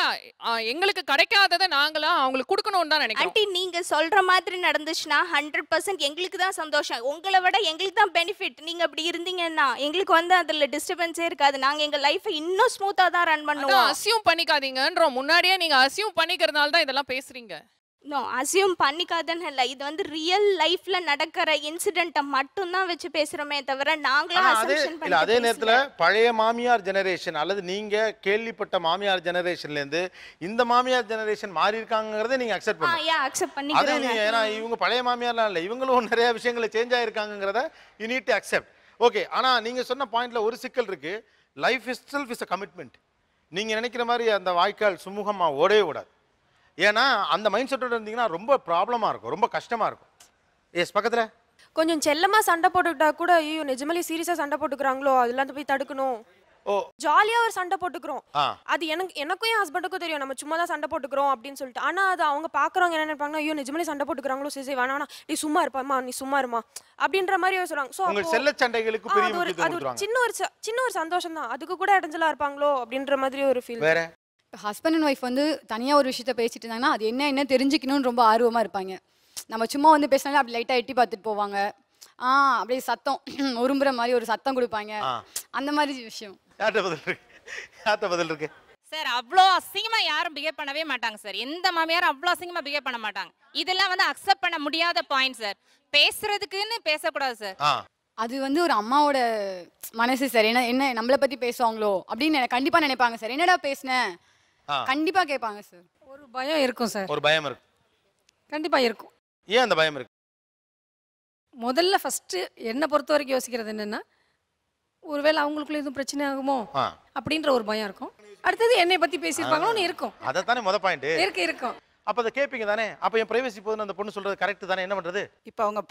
எங்களுக்கு கிடைக்காததை நாங்களாம் அவங்களுக்கு கொடுக்கணும்னு தான் நினைக்கிறோம் ஆண்டி நீங்கள் சொல்கிற மாதிரி நடந்துச்சுன்னா ஹண்ட்ரட் பர்சன்ட் எங்களுக்கு தான் சந்தோஷம் உங்களை விட எங்களுக்கு தான் பெனிஃபிட் நீங்கள் அப்படி இருந்தீங்கன்னா எங்களுக்கு வந்து அதில் டிஸ்டர்பன்ஸே இருக்காது நாங்கள் எங்கள் லைஃபை இன்னும் ஸ்மூத்தாக தான் ரன் பண்ணுவோம் அசியூம் பண்ணிக்காதீங்கன்றோம் முன்னாடியே நீங்கள் அசியூம் பண்ணிக்கிறதுனால தான் இதெல்லாம் பேசுகிறீங்க நோ அசியூம் பண்ணிக்காதன்னு இல்லை இது வந்து ரியல் லைஃப்ல நடக்கிற இன்சிடென்ட்டை மட்டும் தான் வச்சு பேசுறோமே தவிர நாங்களும் அசம்ஷன் அதே நேரத்துல பழைய மாமியார் ஜெனரேஷன் அல்லது நீங்க கேள்விப்பட்ட மாமியார் ஜெனரேஷன்ல இருந்து இந்த மாமியார் ஜெனரேஷன் மாறி இருக்காங்கங்கறதை நீங்க அக்செப்ட் பண்ணுங்க ஆ அக்செப்ட் பண்ணிக்கிறேன் நீங்க ஏன்னா இவங்க பழைய மாமியார்லாம் இல்ல இவங்களும் நிறைய விஷயங்களை சேஞ்ச் ஆயிருக்காங்கங்கறத you need to accept okay ஆனா நீங்க சொன்ன பாயிண்ட்ல ஒரு சிக்கல் இருக்கு life is self is a commitment நீங்க நினைக்கிற மாதிரி அந்த வாய்க்கால் சுமூகமா ஓடவே ஓடாது ஏன்னா அந்த மைண்ட் செட்டோட இருந்தீங்கன்னா ரொம்ப ப்ராப்ளமாக இருக்கும் ரொம்ப கஷ்டமாக இருக்கும் எஸ் பக்கத்தில் கொஞ்சம் செல்லமாக சண்டை போட்டுக்கிட்டா கூட ஐயோ நிஜமாலே சீரியஸாக சண்டை போட்டுக்கிறாங்களோ அதெல்லாம் போய் தடுக்கணும் ஓ ஜாலியா ஒரு சண்டை போட்டுக்கிறோம் அது எனக்கு எனக்கும் என் ஹஸ்பண்டுக்கும் தெரியும் நம்ம சும்மா தான் சண்டை போட்டுக்கிறோம் அப்படின்னு சொல்லிட்டு ஆனா அது அவங்க பாக்குறவங்க என்ன நினைப்பாங்க ஐயோ நிஜமாலே சண்டை போட்டுக்கிறாங்களோ சிசை வேணா நீ சும்மா இருப்பாமா நீ சும்மா இருமா அப்படின்ற மாதிரி சொல்றாங்க செல்ல சண்டைகளுக்கு அது ஒரு சின்ன ஒரு சின்ன ஒரு சந்தோஷம் தான் அதுக்கு கூட இடைஞ்சலா இருப்பாங்களோ அப்படின்ற மாதிரி ஒரு ஃபீல் இப்போ ஹஸ்பண்ட் அண்ட் ஒய்ஃப் வந்து தனியாக ஒரு விஷயத்த பேசிட்டு இருந்தாங்கன்னா அது என்ன என்ன தெரிஞ்சுக்கணும்னு ரொம்ப ஆர்வமாக இருப்பாங்க நம்ம சும்மா வந்து பேசினாலும் அப்படி லைட்டாக எட்டி பார்த்துட்டு போவாங்க ஆ அப்படியே சத்தம் *clears throat* உரும்புற மாதிரி ஒரு சத்தம் கொடுப்பாங்க அந்த மாதிரி விஷயம் பதில் இருக்கு சார் அவ்வளோ அசிங்கமாக யாரும் பிஹேவ் பண்ணவே மாட்டாங்க சார் எந்த மாமியாரும் அவ்வளோ அசிங்கமாக பிஹேவ் பண்ண மாட்டாங்க இதெல்லாம் வந்து அக்செப்ட் பண்ண முடியாத பாயிண்ட் சார் பேசுறதுக்குன்னு பேசக்கூடாது சார் அது வந்து ஒரு அம்மாவோட மனசு சார் என்ன என்ன நம்மளை பற்றி பேசுவாங்களோ அப்படின்னு கண்டிப்பாக நினைப்பாங்க சார் என்னடா பேசினேன் கண்டிப்பா கேட்பாங்க சார் ஒரு பயம் இருக்கும் சார் ஒரு பயம் இருக்கும் கண்டிப்பா இருக்கும் ஏன் அந்த பயம் இருக்கு முதல்ல ஃபர்ஸ்ட் என்ன பொறுத்த வரைக்கும் யோசிக்கிறது என்னன்னா ஒருவேளை அவங்களுக்குள்ள எதுவும் பிரச்சனை ஆகுமோ அப்படின்ற ஒரு பயம் இருக்கும் அடுத்தது என்னை பத்தி பேசியிருப்பாங்களோன்னு இருக்கும் அத தானே முத பாயிண்ட் இருக்கு இருக்கும் அப்ப அதை கேட்பீங்க தானே அப்ப என் பிரைவசி போதுன்னு அந்த பொண்ணு சொல்றது கரெக்ட் தானே என்ன பண்றது இப்ப அவங்க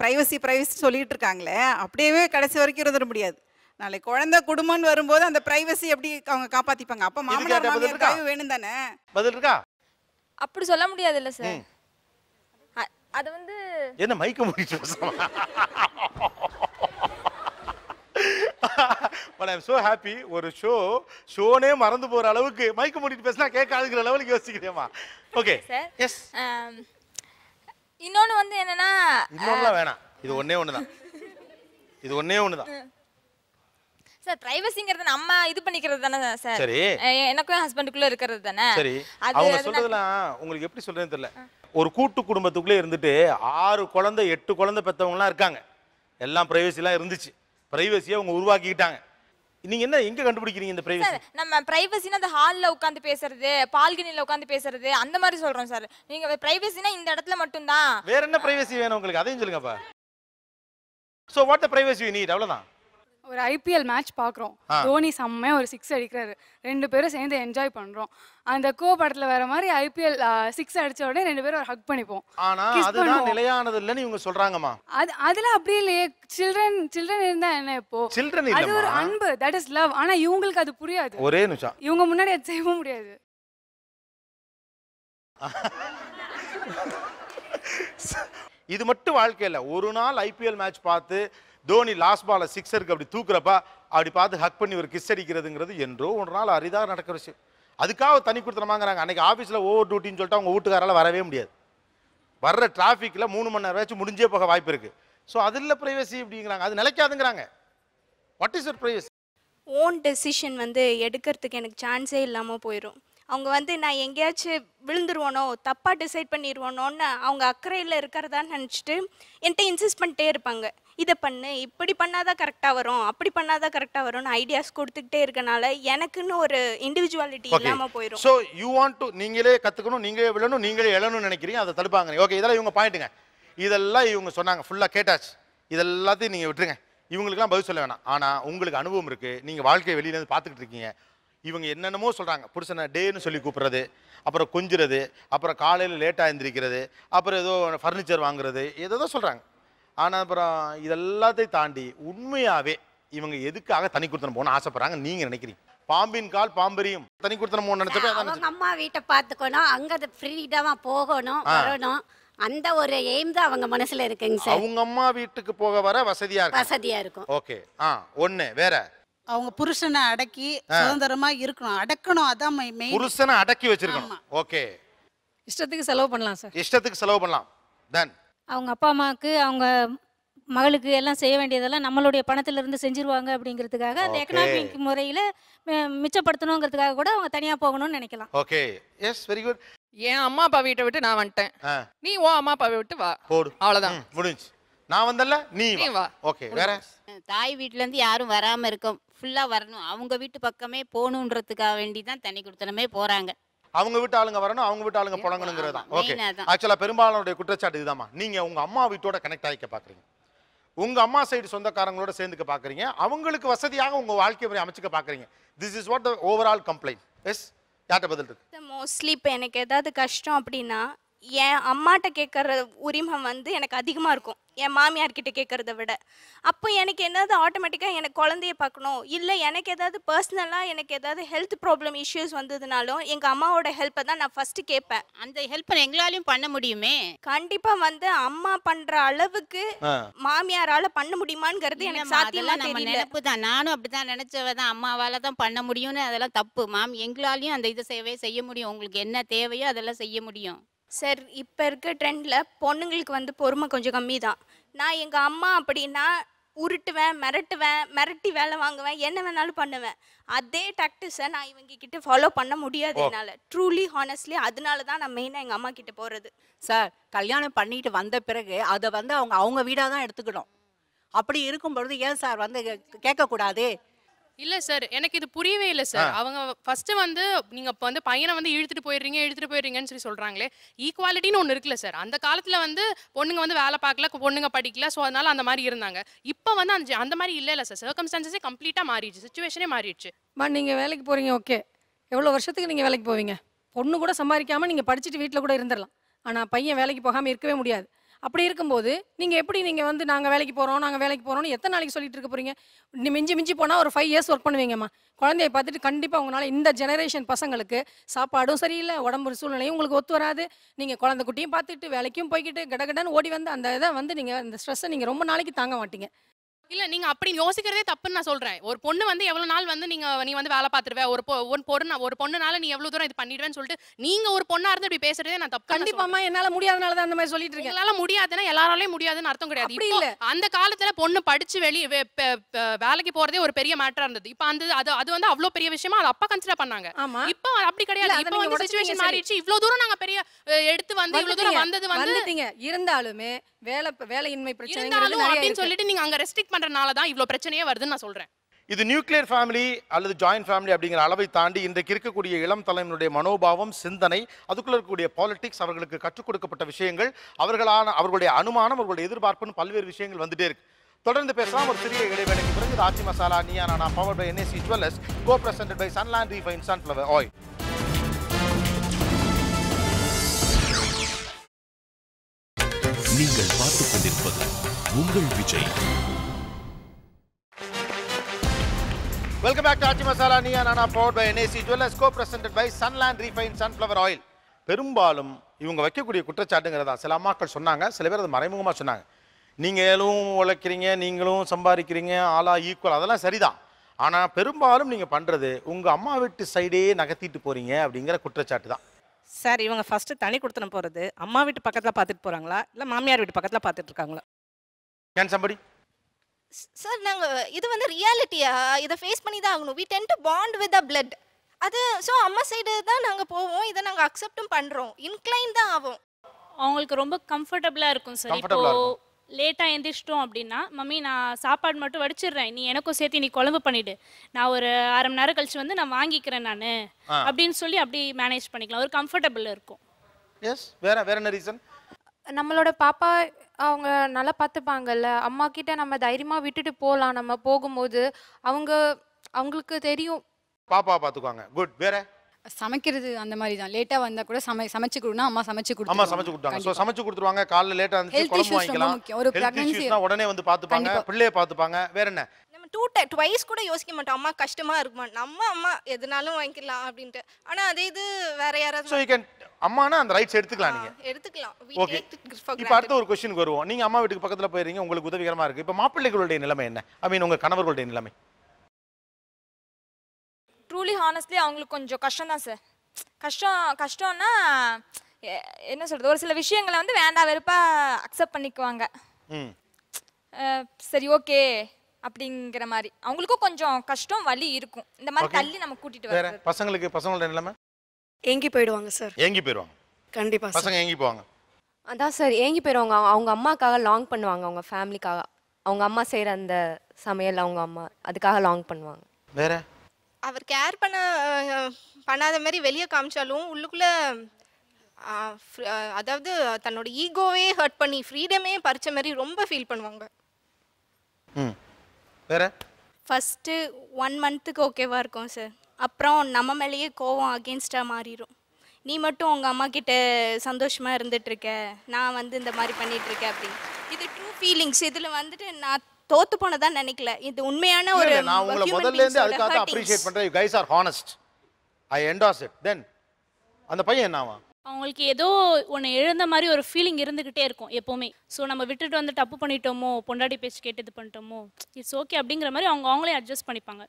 பிரைவசி பிரைவசி சொல்லிட்டு இருக்காங்களே அப்படியே கடைசி வரைக்கும் இருந்துட முடியாது நாளைக்கு குழந்தை குடும்பம்னு வரும்போது அந்த பிரைவசி எப்படி அவங்க காப்பாத்திப்பாங்க அப்ப மாமனார் மாமியார் கைவு வேணும் தானே பதில் இருக்கா அப்படி சொல்ல முடியாது இல்ல சார் அது வந்து என்ன மைக்க முடிச்சு பட் ஐம் சோ ஹாப்பி ஒரு ஷோ ஷோனே மறந்து போற அளவுக்கு மைக்க மூடிட்டு பேசினா கேட்காதுங்கிற லெவலுக்கு யோசிக்கிறேமா ஓகே எஸ் um, இன்னொன்னு வந்து என்னன்னா இன்னொன்னுலாம் uh, வேணாம் இது ஒன்னே ஒண்ணுதான் இது ஒன்னே ஒண்ணுதான் uh. சார் பிரைவசிங்கிறது நம்ம இது பண்ணிக்கிறது தானே சார் சரி எனக்கும் ஹஸ்பண்டுக்குள்ள இருக்கிறது தானே சரி அவங்க சொல்றதெல்லாம் உங்களுக்கு எப்படி சொல்றேன்னு தெரியல ஒரு கூட்டு குடும்பத்துக்குள்ளே இருந்துட்டு ஆறு குழந்தை எட்டு குழந்தை பெற்றவங்களாம் இருக்காங்க எல்லாம் பிரைவசிலாம் இருந்துச்சு பிரைவசியை அவங்க உருவாக்கிக்கிட்டாங்க நீங்க என்ன எங்க கண்டுபிடிக்கிறீங்க இந்த பிரைவசி நம்ம பிரைவசினா அந்த ஹால்ல உட்கார்ந்து பேசுறது பால்கனில உட்கார்ந்து பேசுறது அந்த மாதிரி சொல்றோம் சார் நீங்க பிரைவசினா இந்த இடத்துல மட்டும் தான் வேற என்ன பிரைவசி வேணும் உங்களுக்கு அதையும் சொல்லுங்கப்பா so what the privacy you need அவ்வளவுதான் ஒரு ஐபிஎல் மேட்ச் பார்க்குறோம் தோனி செம்மையாக ஒரு சிக்ஸ் அடிக்கிறாரு ரெண்டு பேரும் சேர்ந்து என்ஜாய் பண்ணுறோம் அந்த கோ படத்தில் வர மாதிரி ஐபிஎல் சிக்ஸ் அடிச்ச உடனே ரெண்டு பேரும் ஒரு ஹக் பண்ணிப்போம் ஆனால் அதுதான் நிலையானது இல்லைன்னு இவங்க சொல்கிறாங்கம்மா அது அதில் அப்படி இல்லையே சில்ட்ரன் சில்ட்ரன் இருந்தால் என்ன இப்போ சில்ட்ரன் அது ஒரு அன்பு தட் இஸ் லவ் ஆனால் இவங்களுக்கு அது புரியாது ஒரே நிமிஷம் இவங்க முன்னாடி அது செய்யவும் முடியாது *laughs* இது மட்டும் வாழ்க்கையில் ஒரு நாள் ஐபிஎல் மேட்ச் பார்த்து தோனி லாஸ்ட் பால சிக்ஸருக்கு அப்படி தூக்குறப்ப அப்படி பார்த்து ஹக் பண்ணி ஒரு கிஸ் அடிக்கிறதுங்கிறது என்றோ ஒரு நாள் அரிதாக நடக்கிற விஷயம் அதுக்காக தனி கொடுத்துனமாங்கிறாங்க அன்றைக்கி ஆஃபீஸில் ஓவர் டியூட்டின்னு சொல்லிட்டு அவங்க வீட்டுக்காரால் வரவே முடியாது வர்ற டிராஃபிக்கில் மூணு மணி நேரம் வச்சு முடிஞ்சே போக வாய்ப்பு இருக்குது ஸோ அது இல்லை ப்ரைவசி அப்படிங்கிறாங்க அது நிலைக்காதுங்கிறாங்க what is your privacy own decision வந்து எடுக்கிறதுக்கு எனக்கு சான்ஸே இல்லாமல் போயிடும் அவங்க வந்து நான் எங்கேயாச்சும் விழுந்துருவோனோ தப்பாக டிசைட் பண்ணிடுவோனோன்னு அவங்க அக்கறையில் இருக்கிறதான்னு நினச்சிட்டு என்கிட்ட இன்சிஸ்ட் பண்ணிட்டே இருப்பாங்க இதை பண்ணு இப்படி பண்ணாதான் கரெக்டாக வரும் அப்படி பண்ணாதான் கரெக்டாக வரும்னு ஐடியாஸ் கொடுத்துக்கிட்டே இருக்கனால எனக்குன்னு ஒரு இண்டிவிஜுவாலிட்டி இல்லாமல் போயிடும் ஸோ யூ வாண்ட் டு நீங்களே கற்றுக்கணும் நீங்களே விழணும் நீங்களே எழணும்னு நினைக்கிறீங்க அதை தடுப்பாங்க ஓகே இதெல்லாம் இவங்க பாயிண்ட்டுங்க இதெல்லாம் இவங்க சொன்னாங்க ஃபுல்லாக கேட்டாச்சு இதெல்லாத்தையும் நீங்கள் விட்டுருங்க இவங்களுக்குலாம் பதில் சொல்ல வேணாம் ஆனால் உங்களுக்கு அனுபவம் இருக்குது நீங்கள் வாழ்க்கையை வெளியிலேருந்து பார்த்துக்கிட்டு இருக்கீங்க இவங்க என்னென்னமோ சொல்கிறாங்க புருஷனை டேன்னு சொல்லி கூப்பிட்றது அப்புறம் கொஞ்சிறது அப்புறம் காலையில் லேட்டாக எழுந்திரிக்கிறது அப்புறம் ஏதோ ஃபர்னிச்சர் வாங்குறது ஏதோ சொல்கிறாங்க ஆனால் அப்புறம் இதெல்லாத்தையும் தாண்டி உண்மையாகவே இவங்க எதுக்காக தனி கொடுத்தன போகணும்னு ஆசைப்படுறாங்க நீங்கள் நினைக்கிறீங்க பாம்பின் கால் பாம்பரியும் தனி கொடுத்தன போகணும் நினச்சப்ப அம்மா வீட்டை பார்த்துக்கணும் அங்கே ஃப்ரீடமாக போகணும் வரணும் அந்த ஒரு எய்ம் தான் அவங்க மனசுல இருக்குங்க சார் அவங்க அம்மா வீட்டுக்கு போக வர வசதியா இருக்கும் வசதியா இருக்கும் ஓகே ஆ ஒண்ணு வேற அவங்க புருஷனை அடக்கி சுதந்திரமா இருக்கணும் அடக்கணும் அதான் மெயின் புருஷனை அடக்கி வச்சிருக்கணும் ஓகே இஷ்டத்துக்கு செலவு பண்ணலாம் சார் இஷ்டத்துக்கு செலவு பண்ணலாம் தென் அவங்க அப்பா அம்மாவுக்கு அவங்க மகளுக்கு எல்லாம் செய்ய வேண்டியதெல்லாம் நம்மளுடைய பணத்திலிருந்து செஞ்சிருவாங்க அப்படிங்கிறதுக்காக அந்த எக்கனாமிக் முறையில் மிச்சப்படுத்தணுங்கிறதுக்காக கூட அவங்க தனியாக போகணும்னு நினைக்கலாம் ஓகே எஸ் வெரி குட் என் அம்மா அப்பா வீட்டை விட்டு நான் வந்துட்டேன் நீ ஓ அம்மா அப்பாவை விட்டு வா போடு அவ்வளோதான் முடிஞ்சு நான் வந்தல நீ வா ஓகே வேற தாய் வீட்ல இருந்து யாரும் வராம இருக்கும் ஃபுல்லா வரணும் அவங்க வீட்டு பக்கமே போகணுன்றதுக்காக வேண்டி தான் தண்ணி கொடுத்தனமே போறாங்க அவங்க வீட்டு ஆளுங்க வரணும் அவங்க வீட்டு ஆளுங்க புழங்கணுங்கிறது தான் ஓகே ஆக்சுவலாக பெரும்பாலானுடைய குற்றச்சாட்டு இதுதான் நீங்க உங்க அம்மா வீட்டோட கனெக்ட் ஆகிக்க பாக்குறீங்க உங்க அம்மா சைடு சொந்தக்காரங்களோட சேர்ந்துக்க பார்க்குறீங்க அவங்களுக்கு வசதியாக உங்க வாழ்க்கை முறை அமைச்சுக்க பாக்குறீங்க this is what the overall complaint is யார்கிட்ட பதில் இருக்கு மோஸ்ட்லி இப்போ எனக்கு ஏதாவது கஷ்டம் அப்படின்னா என் அம்மாட்ட கேட்குற உரிமை வந்து எனக்கு அதிகமாக இருக்கும் என் மாமியார்கிட்ட கேட்குறத விட அப்போ எனக்கு எதாவது ஆட்டோமேட்டிக்காக எனக்கு குழந்தைய பார்க்கணும் இல்லை எனக்கு ஏதாவது பர்சனலாக எனக்கு ஏதாவது ஹெல்த் ப்ராப்ளம் இஷ்யூஸ் வந்ததுனாலும் எங்கள் அம்மாவோட ஹெல்ப்பை தான் நான் ஃபஸ்ட்டு கேட்பேன் அந்த ஹெல்ப்பை எங்களாலையும் பண்ண முடியுமே கண்டிப்பாக வந்து அம்மா பண்ணுற அளவுக்கு மாமியாரால் பண்ண முடியுமாங்கிறது எனக்கு சாத்தியமாக நம்ம நினைப்பு தான் நானும் அப்படி தான் நினச்சவ தான் அம்மாவால் தான் பண்ண முடியும்னு அதெல்லாம் தப்பு மாம் எங்களாலையும் அந்த இதை சேவையை செய்ய முடியும் உங்களுக்கு என்ன தேவையோ அதெல்லாம் செய்ய முடியும் சார் இப்போ இருக்க ட்ரெண்டில் பொண்ணுங்களுக்கு வந்து பொறுமை கொஞ்சம் கம்மி தான் நான் எங்கள் அம்மா அப்படின்னா உருட்டுவேன் மிரட்டுவேன் மிரட்டி வேலை வாங்குவேன் என்ன வேணாலும் பண்ணுவேன் அதே டாக்டிஸை நான் இவங்க கிட்ட ஃபாலோ பண்ண முடியாது என்னால் ட்ரூலி ஹானஸ்ட்லி அதனால தான் நான் மெயினாக எங்கள் அம்மா கிட்ட போகிறது சார் கல்யாணம் பண்ணிட்டு வந்த பிறகு அதை வந்து அவங்க அவங்க வீடாக தான் எடுத்துக்கணும் அப்படி இருக்கும் பொழுது ஏன் சார் வந்து கேட்கக்கூடாது இல்ல சார் எனக்கு இது புரியவே இல்ல சார் அவங்க ஃபர்ஸ்ட் வந்து நீங்க வந்து பையனை வந்து இழுத்துட்டு போயிடுறீங்க இழுத்துட்டு போயிடுறீங்கன்னு சொல்லி சொல்றாங்களே ஈக்குவாலிட்டின்னு ஒன்று இருக்குல்ல சார் அந்த காலத்துல வந்து பொண்ணுங்க வந்து வேலை பார்க்கல பொண்ணுங்க படிக்கல ஸோ அதனால அந்த மாதிரி இருந்தாங்க இப்போ வந்து அந்த அந்த மாதிரி இல்லை இல்லை சார் சர்க்கம்ஸ்டான்சஸே கம்ப்ளீட்டா மாறிடுச்சு சுச்சுவேஷனே மாறிடுச்சு மா நீங்க வேலைக்கு போறீங்க ஓகே எவ்வளோ வருஷத்துக்கு நீங்க வேலைக்கு போவீங்க பொண்ணு கூட சம்பாதிக்காம நீங்க படிச்சுட்டு வீட்டில் கூட இருந்துடலாம் ஆனால் பையன் வேலைக்கு போகாமல் இருக்கவே முடியாது அப்படி இருக்கும்போது நீங்கள் எப்படி நீங்கள் வந்து நாங்கள் வேலைக்கு போகிறோம் நாங்கள் வேலைக்கு போகிறோம்னு எத்தனை நாளைக்கு சொல்லிட்டு இருக்க போகிறீங்க மிஞ்சி மிஞ்சி போனால் ஒரு ஃபைவ் இயர்ஸ் ஒர்க் பண்ணுவீங்கம்மா குழந்தையை பார்த்துட்டு கண்டிப்பாக உங்களால் இந்த ஜெனரேஷன் பசங்களுக்கு சாப்பாடும் சரியில்லை உடம்பு சூழ்நிலையும் உங்களுக்கு ஒத்து வராது நீங்கள் குழந்தை குட்டியும் பார்த்துட்டு வேலைக்கும் போய்கிட்டு கடகடன்னு ஓடி வந்து அந்த இதை வந்து நீங்கள் அந்த ஸ்ட்ரெஸ்ஸை நீங்கள் ரொம்ப நாளைக்கு தாங்க மாட்டீங்க இல்ல நீங்க அப்படி யோசிக்கிறதே தப்புன்னு நான் சொல்றேன் ஒரு பொண்ணு வந்து எவ்வளவு நாள் வந்து நீங்க நீ வந்து வேலை பார்த்துருவ ஒரு பொண்ணு ஒரு பொண்ணுனால நீ எவ்வளவு தூரம் இது பண்ணிடுவேன்னு சொல்லிட்டு நீங்க ஒரு பொண்ணா இருந்து இப்படி பேசுறதே நான் தப்பு கண்டிப்பாமா என்னால முடியாதனால தான் அந்த மாதிரி சொல்லிட்டு இருக்கேன் என்னால முடியாதுன்னா எல்லாராலையும் முடியாதுன்னு அர்த்தம் கிடையாது இல்ல அந்த காலத்துல பொண்ணு படிச்சு வெளியே வேலைக்கு போறதே ஒரு பெரிய மேட்டரா இருந்தது இப்ப அந்த அது அது வந்து அவ்வளவு பெரிய விஷயமா அது அப்பா கன்சிடர் பண்ணாங்க இப்ப அப்படி கிடையாது இப்போ வந்து மாறிடுச்சு இவ்வளவு தூரம் நாங்க பெரிய எடுத்து வந்து இவ்வளவு தூரம் வந்தது வந்து இருந்தாலுமே வேலை வேலையின்மை பிரச்சனை சொல்லிட்டு நீங்க அங்க ரெஸ்ட்ரிக்ட் பண்றனால தான் இவ்வளவு பிரச்சனையே வருதுன்னு நான் சொல்றேன் இது நியூக்ளியர் ஃபேமிலி அல்லது ஜாயின்ட் ஃபேமிலி அப்படிங்கிற அளவை தாண்டி இன்றைக்கு இருக்கக்கூடிய இளம் தலைமையினுடைய மனோபாவம் சிந்தனை அதுக்குள்ள இருக்கக்கூடிய பாலிட்டிக்ஸ் அவர்களுக்கு கற்றுக் கொடுக்கப்பட்ட விஷயங்கள் அவர்களான அவர்களுடைய அனுமானம் அவர்களுடைய எதிர்பார்ப்புன்னு பல்வேறு விஷயங்கள் வந்துட்டே இருக்கு தொடர்ந்து பேசலாம் ஒரு சிறிய இடைவேளைக்கு பிறகு ராஜி மசாலா நியானா power by NSC jewellers go present by Sunland refine sunflower oil நீங்கள் பார்த்துக் கொண்டிருப்பது உங்கள் Vijay welcome back to Masala நீ நானா power by NAC jewellers go present by Sunland refine sunflower oil பெரும்பாலும் இவங்க வைக்கக்கூடிய குற்றச்சாட்டுங்கிறதா சில அம்மாக்கள் சொன்னாங்க சில பேர் அது மறைமுகமாக சொன்னாங்க நீங்கள் நீங்களும் உழைக்கிறீங்க நீங்களும் சம்பாதிக்கிறீங்க ஆளா ஈக்குவல் அதெல்லாம் சரிதான் ஆனால் பெரும்பாலும் நீங்கள் பண்ணுறது உங்கள் அம்மா வீட்டு சைடே நகர்த்திட்டு போகிறீங்க அப்படிங்கிற குற்றச்சாட்டு தான் சார் இவங்க ஃபர்ஸ்ட் தனி கொடுத்துன போறது அம்மா வீட்டு பக்கத்துல பாத்துட்டு போறாங்களா இல்ல மாமியார் வீட்டு பக்கத்துல பாத்துட்டு இருக்காங்களா கேன் சம்படி சார் நாங்க இது வந்து ரியாலிட்டியா இதை ஃபேஸ் பண்ணி தான் ஆகணும் we tend to bond with the blood அது ஸோ அம்மா சைடு தான் நாங்கள் போவோம் இதை நாங்கள் அக்செப்டும் பண்ணுறோம் இன்க்ளைன் தான் ஆகும் அவங்களுக்கு ரொம்ப கம்ஃபர்டபுளாக இருக்கும் சார் இப்போ லேட்டாக எந்திரிச்சிட்டோம் அப்படின்னா மம்மி நான் சாப்பாடு மட்டும் வடிச்சிடுறேன் நீ எனக்கும் சேர்த்து நீ குழம்பு பண்ணிவிடு நான் ஒரு அரை மணி நேரம் கழிச்சு வந்து நான் வாங்கிக்கிறேன் நான் அப்படின்னு சொல்லி அப்படி மேனேஜ் பண்ணிக்கலாம் ஒரு கம்ஃபர்டபுள் இருக்கும் எஸ் வேற வேற என்ன ரீசன் நம்மளோட பாப்பா அவங்க நல்லா பார்த்துப்பாங்கல்ல அம்மா கிட்ட நம்ம தைரியமாக விட்டுட்டு போகலாம் நம்ம போகும்போது அவங்க அவங்களுக்கு தெரியும் பாப்பா பார்த்துக்குவாங்க குட் வேற சமைக்கிறது அந்த மாதிரி தான் லேட்டா வந்தா கூட சமை சமைச்சு கொடுனா அம்மா சமைச்சு கொடுத்து அம்மா சமைச்சு கொடுத்துருவாங்க சோ சமைச்சு கொடுத்துருவாங்க காலைல லேட்டா வந்து குழம்பு வாங்கிக்கலாம் ஒரு பிரெக்னன்சினா உடனே வந்து பாத்துப்பாங்க பிள்ளைய பாத்துப்பாங்க வேற என்ன நம்ம டூ ட்வைஸ் கூட யோசிக்க மாட்டோம் அம்மா கஷ்டமா இருக்குமா நம்ம அம்மா எதுனாலும் வாங்கிக்கலாம் அப்படின்ட்டு ஆனா அதே இது வேற யாராவது சோ யூ கேன் அம்மானா அந்த ரைட்ஸ் எடுத்துக்கலாம் நீங்க எடுத்துக்கலாம் ஓகே இப்போ அடுத்த ஒரு क्वेश्चन வருவோம் நீங்க அம்மா வீட்டுக்கு பக்கத்துல போயிருக்கீங்க உங்களுக்கு உதவிகரமா இருக்கு இப்போ மாப்பிள்ளைகளுடைய நிலைமை என்ன ஐ மீன் உங்க கணவர்களுடைய நிலைமை ட்ரூலி ஹானஸ்ட்லி அவங்களுக்கு கொஞ்சம் கஷ்டம் தான் சார் கஷ்டம் கஷ்டம்னா என்ன சொல்கிறது ஒரு சில விஷயங்களை வந்து வேண்டாம் வெறுப்பாக அக்செப்ட் பண்ணிக்குவாங்க சரி ஓகே அப்படிங்கிற மாதிரி அவங்களுக்கும் கொஞ்சம் கஷ்டம் வலி இருக்கும் இந்த மாதிரி தள்ளி நம்ம கூட்டிட்டு வர பசங்களுக்கு பசங்களோட நிலைமை ஏங்கி போயிடுவாங்க சார் ஏங்கி போயிடுவாங்க கண்டிப்பா பசங்க ஏங்கி போவாங்க அதான் சார் ஏங்கி போயிடுவாங்க அவங்க அம்மாக்காக லாங் பண்ணுவாங்க அவங்க ஃபேமிலிக்காக அவங்க அம்மா செய்கிற அந்த சமையல் அவங்க அம்மா அதுக்காக லாங் பண்ணுவாங்க வேற அவர் கேர் பண்ண பண்ணாத மாதிரி வெளியே காமிச்சாலும் உள்ளுக்குள்ளே அதாவது தன்னோட ஈகோவே ஹர்ட் பண்ணி ஃப்ரீடமே பறிச்ச மாதிரி ரொம்ப ஃபீல் பண்ணுவாங்க வேற ஃபஸ்ட்டு ஒன் மந்த்துக்கு ஓகேவாக இருக்கும் சார் அப்புறம் நம்ம மேலேயே கோவம் அகேன்ஸ்டாக மாறிடும் நீ மட்டும் உங்கள் அம்மா கிட்ட சந்தோஷமாக இருந்துகிட்ருக்க நான் வந்து இந்த மாதிரி பண்ணிகிட்ருக்கேன் அப்படின்னு இது டூ ஃபீலிங்ஸ் இதில் வந்துட்டு நான் தோத்து போனதா நினைக்கல இது உண்மையான ஒரு நான் உங்களை முதல்ல இருந்து அதுக்காக அப்ரிஷியேட் பண்றேன் you guys are honest I endorse it then அந்த பையன் என்னவா அவங்களுக்கு ஏதோ ஒன்று எழுந்த மாதிரி ஒரு ஃபீலிங் இருந்துக்கிட்டே இருக்கும் எப்போவுமே ஸோ நம்ம விட்டுட்டு வந்து தப்பு பண்ணிட்டோமோ பொண்டாடி பேச்சு கேட்டு இது பண்ணிட்டோமோ இட்ஸ் ஓகே அப்படிங்கிற மாதிரி அவங்க அவங்களே அட்ஜஸ்ட் பண்ணிப்பாங்க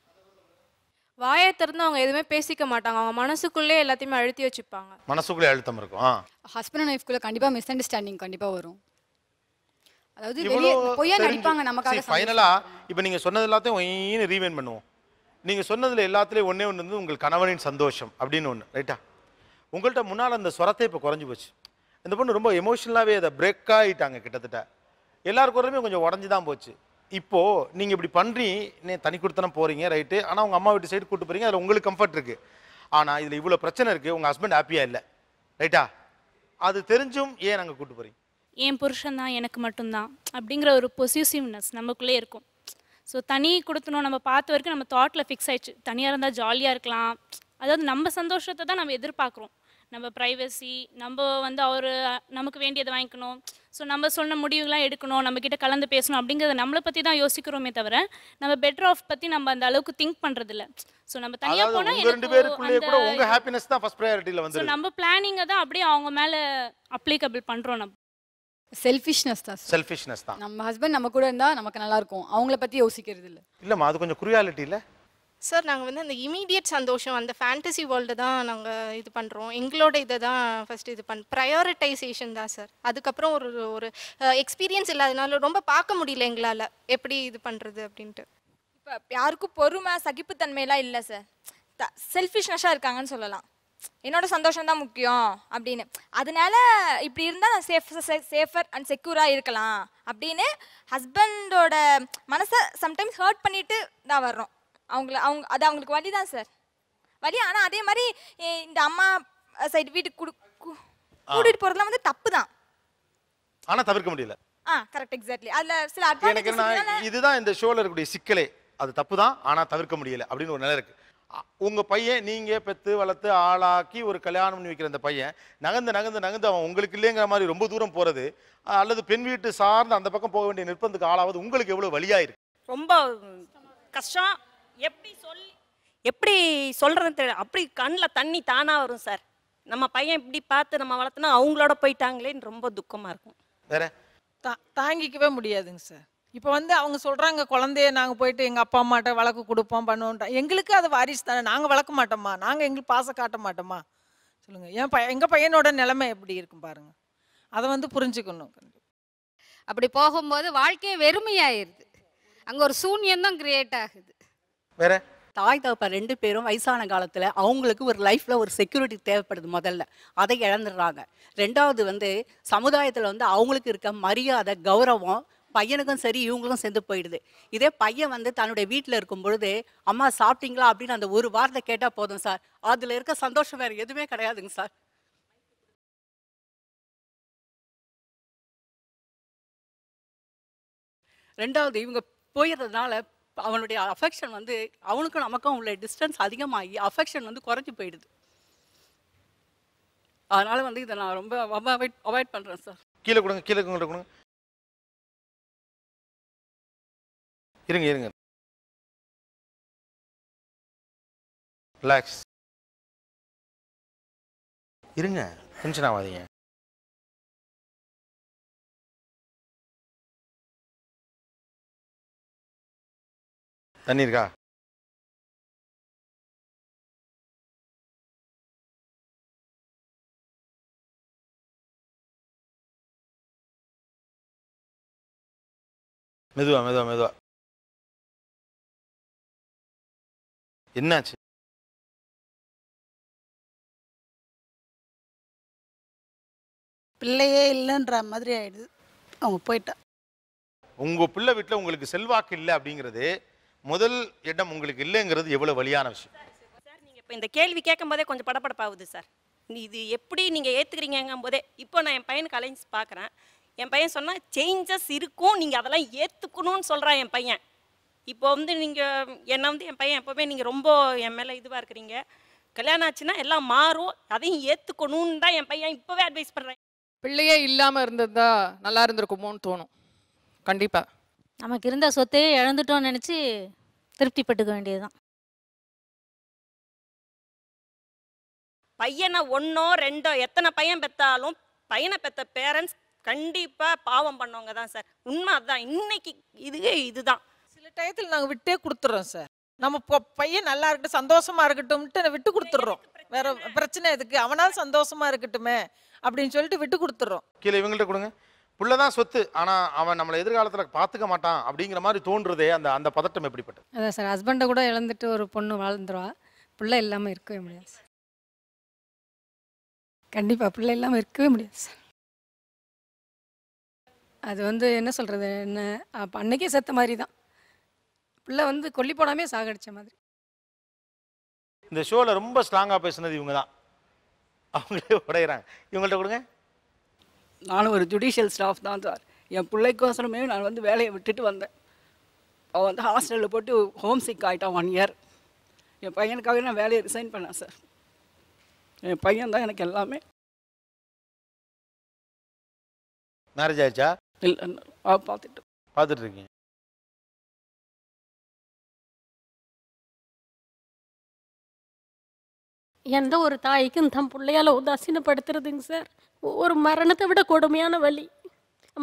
வாயை திறந்து அவங்க எதுவுமே பேசிக்க மாட்டாங்க அவங்க மனசுக்குள்ளே எல்லாத்தையுமே அழுத்தி வச்சுப்பாங்க மனசுக்குள்ளே அழுத்தம் இருக்கும் ஹஸ்பண்ட் அண்ட் ஒய்ஃப்குள்ளே கண்டிப்பாக மிஸ் அண்டர்ஸ்டாண்டிங் கண்டிப்பாக வரும் அதாவது வெளிய பொய்யா நடிப்பாங்க நமக்காக ஃபைனலா இப்போ நீங்க சொன்னது எல்லாத்தையும் ஒயின்னு ரீவைன் பண்ணுவோம் நீங்க சொன்னதுல எல்லாத்துலயும் ஒன்னே ஒன்று வந்து உங்கள் கணவனின் சந்தோஷம் அப்படின்னு ஒன்று ரைட்டா உங்கள்கிட்ட முன்னால் அந்த சுரத்தை இப்போ குறைஞ்சி போச்சு இந்த பொண்ணு ரொம்ப எமோஷனலாகவே அதை பிரேக் ஆகிட்டாங்க கிட்டத்தட்ட எல்லார் கொஞ்சம் உடஞ்சி தான் போச்சு இப்போது நீங்கள் இப்படி பண்ணுறீ நீ தனி கொடுத்தனம் போகிறீங்க ரைட்டு ஆனால் உங்கள் அம்மா வீட்டு சைடு கூட்டு போகிறீங்க அதில் உங்களுக்கு கம்ஃபர்ட் இருக்குது ஆனால் இதில் இவ்வளோ பிரச்சனை இருக்குது உங்கள் ஹஸ்பண்ட் ஹாப்பியாக இல்லை ரைட்டா அது தெரிஞ்சும் ஏன் நாங்கள் கூட்டு போகிறீங்க என் புருஷன் தான் எனக்கு மட்டும்தான் அப்படிங்கிற ஒரு பொசிசிவ்னஸ் நமக்குள்ளே இருக்கும் ஸோ தனி கொடுத்தணும் நம்ம பார்த்த வரைக்கும் நம்ம தாட்டில் ஃபிக்ஸ் ஆயிடுச்சு தனியாக இருந்தால் ஜாலியாக இருக்கலாம் அதாவது நம்ம சந்தோஷத்தை தான் நம்ம எதிர்பார்க்குறோம் நம்ம ப்ரைவசி நம்ம வந்து அவர் நமக்கு வேண்டியதை வாங்கிக்கணும் ஸோ நம்ம சொன்ன முடிவுலாம் எடுக்கணும் நம்மக்கிட்ட கலந்து பேசணும் அப்படிங்கிறத நம்மளை பற்றி தான் யோசிக்கிறோமே தவிர நம்ம பெட்டர் ஆஃப் பற்றி நம்ம அந்த அளவுக்கு திங்க் பண்ணுறதில்ல ஸோ நம்ம தனியாக போனால் எனக்கு நம்ம பிளானிங்கை தான் அப்படியே அவங்க மேலே அப்ளிகபிள் பண்ணுறோம் நம்ம செல்ஃபிஷ்னஸ் தான் செல்ஃபிஷ்னஸ் தான் நம்ம ஹஸ்பண்ட் நம்ம கூட இருந்தால் நமக்கு நல்லா இருக்கும் அவங்கள பற்றி யோசிக்கிறது இல்லை இல்லைம்மா அது கொஞ்சம் குரியாலிட்டி இல்லை சார் நாங்கள் வந்து அந்த இமீடியட் சந்தோஷம் அந்த ஃபேண்டசி வேர்ல்டு தான் நாங்கள் இது பண்ணுறோம் எங்களோட இதை தான் ஃபஸ்ட் இது பண் ப்ரையாரிட்டைசேஷன் தான் சார் அதுக்கப்புறம் ஒரு ஒரு எக்ஸ்பீரியன்ஸ் இல்லாதனால ரொம்ப பார்க்க முடியல எங்களால் எப்படி இது பண்ணுறது அப்படின்ட்டு இப்போ யாருக்கும் பொறுமை சகிப்புத்தன்மையெல்லாம் இல்லை சார் த செல்ஃபிஷ்னஸாக இருக்காங்கன்னு சொல்லலாம் என்னோட சந்தோஷம் தான் முக்கியம் அப்படின்னு அதனால இப்படி இருந்தால் நான் சேஃப் சேஃபர் அண்ட் செக்யூராக இருக்கலாம் அப்படின்னு ஹஸ்பண்டோட மனசை சம்டைம்ஸ் ஹர்ட் பண்ணிட்டு தான் வர்றோம் அவங்கள அவங்க அது அவங்களுக்கு வழி தான் சார் வழி ஆனால் அதே மாதிரி இந்த அம்மா சைடு வீட்டுக்கு கூட்டிட்டு போறதுலாம் வந்து தப்பு தான் ஆனால் தவிர்க்க முடியல ஆ கரெக்ட் எக்ஸாக்ட்லி அதில் சில அட்வான்டேஜ் இதுதான் இந்த ஷோவில் இருக்கக்கூடிய சிக்கலே அது தப்பு தான் ஆனால் தவிர்க்க முடியல அப்படின்னு ஒரு நிலை இருக்குது உங்கள் பையன் நீங்கள் பெற்று வளர்த்து ஆளாக்கி ஒரு கல்யாணம் பண்ணி வைக்கிற அந்த பையன் நகர்ந்து நகர்ந்து நகர்ந்து அவன் உங்களுக்கு இல்லைங்கிற மாதிரி ரொம்ப தூரம் போகிறது அல்லது பெண் வீட்டு சார்ந்து அந்த பக்கம் போக வேண்டிய நிற்பந்தத்துக்கு ஆளாவது உங்களுக்கு எவ்வளோ வழியாக ரொம்ப கஷ்டம் எப்படி சொல்லி எப்படி சொல்கிறதுன்னு தெரியல அப்படி கண்ணில் தண்ணி தானாக வரும் சார் நம்ம பையன் இப்படி பார்த்து நம்ம வளர்த்துனா அவங்களோட போயிட்டாங்களேன்னு ரொம்ப துக்கமாக இருக்கும் வேற தாங்கிக்கவே முடியாதுங்க சார் இப்போ வந்து அவங்க சொல்கிறாங்க குழந்தைய நாங்கள் போயிட்டு எங்கள் அப்பா அம்மாட்ட வழக்கு கொடுப்போம் பண்ணுவோம் எங்களுக்கு அது வாரிசு தானே நாங்கள் வளர்க்க மாட்டோமா நாங்கள் எங்களுக்கு பாசம் காட்ட மாட்டோமா சொல்லுங்கள் என் பையன் எங்கள் பையனோட நிலைமை எப்படி இருக்கும் பாருங்கள் அதை வந்து புரிஞ்சுக்கணும் அப்படி போகும்போது வாழ்க்கையே வெறுமையாயிருது அங்கே ஒரு சூன்யந்தான் கிரியேட் ஆகுது வேற தாய் தகப்பா ரெண்டு பேரும் வயசான காலத்தில் அவங்களுக்கு ஒரு லைஃப்பில் ஒரு செக்யூரிட்டி தேவைப்படுது முதல்ல அதை இழந்துடுறாங்க ரெண்டாவது வந்து சமுதாயத்தில் வந்து அவங்களுக்கு இருக்க மரியாதை கௌரவம் பையனுக்கும் சரி இவங்களுக்கும் சேர்ந்து போயிடுது இதே பையன் வந்து தன்னுடைய வீட்டில் இருக்கும் பொழுது அம்மா சாப்பிட்டீங்களா அப்படின்னு அந்த ஒரு வார்த்தை கேட்டால் போதும் சார் அதில் இருக்க சந்தோஷம் வேறு எதுவுமே கிடையாதுங்க சார் ரெண்டாவது இவங்க போயிடுறதுனால அவனுடைய அஃபெக்ஷன் வந்து அவனுக்கும் நமக்கும் உள்ள டிஸ்டன்ஸ் அதிகமாகி அஃபெக்ஷன் வந்து குறைஞ்சி போயிடுது அதனால் வந்து இதை நான் ரொம்ப அவாய்ட் அவாய்ட் பண்ணுறேன் சார் கீழே கொடுங்க கீழே கொடுங்க இருங்க இருங்க ரிலாக்ஸ் இருங்க டென்ஷன் ஆகாதீங்க தண்ணி இருக்கா மெதுவா மெதுவா மெதுவா என்னாச்சு பிள்ளையே இல்லைன்ற மாதிரி ஆயிடுது அவங்க போயிட்டா உங்க பிள்ளை வீட்டில் உங்களுக்கு செல்வாக்கு இல்லை அப்படிங்கிறது முதல் இடம் உங்களுக்கு இல்லைங்கிறது எவ்வளவு வழியான விஷயம் சார் நீங்க இப்போ இந்த கேள்வி கேட்கும் போதே கொஞ்சம் படப்படப்பாகுது சார் இது எப்படி நீங்க ஏத்துக்கிறீங்கும் போதே இப்போ நான் என் பையனுக்கு அலைஞ்சு பார்க்குறேன் என் பையன் சொன்னா சேஞ்சஸ் இருக்கும் நீங்க அதெல்லாம் ஏத்துக்கணும்னு சொல்றான் என் பையன் இப்போ வந்து நீங்கள் என்னை வந்து என் பையன் எப்போவுமே நீங்கள் ரொம்ப என் மேலே இதுவாக இருக்கிறீங்க கல்யாணம் ஆச்சுன்னா எல்லாம் மாறும் அதையும் ஏற்றுக்கணும்னு தான் என் பையன் இப்போவே அட்வைஸ் பண்ணுறேன் பிள்ளையே இல்லாமல் இருந்ததா நல்லா இருந்திருக்குமோன்னு தோணும் கண்டிப்பாக நமக்கு இருந்த சொத்தையே இழந்துட்டோம்னு நினச்சி திருப்திப்பட்டுக்க வேண்டியதுதான் பையனை ஒன்றோ ரெண்டோ எத்தனை பையன் பெற்றாலும் பையனை பெற்ற பேரண்ட்ஸ் கண்டிப்பாக பாவம் பண்ணவங்க தான் சார் உண்மை அதுதான் இன்னைக்கு இதுவே இதுதான் டயத்தில் நாங்கள் விட்டே கொடுத்துட்றோம் சார் நம்ம பையன் நல்லா இருக்கட்டும் சந்தோஷமா இருக்கட்டும் விட்டு கொடுத்துட்றோம் வேற பிரச்சனை எதுக்கு அவனால் சந்தோஷமா இருக்கட்டுமே அப்படின்னு சொல்லிட்டு விட்டு கொடுத்துட்றோம் கீழே இவங்கள்ட்ட கொடுங்க புள்ள தான் சொத்து ஆனால் அவன் நம்மளை எதிர்காலத்தில் பார்த்துக்க மாட்டான் அப்படிங்கிற மாதிரி தோன்றுறதே அந்த அந்த பதட்டம் எப்படிப்பட்டது அதான் சார் ஹஸ்பண்டை கூட இழந்துட்டு ஒரு பொண்ணு வாழ்ந்துருவா பிள்ளை இல்லாமல் இருக்கவே முடியாது சார் கண்டிப்பாக பிள்ளை இல்லாமல் இருக்கவே முடியாது சார் அது வந்து என்ன சொல்கிறது என்ன அன்னைக்கே செத்த மாதிரி தான் பிள்ளை வந்து கொல்லி போடாமே சாகடிச்ச மாதிரி இந்த ஷோவில் ரொம்ப ஸ்ட்ராங்காக பேசுனது இவங்க தான் அவங்களே உடையிறாங்க இவங்கள்ட்ட கொடுங்க நானும் ஒரு ஜுடிஷியல் ஸ்டாஃப் தான் சார் என் பிள்ளைக்கோசரமே நான் வந்து வேலையை விட்டுட்டு வந்தேன் அவள் வந்து ஹாஸ்டலில் போட்டு ஹோம் சிக் ஆகிட்டான் ஒன் இயர் என் பையனுக்காக நான் வேலையை ரிசைன் பண்ணேன் சார் என் பையன் தான் எனக்கு எல்லாமே மேரேஜ் ஆயிடுச்சா இல்லை பார்த்துட்டு பார்த்துட்டு இருக்கீங்க எந்த ஒரு தாய்க்கும் தம் பிள்ளையால் உதாசீனப்படுத்துறதுங்க சார் ஒவ்வொரு மரணத்தை விட கொடுமையான வழி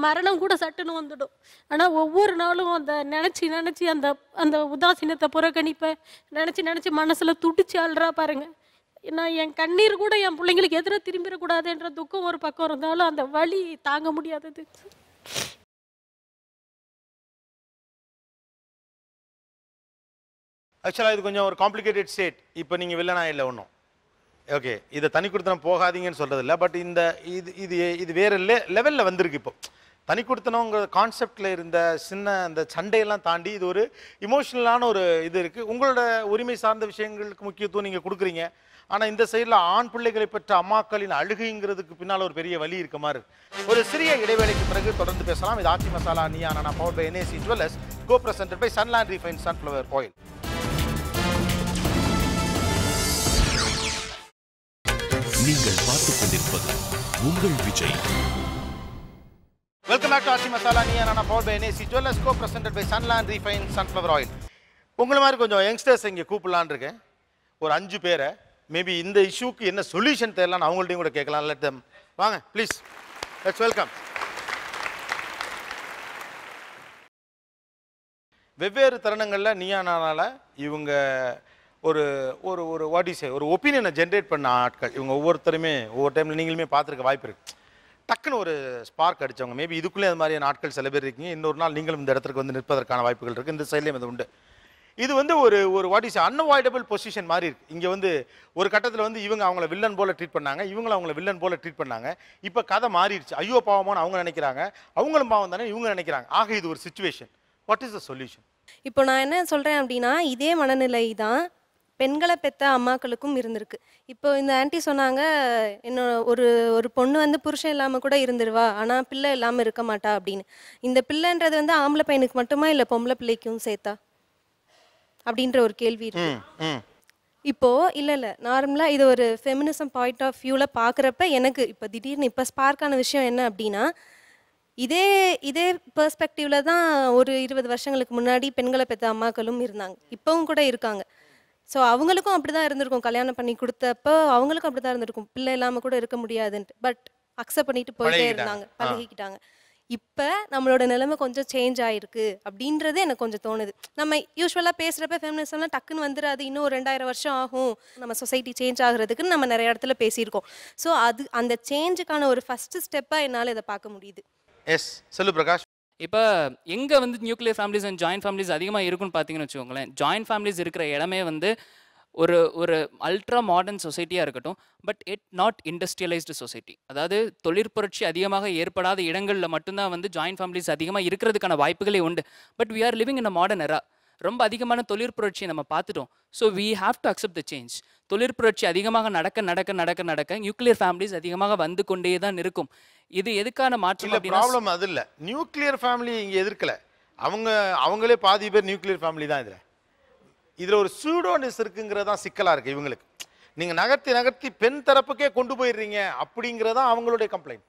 மரணம் கூட சட்டுன்னு வந்துடும் ஆனால் ஒவ்வொரு நாளும் அந்த நினச்சி நினச்சி அந்த அந்த உதாசீனத்தை புறக்கணிப்பேன் நினச்சி நினச்சி மனசில் துடிச்சு அழுறா பாருங்கள் நான் என் கண்ணீர் கூட என் பிள்ளைங்களுக்கு எதிராக திரும்பிடக்கூடாதுன்ற துக்கம் ஒரு பக்கம் இருந்தாலும் அந்த வழி தாங்க முடியாதது ஆக்சுவலாக இது கொஞ்சம் ஒரு காம்ப்ளிகேட்டட் ஸ்டேட் இப்போ நீங்கள் வில்லனா இல்லை ஒன்றும் ஓகே இதை தனி கொடுத்தனம் போகாதீங்கன்னு சொல்கிறது இல்லை பட் இந்த இது இது இது வேறு லெ லெவலில் வந்திருக்கு இப்போ தனி கொடுத்தனோங்கிற கான்செப்டில் இருந்த சின்ன அந்த சண்டையெல்லாம் தாண்டி இது ஒரு இமோஷனலான ஒரு இது இருக்குது உங்களோட உரிமை சார்ந்த விஷயங்களுக்கு முக்கியத்துவம் நீங்கள் கொடுக்குறீங்க ஆனால் இந்த சைடில் ஆண் பிள்ளைகளை பெற்ற அம்மாக்களின் அழுகைங்கிறதுக்கு பின்னால் ஒரு பெரிய வழி இருக்க மாதிரி ஒரு சிறிய இடைவேளைக்கு பிறகு தொடர்ந்து பேசலாம் இது ஆச்சி மசாலா நீ ஆனா power by NAC jewellers go present by Sunland refine sunflower oil நீங்கள் பார்த்துக் கொண்டிருப்பது உங்கள் விஜய் வெல்கம் பேக் டு ஆர்சி மசாலா நீ நான் power by NAC jewellers co by Sunland refine sunflower oil உங்களை மாதிரி கொஞ்சம் யங்ஸ்டர்ஸ் இங்கே கூப்பிடலான்னு இருக்கேன் ஒரு அஞ்சு பேரை மேபி இந்த இஷ்யூக்கு என்ன சொல்யூஷன் தெரியலான்னு அவங்கள்ட்டையும் கூட கேட்கலாம் லெட் தம் வாங்க ப்ளீஸ் லெட்ஸ் வெல்கம் வெவ்வேறு தருணங்களில் நீயானால இவங்க ஒரு ஒரு ஒரு வாட் இஸ் ஒரு ஒப்பீனியனை ஜென்ரேட் பண்ண ஆட்கள் இவங்க ஒவ்வொருத்தருமே ஒவ்வொரு டைமில் நீங்களுமே பார்த்துருக்க வாய்ப்பு இருக்குது டக்குன்னு ஒரு ஸ்பார்க் அடித்தவங்க மேபி இதுக்குள்ளே அது மாதிரியான ஆட்கள் சில பேர் இருக்கீங்க இன்னொரு நாள் நீங்களும் இந்த இடத்துக்கு வந்து நிற்பதற்கான வாய்ப்புகள் இருக்குது இந்த சைட்லேயும் அது உண்டு இது வந்து ஒரு ஒரு வாட் இஸ் அன்அவாய்டபிள் பொசிஷன் மாதிரி இருக்குது இங்கே வந்து ஒரு கட்டத்தில் வந்து இவங்க அவங்கள வில்லன் போல் ட்ரீட் பண்ணாங்க இவங்களும் அவங்கள வில்லன் போல் ட்ரீட் பண்ணாங்க இப்போ கதை மாறிடுச்சு ஐயோ பாவமானு அவங்க நினைக்கிறாங்க அவங்களும் பாவம் தானே இவங்க நினைக்கிறாங்க ஆக இது ஒரு situation what is the solution இப்போ நான் என்ன சொல்கிறேன் அப்படின்னா இதே மனநிலை தான் பெண்களை பெற்ற அம்மாக்களுக்கும் இருந்திருக்கு இப்போ இந்த ஆன்ட்டி சொன்னாங்க என்ன ஒரு ஒரு பொண்ணு வந்து புருஷன் இல்லாமல் கூட இருந்துருவா ஆனால் பிள்ளை இல்லாமல் இருக்க மாட்டா அப்படின்னு இந்த பிள்ளைன்றது வந்து ஆம்பளை பையனுக்கு மட்டுமா இல்லை பொம்பளை பிள்ளைக்கும் சேர்த்தா அப்படின்ற ஒரு கேள்வி இருக்கு இப்போ இல்லை இல்லை நார்மலாக இது ஒரு ஃபெமினிசம் பாயிண்ட் ஆஃப் வியூவில் பார்க்குறப்ப எனக்கு இப்போ திடீர்னு இப்போ ஸ்பார்க்கான விஷயம் என்ன அப்படின்னா இதே இதே பெர்ஸ்பெக்டிவ்ல தான் ஒரு இருபது வருஷங்களுக்கு முன்னாடி பெண்களை பெற்ற அம்மாக்களும் இருந்தாங்க இப்போவும் கூட இருக்காங்க ஸோ அவங்களுக்கும் அப்படி தான் இருந்திருக்கும் கல்யாணம் பண்ணி கொடுத்தப்போ அவங்களுக்கும் அப்படி தான் இருந்திருக்கும் பிள்ளை இல்லாமல் கூட இருக்க முடியாதுன்ட்டு பட் அக்செப்ட் பண்ணிட்டு போயிட்டே இருந்தாங்க பழகிக்கிட்டாங்க இப்போ நம்மளோட நிலைமை கொஞ்சம் சேஞ்ச் ஆயிருக்கு அப்படின்றது எனக்கு கொஞ்சம் தோணுது நம்ம யூஸ்வலாக பேசுகிறப்ப ஃபெமினிசம்லாம் டக்குன்னு வந்துடாது இன்னும் ஒரு ரெண்டாயிரம் வருஷம் ஆகும் நம்ம சொசைட்டி சேஞ்ச் ஆகுறதுக்குன்னு நம்ம நிறைய இடத்துல பேசியிருக்கோம் ஸோ அது அந்த சேஞ்சுக்கான ஒரு ஃபஸ்ட்டு ஸ்டெப்பாக என்னால் இதை பார்க்க முடியுது எஸ் சொல்லு பிரகாஷ் இப்போ எங்கே வந்து nuclear families and join families அதிகமாக இருக்குன்னு பார்த்தீங்கன்னு வச்சுக்கோங்களேன் ஜாயின்ட் ஃபேமிலிஸ் இருக்கிற இடமே வந்து ஒரு ஒரு அல்ட்ரா மாடர்ன் சொசைட்டியாக இருக்கட்டும் but it not industrialised society அதாவது தொழிற்புரட்சி அதிகமாக ஏற்படாத இடங்களில் மட்டும்தான் வந்து ஜாயின்ட் ஃபேமிலிஸ் அதிகமாக இருக்கிறதுக்கான வாய்ப்புகளே உண்டு but we are living in a modern era ரொம்ப அதிகமான தொழிற்புரட்சியை நம்ம பார்த்துட்டோம் so we have to accept the change தொழிற்புரட்சி அதிகமாக நடக்க நடக்க நடக்க நடக்க நியூக்ளியர் ஃபேமிலிஸ் அதிகமாக வந்து கொண்டே தான் இருக்கும் இது எதுக்கான மாற்றம் ப்ராப்ளம் அது இல்லை நியூக்ளியர் ஃபேமிலி இங்கே எதிர்க்கல அவங்க அவங்களே பாதி பேர் நியூக்ளியர் ஃபேமிலி தான் இதில் இதில் ஒரு சூடோனிஸ் இருக்குங்கிறது தான் சிக்கலாக இருக்குது இவங்களுக்கு நீங்கள் நகர்த்தி நகர்த்தி பெண் தரப்புக்கே கொண்டு போயிடுறீங்க அப்படிங்கிறதான் அவங்களுடைய கம்ப்ளைண்ட்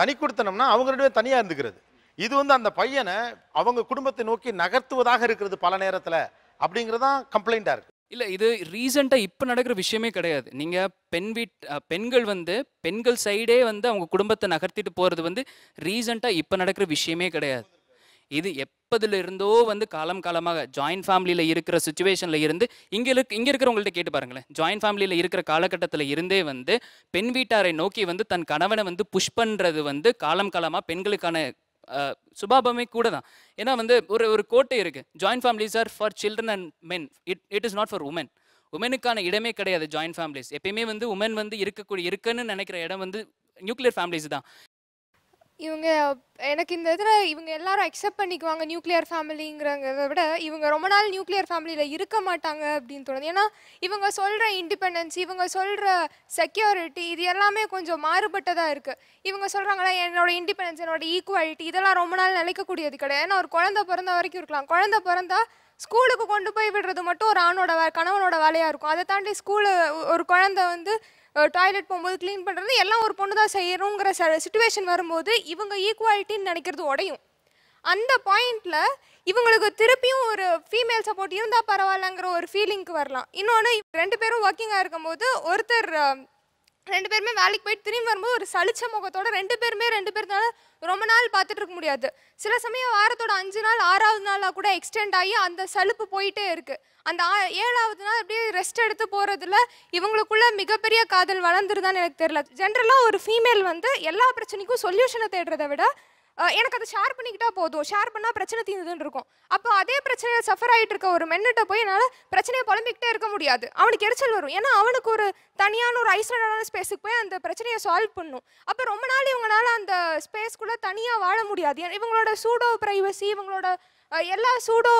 தனி கொடுத்தனம்னா அவங்களுடைய தனியாக இருந்துக்கிறது இது வந்து அந்த பையனை அவங்க குடும்பத்தை நோக்கி நகர்த்துவதாக இருக்கிறது பல நேரத்தில் அப்படிங்கிறதான் கம்ப்ளைண்ட்டாக இருக்குது இல்லை இது ரீசெண்டாக இப்போ நடக்கிற விஷயமே கிடையாது நீங்கள் பெண் வீட் பெண்கள் வந்து பெண்கள் சைடே வந்து அவங்க குடும்பத்தை நகர்த்திட்டு போகிறது வந்து ரீசெண்டாக இப்போ நடக்கிற விஷயமே கிடையாது இது எப்பதுல இருந்தோ வந்து காலம் காலமாக ஜாயின்ட் ஃபேமிலியில் இருக்கிற சுச்சுவேஷனில் இருந்து இங்கே இருக்க இங்கே இருக்கிறவங்கள்ட்ட கேட்டு பாருங்களேன் ஜாயின்ட் ஃபேமிலியில் இருக்கிற காலகட்டத்தில் இருந்தே வந்து பெண் வீட்டாரை நோக்கி வந்து தன் கணவனை வந்து புஷ் பண்ணுறது வந்து காலம் காலமாக பெண்களுக்கான சுபாபமே கூட தான் ஏன்னா வந்து ஒரு ஒரு கோட்டை இருக்குது joint families are for children and men it it is not for women உமனுக்கான இடமே கிடையாது ஜாயின்ட் ஃபேமிலிஸ் எப்பயுமே வந்து உமன் வந்து இருக்கக்கூடிய இருக்குன்னு நினைக்கிற இடம் வந்து நியூக்ளியர் ஃபேமிலிஸ் தான் இவங்க எனக்கு இந்த இதில் இவங்க எல்லாரும் அக்செப்ட் பண்ணிக்குவாங்க நியூக்ளியர் ஃபேமிலிங்கிறத விட இவங்க ரொம்ப நாள் நியூக்ளியர் ஃபேமிலியில் இருக்க மாட்டாங்க அப்படின்னு தோணுது ஏன்னா இவங்க சொல்கிற இண்டிபெண்டன்ஸ் இவங்க சொல்கிற செக்யூரிட்டி இது எல்லாமே கொஞ்சம் மாறுபட்டதாக இருக்குது இவங்க சொல்கிறாங்களா என்னோடய இண்டிபெண்டன்ஸ் என்னோடய ஈக்குவாலிட்டி இதெல்லாம் ரொம்ப நாள் நிலைக்கக்கூடியது கிடையாது ஏன்னா ஒரு குழந்த பிறந்த வரைக்கும் இருக்கலாம் குழந்த பிறந்தா ஸ்கூலுக்கு கொண்டு போய் விடுறது மட்டும் ஒரு ஆணோட கணவனோட வேலையாக இருக்கும் அதை தாண்டி ஸ்கூலு ஒரு குழந்தை வந்து டாய்லெட் போகும்போது க்ளீன் பண்ணுறது எல்லாம் ஒரு பொண்ணு தான் செய்யணுங்கிற ச சுச்சுவேஷன் வரும்போது இவங்க ஈக்குவாலிட்டின்னு நினைக்கிறது உடையும் அந்த பாயிண்டில் இவங்களுக்கு திருப்பியும் ஒரு ஃபீமேல் சப்போர்ட் இருந்தால் பரவாயில்லங்கிற ஒரு ஃபீலிங்க்கு வரலாம் இன்னொன்று ரெண்டு பேரும் ஒர்க்கிங்காக இருக்கும்போது ஒருத்தர் ரெண்டு பேருமே வேலைக்கு போயிட்டு திரும்பி வரும்போது ஒரு சளிச்ச முகத்தோட ரெண்டு பேருமே ரெண்டு பேர்னால ரொம்ப நாள் பார்த்துட்டு இருக்க முடியாது சில சமயம் வாரத்தோட அஞ்சு நாள் ஆறாவது நாளாக கூட எக்ஸ்டெண்ட் ஆகி அந்த சலுப்பு போயிட்டே இருக்குது அந்த ஏழாவது நாள் அப்படியே ரெஸ்ட் எடுத்து போறதுல இவங்களுக்குள்ள மிகப்பெரிய காதல் வளர்ந்துருதான்னு எனக்கு தெரியல ஜென்ரலாக ஒரு ஃபீமேல் வந்து எல்லா பிரச்சனைக்கும் சொல்யூஷனை தேடுறதை விட எனக்கு அதை ஷேர் பண்ணிக்கிட்டா போதும் ஷேர் பண்ணால் பிரச்சனை தீர்ந்துன்னு இருக்கும் அப்போ அதே பிரச்சனையில் சஃபர் ஆகிட்டு இருக்க ஒரு மென்னிட்ட போய் என்னால் பிரச்சனையை புலம்பிக்கிட்டே இருக்க முடியாது அவனுக்கு எரிச்சல் வரும் ஏன்னா அவனுக்கு ஒரு தனியான ஒரு ஐசோலேட்டான ஸ்பேஸுக்கு போய் அந்த பிரச்சனையை சால்வ் பண்ணும் அப்போ ரொம்ப நாள் இவங்களால அந்த ஸ்பேஸ்க்குள்ளே தனியாக வாழ முடியாது இவங்களோட சூடோ ப்ரைவசி இவங்களோட எல்லா சூடோ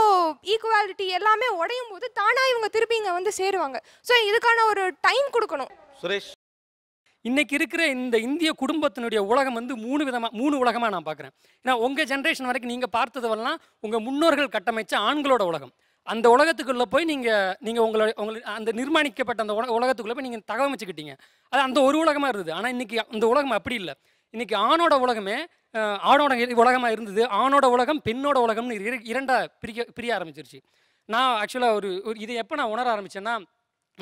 ஈக்குவாலிட்டி எல்லாமே உடையும் போது தானாக இவங்க திருப்பி இங்கே வந்து சேருவாங்க ஸோ இதுக்கான ஒரு டைம் கொடுக்கணும் சுரேஷ் இன்றைக்கி இருக்கிற இந்த இந்திய குடும்பத்தினுடைய உலகம் வந்து மூணு விதமாக மூணு உலகமாக நான் பார்க்குறேன் ஏன்னா உங்கள் ஜென்ரேஷன் வரைக்கும் நீங்கள் பார்த்ததுவெல்லாம் உங்கள் முன்னோர்கள் கட்டமைச்ச ஆண்களோட உலகம் அந்த உலகத்துக்குள்ளே போய் நீங்கள் நீங்கள் உங்களை உங்களுக்கு அந்த நிர்மாணிக்கப்பட்ட அந்த உலக உலகத்துக்குள்ளே போய் நீங்கள் தகவமைச்சுக்கிட்டீங்க அது அந்த ஒரு உலகமாக இருந்தது ஆனால் இன்றைக்கி அந்த உலகம் அப்படி இல்லை இன்றைக்கி ஆணோட உலகமே ஆணோட உலகமாக இருந்தது ஆணோட உலகம் பெண்ணோட உலகம்னு இரண்டாக பிரிக்க பிரிய ஆரம்பிச்சிருச்சு நான் ஆக்சுவலாக ஒரு இது இதை எப்போ நான் உணர ஆரம்பித்தேன்னா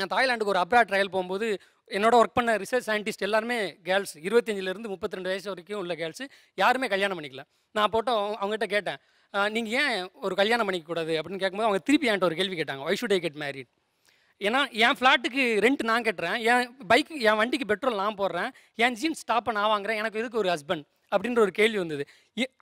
நான் தாய்லாண்டுக்கு ஒரு அப்ரா ட்ரையல் போகும்போது என்னோட ஒர்க் பண்ண ரிசர்ச் சயின்டிஸ்ட் எல்லாருமே கேர்ள்ஸ் இருபத்தஞ்சிலேருந்து முப்பத்தி ரெண்டு வயசு வரைக்கும் உள்ள கேர்ள்ஸ் யாருமே கல்யாணம் பண்ணிக்கல நான் போட்டோ அவங்ககிட்ட கேட்டேன் நீங்கள் ஏன் ஒரு கல்யாணம் பண்ணிக்கக்கூடாது அப்படின்னு கேட்கும்போது அவங்க திருப்பி என்கிட்ட ஒரு கேள்வி கேட்டாங்க I should I get married ஏன்னா என் ஃப்ளாட்டுக்கு ரெண்ட் நான் கட்டுறேன் என் பைக்கு என் வண்டிக்கு பெட்ரோல் நான் போடுறேன் என் ஜீன்ஸ் ஸ்டாப்பை நான் வாங்குறேன் எனக்கு இதுக்கு ஒரு ஹஸ்பண்ட் அப்படின்ற ஒரு கேள்வி வந்தது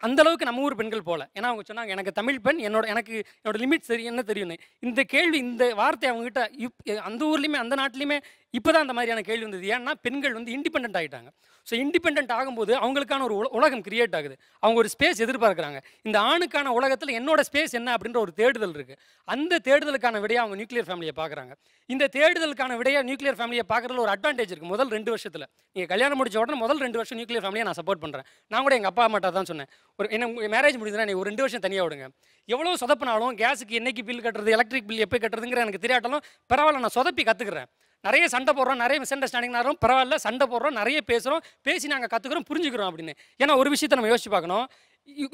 அந்த அளவுக்கு நம்ம ஊர் பெண்கள் போல ஏன்னா அவங்க சொன்னாங்க எனக்கு தமிழ் பெண் என்னோட எனக்கு என்னோட லிமிட் சரி என்ன தெரியும்னு இந்த கேள்வி இந்த வார்த்தை அவங்ககிட்ட இப் அந்த ஊர்லேயுமே அந்த நாட்டிலையுமே இப்போ தான் அந்த மாதிரியான கேள்வி வந்தது ஏன்னா பெண்கள் வந்து இண்டிபெண்ட் ஆகிட்டாங்க ஸோ இண்டிபெண்ட் ஆகும்போது அவங்களுக்கான ஒரு உலகம் கிரியேட் ஆகுது அவங்க ஒரு ஸ்பேஸ் எதிர்பார்க்குறாங்க இந்த ஆணுக்கான உலகத்தில் என்னோட ஸ்பேஸ் என்ன அப்படின்ற ஒரு தேடுதல் இருக்குது அந்த தேடுதலுக்கான விடையை அவங்க நியூக்ளியர் ஃபேமிலியை பார்க்குறாங்க இந்த தேடுதலுக்கான விடையை நியூக்ளியர் ஃபேமிலியை பார்க்குறதுல ஒரு அட்வான்டேஜ் இருக்குது முதல் ரெண்டு வருஷத்தில் நீங்கள் கல்யாணம் முடிச்ச உடனே முதல் ரெண்டு வருஷம் நியூக்ளியர் ஃபேமிலியை நான் சப்போர்ட் பண்ணுறேன் நான் கூட எங்கள் அப்பா அம்மாட்டா தான் சொன்னேன் சொன்னேன் ஒரு என்ன மேரேஜ் முடிஞ்சதுன்னா நீ ஒரு ரெண்டு வருஷம் தனியாக விடுங்க எவ்வளோ சொதப்பினாலும் கேஸுக்கு என்னைக்கு பில் கட்டுறது எலக்ட்ரிக் பில் எப்போ கட்டுறதுங்கிற எனக்கு தெரியாட்டாலும் பரவாயில்ல நான் சொதப்பி கற்றுக்குறேன் நிறைய சண்டை போடுறோம் நிறைய மிஸ் அண்டர்ஸ்டாண்டிங்னாலும் பரவாயில்ல சண்டை போடுறோம் நிறைய பேசுகிறோம் பேசி நாங்கள் கற்றுக்குறோம் புரிஞ்சுக்கிறோம் அப்படின்னு ஏன்னா ஒரு விஷயத்தை நம்ம யோசிச்சு பார்க்கணும்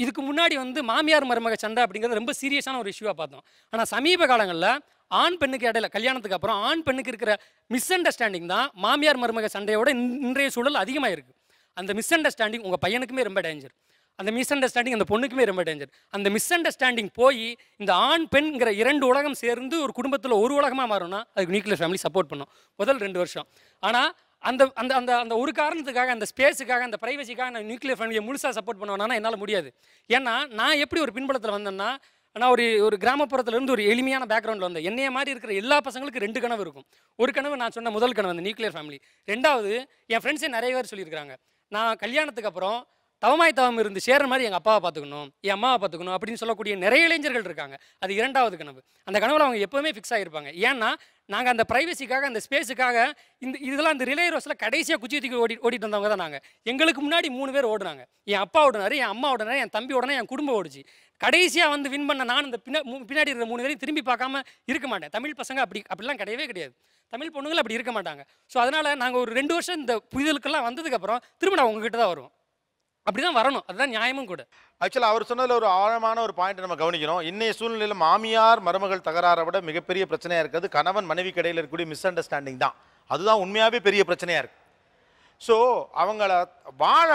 இதுக்கு முன்னாடி வந்து மாமியார் மருமக சண்டை அப்படிங்கிறது ரொம்ப சீரியஸான ஒரு இஷ்யூவாக பார்த்தோம் ஆனால் சமீப காலங்களில் ஆண் பெண்ணுக்கு இடையில கல்யாணத்துக்கு அப்புறம் ஆண் பெண்ணுக்கு இருக்கிற மிஸ் அண்டர்ஸ்டாண்டிங் தான் மாமியார் மருமக சண்டையோட இன்றைய சூழல் அதிகமாக இருக்குது அந்த மிஸ் அண்டர்ஸ்டாண்டிங் உங்கள் பையனுக்குமே ரொம்ப டேஞ்சர் அந்த மிஸ் அண்டர்ஸ்டாண்டிங் அந்த பொண்ணுக்குமே ரொம்ப டேஞ்சர் அந்த மிஸ் அண்டர்ஸ்டாண்டிங் போய் இந்த ஆண் பெண்ங்கிற இரண்டு உலகம் சேர்ந்து ஒரு குடும்பத்தில் ஒரு உலகமாக மாறும்னா அதுக்கு நியூக்ளியர் ஃபேமிலி சப்போர்ட் பண்ணும் முதல் ரெண்டு வருஷம் ஆனால் அந்த அந்த அந்த அந்த ஒரு காரணத்துக்காக அந்த ஸ்பேஸுக்காக அந்த ப்ரைவசிக்காக நான் நியூக்ளியர் ஃபேமிலியை முழுசாக சப்போர்ட் பண்ணுவேன்னா என்னால் முடியாது ஏன்னா நான் எப்படி ஒரு பின்பலத்தில் வந்தேன்னா நான் ஒரு ஒரு கிராமப்புறத்துலேருந்து ஒரு எளிமையான பேக்ரவுண்டில் வந்தேன் என்னைய மாதிரி இருக்கிற எல்லா பசங்களுக்கும் ரெண்டு கனவு இருக்கும் ஒரு கனவு நான் சொன்ன முதல் கனவு அந்த நியூக்ளியர் ஃபேமிலி ரெண்டாவது என் ஃப்ரெண்ட்ஸே நிறைய பேர் சொல்லியிருக்காங்க நான் கல்யாணத்துக்கு அப்புறம் தவமாய் தவம் இருந்து சேர மாதிரி எங்கள் அப்பாவை பார்த்துக்கணும் என் அம்மாவை பார்த்துக்கணும் அப்படின்னு சொல்லக்கூடிய நிறைய இளைஞர்கள் இருக்காங்க அது இரண்டாவது கனவு அந்த கனவில் அவங்க எப்போவுமே ஃபிக்ஸ் ஆகிருப்பாங்க ஏன்னா நாங்கள் அந்த ப்ரைவசிக்காக அந்த ஸ்பேஸுக்காக இந்த இதெல்லாம் அந்த ரிலே ரோஸில் கடைசியாக குச்சி தூக்கி ஓடி ஓடிட்டு வந்தவங்க தான் நாங்கள் எங்களுக்கு முன்னாடி மூணு பேர் ஓடுனாங்க என் அப்பா ஓடினார் என் அம்மா ஓடினார் என் தம்பி ஓடனா என் குடும்பம் ஓடிச்சு கடைசியாக வந்து வின் பண்ண நான் இந்த பின்னா பின்னாடி இருந்த மூணு பேரையும் திரும்பி பார்க்காம இருக்க மாட்டேன் தமிழ் பசங்க அப்படி அப்படிலாம் கிடையவே கிடையாது தமிழ் பொண்ணுங்கள் அப்படி இருக்க மாட்டாங்க ஸோ அதனால் நாங்கள் ஒரு ரெண்டு வருஷம் இந்த புதிதலுக்கெல்லாம் வந்ததுக்கப்புறம் திரும்ப நான் உங்ககிட்ட தான் வருவோம் அப்படிதான் வரணும் அதுதான் நியாயமும் கூட ஆக்சுவலாக அவர் சொன்னதில் ஒரு ஆழமான ஒரு பாயிண்ட் நம்ம கவனிக்கணும் இன்றைய சூழ்நிலையில் மாமியார் மருமகள் தகராறை விட மிகப்பெரிய பிரச்சனையாக இருக்கிறது கணவன் மனைவி கடையில் இருக்கக்கூடிய மிஸ் அண்டர்ஸ்டாண்டிங் தான் அதுதான் உண்மையாகவே பெரிய பிரச்சனையாக இருக்குது ஸோ அவங்கள வாழ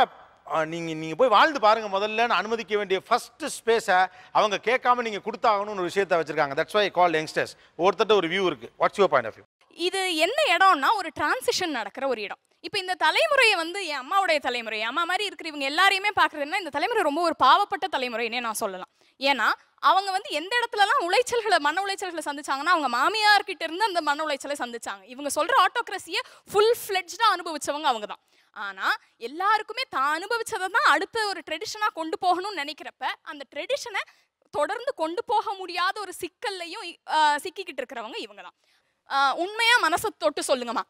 நீங்கள் நீங்கள் போய் வாழ்ந்து பாருங்கள் முதல்லன்னு அனுமதிக்க வேண்டிய ஃபஸ்ட்டு ஸ்பேஸை அவங்க கேட்காம நீங்கள் கொடுத்தாகணும்னு ஒரு விஷயத்தை வச்சுருக்காங்க தட்ஸ் வை கால் யங்ஸ்டர்ஸ் ஒருத்தட்ட ஒரு வியூ இருக்குது what's you point of view இது என்ன இடம்னா ஒரு டிரான்சிஷன் நடக்கிற ஒரு இடம் இப்போ இந்த தலைமுறையை வந்து என் அம்மாவுடைய தலைமுறை அம்மா மாதிரி இருக்கிற இவங்க எல்லாரையுமே பார்க்குறதுன்னா இந்த தலைமுறை ரொம்ப ஒரு பாவப்பட்ட தலைமுறைன்னே நான் சொல்லலாம் ஏன்னா அவங்க வந்து எந்த இடத்துலலாம் உளைச்சல்களை மன உளைச்சல்களை சந்திச்சாங்கன்னா அவங்க மாமியார்கிட்ட இருந்து அந்த மன உளைச்சலை சந்திச்சாங்க இவங்க சொல்கிற ஆட்டோக்ரஸியை ஃபுல் ஃப்ளெட்ஜாக அனுபவிச்சவங்க அவங்க தான் ஆனால் எல்லாருக்குமே தான் அனுபவிச்சதை தான் அடுத்த ஒரு ட்ரெடிஷனாக கொண்டு போகணும்னு நினைக்கிறப்ப அந்த ட்ரெடிஷனை தொடர்ந்து கொண்டு போக முடியாத ஒரு சிக்கல்லையும் சிக்கிக்கிட்டு இருக்கிறவங்க இவங்க தான் உண்மையாக மனசை தொட்டு சொல்லுங்கம்மா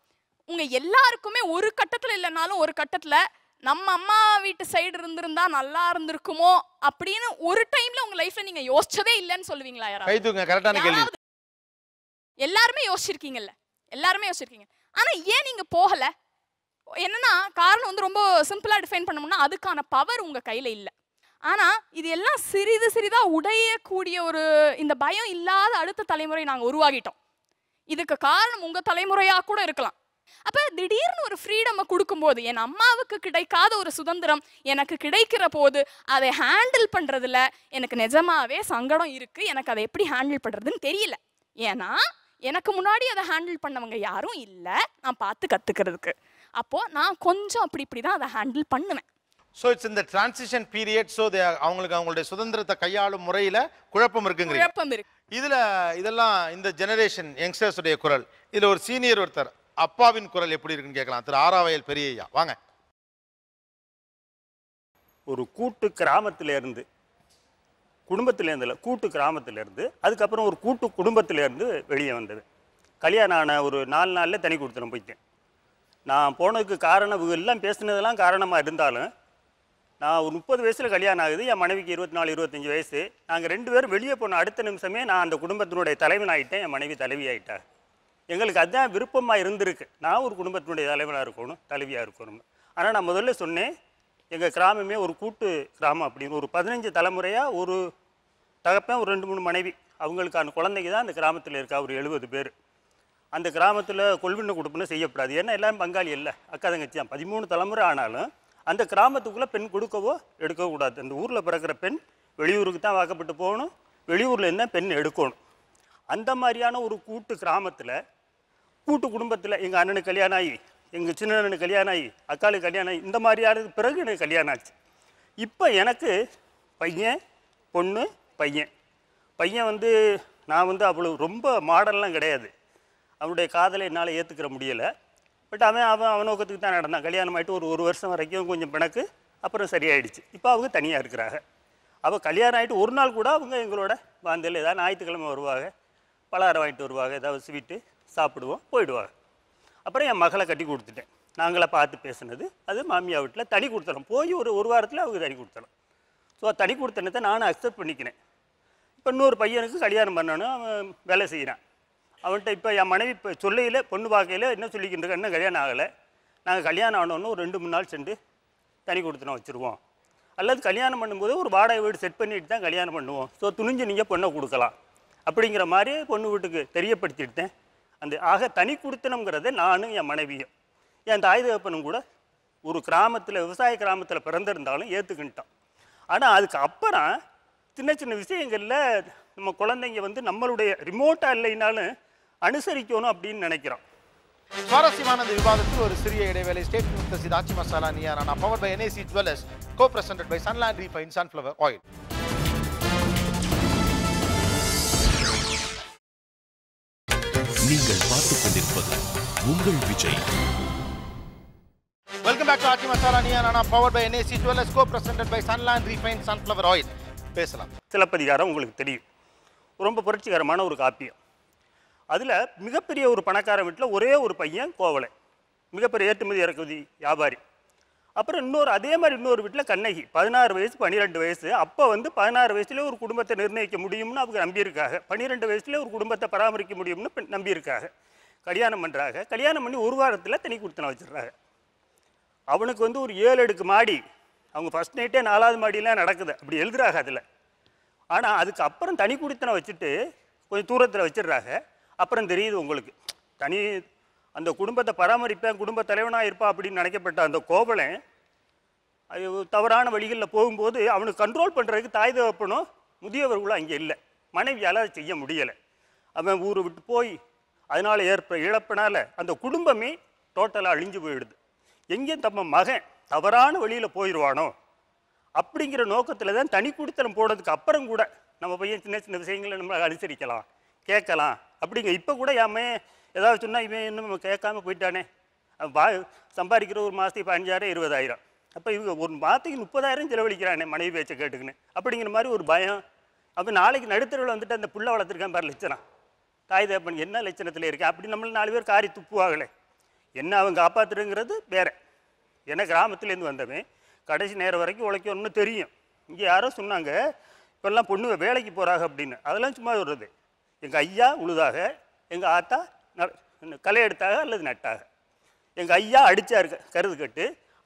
உங்க எல்லாருக்குமே ஒரு கட்டத்துல இல்லைனாலும் ஒரு கட்டத்துல நம்ம அம்மா வீட்டு சைடு இருந்திருந்தா நல்லா இருந்திருக்குமோ அப்படின்னு ஒரு டைம்ல உங்க லைஃப்ல நீங்க யோசிச்சதே இல்லைன்னு சொல்லுவீங்களா யாராவது எல்லாருமே யோசிச்சிருக்கீங்கல்ல எல்லாருமே யோசிச்சிருக்கீங்க ஆனா ஏன் நீங்க போகல என்னன்னா காரணம் வந்து ரொம்ப சிம்பிளா டிஃபைன் பண்ணமுன்னா அதுக்கான பவர் உங்க கையில இல்லை ஆனா இது எல்லாம் சிறிது சிறிதா உடையக்கூடிய ஒரு இந்த பயம் இல்லாத அடுத்த தலைமுறை நாங்க உருவாகிட்டோம் இதுக்கு காரணம் உங்க தலைமுறையா கூட இருக்கலாம் அப்போ திடீர்னு ஒரு ஃப்ரீடம் கொடுக்கும்போது என் அம்மாவுக்கு கிடைக்காத ஒரு சுதந்திரம் எனக்கு கிடைக்கிற போது அதை ஹேண்டில் பண்ணுறதுல எனக்கு நிஜமாவே சங்கடம் இருக்குது எனக்கு அதை எப்படி ஹேண்டில் பண்ணுறதுன்னு தெரியல ஏன்னா எனக்கு முன்னாடி அதை ஹேண்டில் பண்ணவங்க யாரும் இல்லை நான் பார்த்து கற்றுக்கிறதுக்கு அப்போது நான் கொஞ்சம் அப்படி இப்படி தான் அதை ஹேண்டில் பண்ணுவேன் ஸோ இட்ஸ் இந்த டிரான்சிஷன் பீரியட் ஸோ அவங்களுக்கு அவங்களுடைய சுதந்திரத்தை கையாளும் முறையில் குழப்பம் இருக்குங்க குழப்பம் இருக்கு இதில் இதெல்லாம் இந்த ஜெனரேஷன் யங்ஸ்டர்ஸுடைய குரல் இதில் ஒரு சீனியர் ஒருத்தர் அப்பாவின் குரல் எப்படி இருக்குன்னு கேட்கலாம் திரு ஆராவயல் பெரியய்யா வாங்க ஒரு கூட்டு கிராமத்திலேருந்து குடும்பத்திலேருந்து இல்லை கூட்டு கிராமத்திலேருந்து அதுக்கப்புறம் ஒரு கூட்டு குடும்பத்திலேருந்து வெளியே வந்தது கல்யாணம் ஆன ஒரு நாலு நாளில் தனி கொடுத்துரும் போயிட்டேன் நான் போனதுக்கு காரணம் எல்லாம் பேசினதெல்லாம் காரணமாக இருந்தாலும் நான் ஒரு முப்பது வயசில் கல்யாணம் ஆகுது என் மனைவிக்கு இருபத்தி நாலு இருபத்தஞ்சி வயசு நாங்கள் ரெண்டு பேரும் வெளியே போன அடுத்த நிமிஷமே நான் அந்த குடும்பத்தினுடைய தலைவன் ஆகிட்டேன் என் மனைவி தலைவி ஆகிட்டாள் எங்களுக்கு அதுதான் விருப்பமாக இருந்திருக்கு நான் ஒரு குடும்பத்தினுடைய தலைவனாக இருக்கணும் தலைவியாக இருக்கணும் ஆனால் நான் முதல்ல சொன்னேன் எங்கள் கிராமமே ஒரு கூட்டு கிராமம் அப்படின்னு ஒரு பதினஞ்சு தலைமுறையாக ஒரு தகப்பேன் ஒரு ரெண்டு மூணு மனைவி அவங்களுக்கான குழந்தைங்க தான் அந்த கிராமத்தில் இருக்கா ஒரு எழுபது பேர் அந்த கிராமத்தில் கொள்வின கொடுப்புன்னு செய்யப்படாது ஏன்னா எல்லாம் பங்காளி இல்லை அக்கா தங்கச்சி தான் பதிமூணு தலைமுறை ஆனாலும் அந்த கிராமத்துக்குள்ளே பெண் கொடுக்கவோ எடுக்கவோ கூடாது அந்த ஊரில் பிறக்கிற பெண் வெளியூருக்கு தான் வாக்கப்பட்டு போகணும் வெளியூரில் இருந்தால் பெண் எடுக்கணும் அந்த மாதிரியான ஒரு கூட்டு கிராமத்தில் கூட்டு குடும்பத்தில் எங்கள் அண்ணனுக்கு கல்யாணம் ஆகி எங்கள் சின்ன அண்ணனுக்கு கல்யாணம் ஆகி அக்காளுக்கு கல்யாணம் ஆகி இந்த மாதிரியான பிறகு எனக்கு கல்யாணம் ஆச்சு இப்போ எனக்கு பையன் பொண்ணு பையன் பையன் வந்து நான் வந்து அவ்வளோ ரொம்ப மாடல்லாம் கிடையாது அவனுடைய காதலை என்னால் ஏற்றுக்கிற முடியலை பட் அவன் அவன் அவன் நோக்கத்துக்கு தான் நடந்தான் கல்யாணம் ஆகிட்டு ஒரு ஒரு வருஷம் வரைக்கும் கொஞ்சம் பிணக்கு அப்புறம் சரியாயிடுச்சு இப்போ அவங்க தனியாக இருக்கிறாங்க அவள் கல்யாணம் ஆகிட்டு ஒரு நாள் கூட அவங்க எங்களோட வாழ்ந்தில் ஏதாவது ஞாயிற்றுக்கிழமை வருவாங்க பலகாரம் வாங்கிட்டு வருவாங்க ஏதாவது ஸ்வீட்டு சாப்பிடுவோம் போயிடுவாங்க அப்புறம் என் மகளை கட்டி கொடுத்துட்டேன் நாங்களாக பார்த்து பேசுனது அது மாமியா வீட்டில் தனி கொடுத்தலாம் போய் ஒரு ஒரு வாரத்தில் அவங்க தனி கொடுத்தலாம் ஸோ தனி கொடுத்தனத்தை நானும் அக்செப்ட் பண்ணிக்கினேன் இப்போ இன்னொரு பையனுக்கு கல்யாணம் பண்ணணும் அவன் வேலை செய்கிறான் அவன்கிட்ட இப்போ என் மனைவி இப்போ சொல்லையில் பொண்ணு பார்க்கையில் என்ன சொல்லிக்கிட்டு இருக்க இன்னும் கல்யாணம் ஆகலை நாங்கள் கல்யாணம் ஆனோன்னு ஒரு ரெண்டு மூணு நாள் சென்று தனி கொடுத்துனோம் வச்சுருவோம் அல்லது கல்யாணம் பண்ணும்போது ஒரு வாடகை வீடு செட் பண்ணிட்டு தான் கல்யாணம் பண்ணுவோம் ஸோ துணிஞ்சு நீங்கள் பொண்ணை கொடுக்கலாம் அப்படிங்கிற மாதிரி பொண்ணு வீட்டுக்கு தெரியப்படுத்திட்டேன் அந்த ஆக தனி குடித்தனம்ங்கிறது நானும் என் மனைவியும் என் தாய் தகப்பனும் கூட ஒரு கிராமத்தில் விவசாய கிராமத்தில் பிறந்திருந்தாலும் ஏற்றுக்கின்ட்டான் ஆனால் அதுக்கு அப்புறம் சின்ன சின்ன விஷயங்களில் நம்ம குழந்தைங்க வந்து நம்மளுடைய ரிமோட்டாக இல்லைனாலும் அனுசரிக்கணும் அப்படின்னு நினைக்கிறோம் சுவாரஸ்யமான விவாதத்தில் ஒரு சிறிய இடைவேளை ஸ்டேட் மினிஸ்டர் சிதாச்சி மசாலா நியாரானா power by NAC jewellers go present by Sunland refine sunflower oil நீங்கள் பார்த்துக் கொண்டிருப்பது உங்கள் விஜய் வெல்கம் பேக் டு ஆர்டி மசாலா நியானா power by NAC jewellers co presented by Sunland refine sunflower oil பேசலாம் சிலப்பதிகாரம் உங்களுக்கு தெரியும் ரொம்ப புரட்சிகரமான ஒரு காப்பியம் அதில் மிகப்பெரிய ஒரு பணக்கார வீட்டில் ஒரே ஒரு பையன் கோவலை மிகப்பெரிய ஏற்றுமதி இறக்குமதி வியாபாரி அப்புறம் இன்னொரு அதே மாதிரி இன்னொரு வீட்டில் கண்ணகி பதினாறு வயசு பன்னிரெண்டு வயசு அப்போ வந்து பதினாறு வயசுலேயே ஒரு குடும்பத்தை நிர்ணயிக்க முடியும்னு அவங்க நம்பியிருக்காங்க பன்னிரெண்டு வயசுலேயே ஒரு குடும்பத்தை பராமரிக்க முடியும்னு நம்பியிருக்காங்க கல்யாணம் பண்ணுறாங்க கல்யாணம் பண்ணி ஒரு வாரத்தில் தனி கொடுத்தன வச்சிடுறாங்க அவனுக்கு வந்து ஒரு ஏழு அடுக்கு மாடி அவங்க ஃபஸ்ட் நைட்டே நாலாவது மாடியெலாம் நடக்குது அப்படி எழுதுறாங்க அதில் ஆனால் அதுக்கு அப்புறம் தனி குடித்தனை வச்சுட்டு கொஞ்சம் தூரத்தில் வச்சிடுறாங்க அப்புறம் தெரியுது உங்களுக்கு தனி அந்த குடும்பத்தை பராமரிப்பேன் குடும்ப தலைவனாக இருப்பா அப்படின்னு நினைக்கப்பட்ட அந்த கோவலன் அது தவறான வழிகளில் போகும்போது அவனுக்கு கண்ட்ரோல் பண்ணுறதுக்கு தாய் தகப்பனும் முதியவர்களும் அங்கே இல்லை மனைவியால் அதை செய்ய முடியலை அவன் ஊரை விட்டு போய் அதனால் ஏற்ப இழப்பினால் அந்த குடும்பமே டோட்டலாக அழிஞ்சு போயிடுது எங்கேயும் தம்ம மகன் தவறான வழியில் போயிடுவானோ அப்படிங்கிற நோக்கத்தில் தான் தனி குடித்தனம் போடுறதுக்கு அப்புறம் கூட நம்ம பையன் சின்ன சின்ன விஷயங்களை நம்ம அனுசரிக்கலாம் கேட்கலாம் அப்படிங்க இப்போ கூட யாமே ஏதாவது சொன்னால் இவன் இன்னும் கேட்காம போயிட்டானே பா சம்பாதிக்கிற ஒரு மாதத்துக்கு பதினஞ்சாயிரம் இருபதாயிரம் அப்போ இவங்க ஒரு மாதத்துக்கு முப்பதாயிரம் செலவழிக்கிறானே மனைவி பேச்சை கேட்டுக்கின்னு அப்படிங்கிற மாதிரி ஒரு பயம் அப்போ நாளைக்கு நடுத்தரவில் வந்துட்டு அந்த புள்ள வளர்த்துருக்கேன் பாரு லட்சணம் தாய் தேப்பன் என்ன லட்சணத்தில் இருக்கு அப்படி நம்மள நாலு பேர் காரி துப்புவாங்களே என்ன அவன் காப்பாற்றுறங்கிறது வேற ஏன்னா கிராமத்துலேருந்து வந்தவன் கடைசி நேரம் வரைக்கும் உழைக்கணும்னு தெரியும் இங்கே யாரோ சொன்னாங்க இப்போல்லாம் பொண்ணு வேலைக்கு போகிறாங்க அப்படின்னு அதெல்லாம் சும்மா வருது எங்கள் ஐயா உழுதாக எங்கள் ஆத்தா களை எடுத்தாக அல்லது நட்டாக எங்கள் ஐயா அடித்தார் கருது கட்டு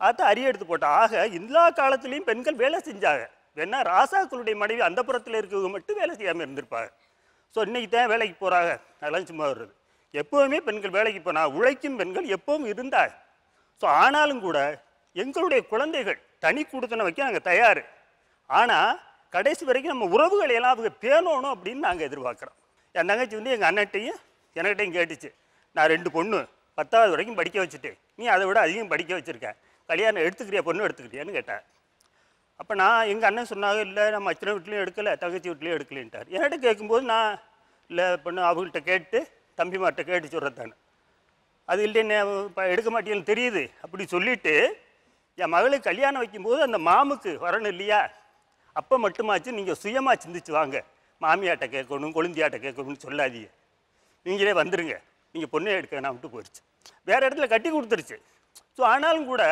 அதை அரிய எடுத்து போட்டால் ஆக எல்லா காலத்துலேயும் பெண்கள் வேலை செஞ்சாங்க வேணா ராசாக்களுடைய மனைவி அந்த புறத்தில் இருக்கிறவங்க மட்டும் வேலை செய்யாமல் இருந்திருப்பாங்க ஸோ இன்றைக்கி தான் வேலைக்கு போகிறாங்க அதெல்லாம் சும்மா வருது எப்போவுமே பெண்கள் வேலைக்கு போனால் உழைக்கும் பெண்கள் எப்பவும் இருந்தாங்க ஸோ ஆனாலும் கூட எங்களுடைய குழந்தைகள் தனி கொடுத்தன வைக்க நாங்கள் தயார் ஆனால் கடைசி வரைக்கும் நம்ம உறவுகளை எல்லாம் அவங்க பேணணும் அப்படின்னு நாங்கள் எதிர்பார்க்குறோம் என் தங்கச்சி வந்து எங்கள் அண்ணட்டையும் எனக்கிட்டையும் கேட்டுச்சு நான் ரெண்டு பொண்ணு பத்தாவது வரைக்கும் படிக்க வச்சுட்டு நீ அதை விட அதிகம் படிக்க வச்சுருக்க கல்யாணம் எடுத்துக்கிறியா பொண்ணு எடுத்துக்கிறியான்னு கேட்டேன் அப்போ நான் எங்கள் அண்ணன் சொன்னாங்க இல்லை நம்ம அச்சனை வீட்லேயும் எடுக்கலை தங்கச்சி வீட்லேயும் எடுக்கலேன்ட்டார் என்கிட்ட கேட்கும்போது நான் இல்லை பொண்ணு அவங்கள்ட்ட கேட்டு தம்பிமார்கிட்ட கேட்டு சொல்கிறதானு அது இல்லைன்னு இப்போ எடுக்க மாட்டேன்னு தெரியுது அப்படி சொல்லிவிட்டு என் மகளுக்கு கல்யாணம் வைக்கும்போது அந்த மாமுக்கு வரணும் இல்லையா அப்போ மட்டுமாச்சு நீங்கள் சுயமாக சிந்திச்சு வாங்க மாமியாட்ட கேட்கணும் கொழுந்தியாட்ட கேட்கணும்னு சொல்லாதீங்க நீங்களே வந்துடுங்க நீங்கள் பொண்ணே எடுக்க நான் விட்டு போயிடுச்சு வேறு இடத்துல கட்டி கொடுத்துருச்சு ஸோ ஆனாலும் கூட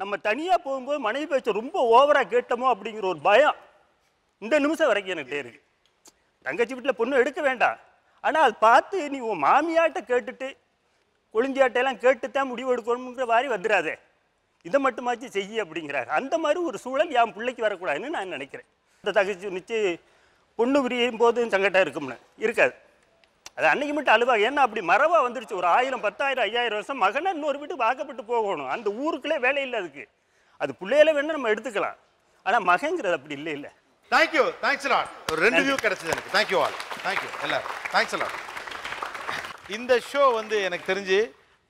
நம்ம தனியாக போகும்போது மனைவி பேச்ச ரொம்ப ஓவராக கேட்டோமோ அப்படிங்கிற ஒரு பயம் இந்த நிமிஷம் வரைக்கும் எனக்கு இருக்குது தங்கச்சி வீட்டில் பொண்ணு எடுக்க வேண்டாம் ஆனால் அது பார்த்து நீ உன் மாமியாட்ட கேட்டுட்டு கொழுந்தியாட்டையெல்லாம் கேட்டு தான் முடிவு எடுக்கணுங்கிற மாதிரி வந்துடாதே இதை மட்டுமாச்சு செய்ய அப்படிங்கிறார் அந்த மாதிரி ஒரு சூழல் என் பிள்ளைக்கு வரக்கூடாதுன்னு நான் நினைக்கிறேன் இந்த தகச்சி நிச்சயம் பொண்ணு விரியும் போது சங்கட்டம் இருக்கும்னு இருக்காது அது அன்னைக்கு மட்டும் அழுவா ஏன்னா அப்படி மரபாக வந்துருச்சு ஒரு ஆயிரம் பத்தாயிரம் ஐயாயிரம் வருஷம் மகனை இன்னொரு வீட்டுக்கு வாக்கப்பட்டு போகணும் அந்த ஊருக்குள்ளே வேலை இல்லை அதுக்கு அது பிள்ளையில வேணும் நம்ம எடுத்துக்கலாம் ஆனால் மகங்கிறது அப்படி இல்லை இல்லை தேங்க்யூ தேங்க்ஸ் ஒரு ரெண்டு வியூ கிடைச்சது எனக்கு தேங்க்யூ ஆல் தேங்க்யூ எல்லாரும் தேங்க்ஸ் இந்த ஷோ வந்து எனக்கு தெரிஞ்சு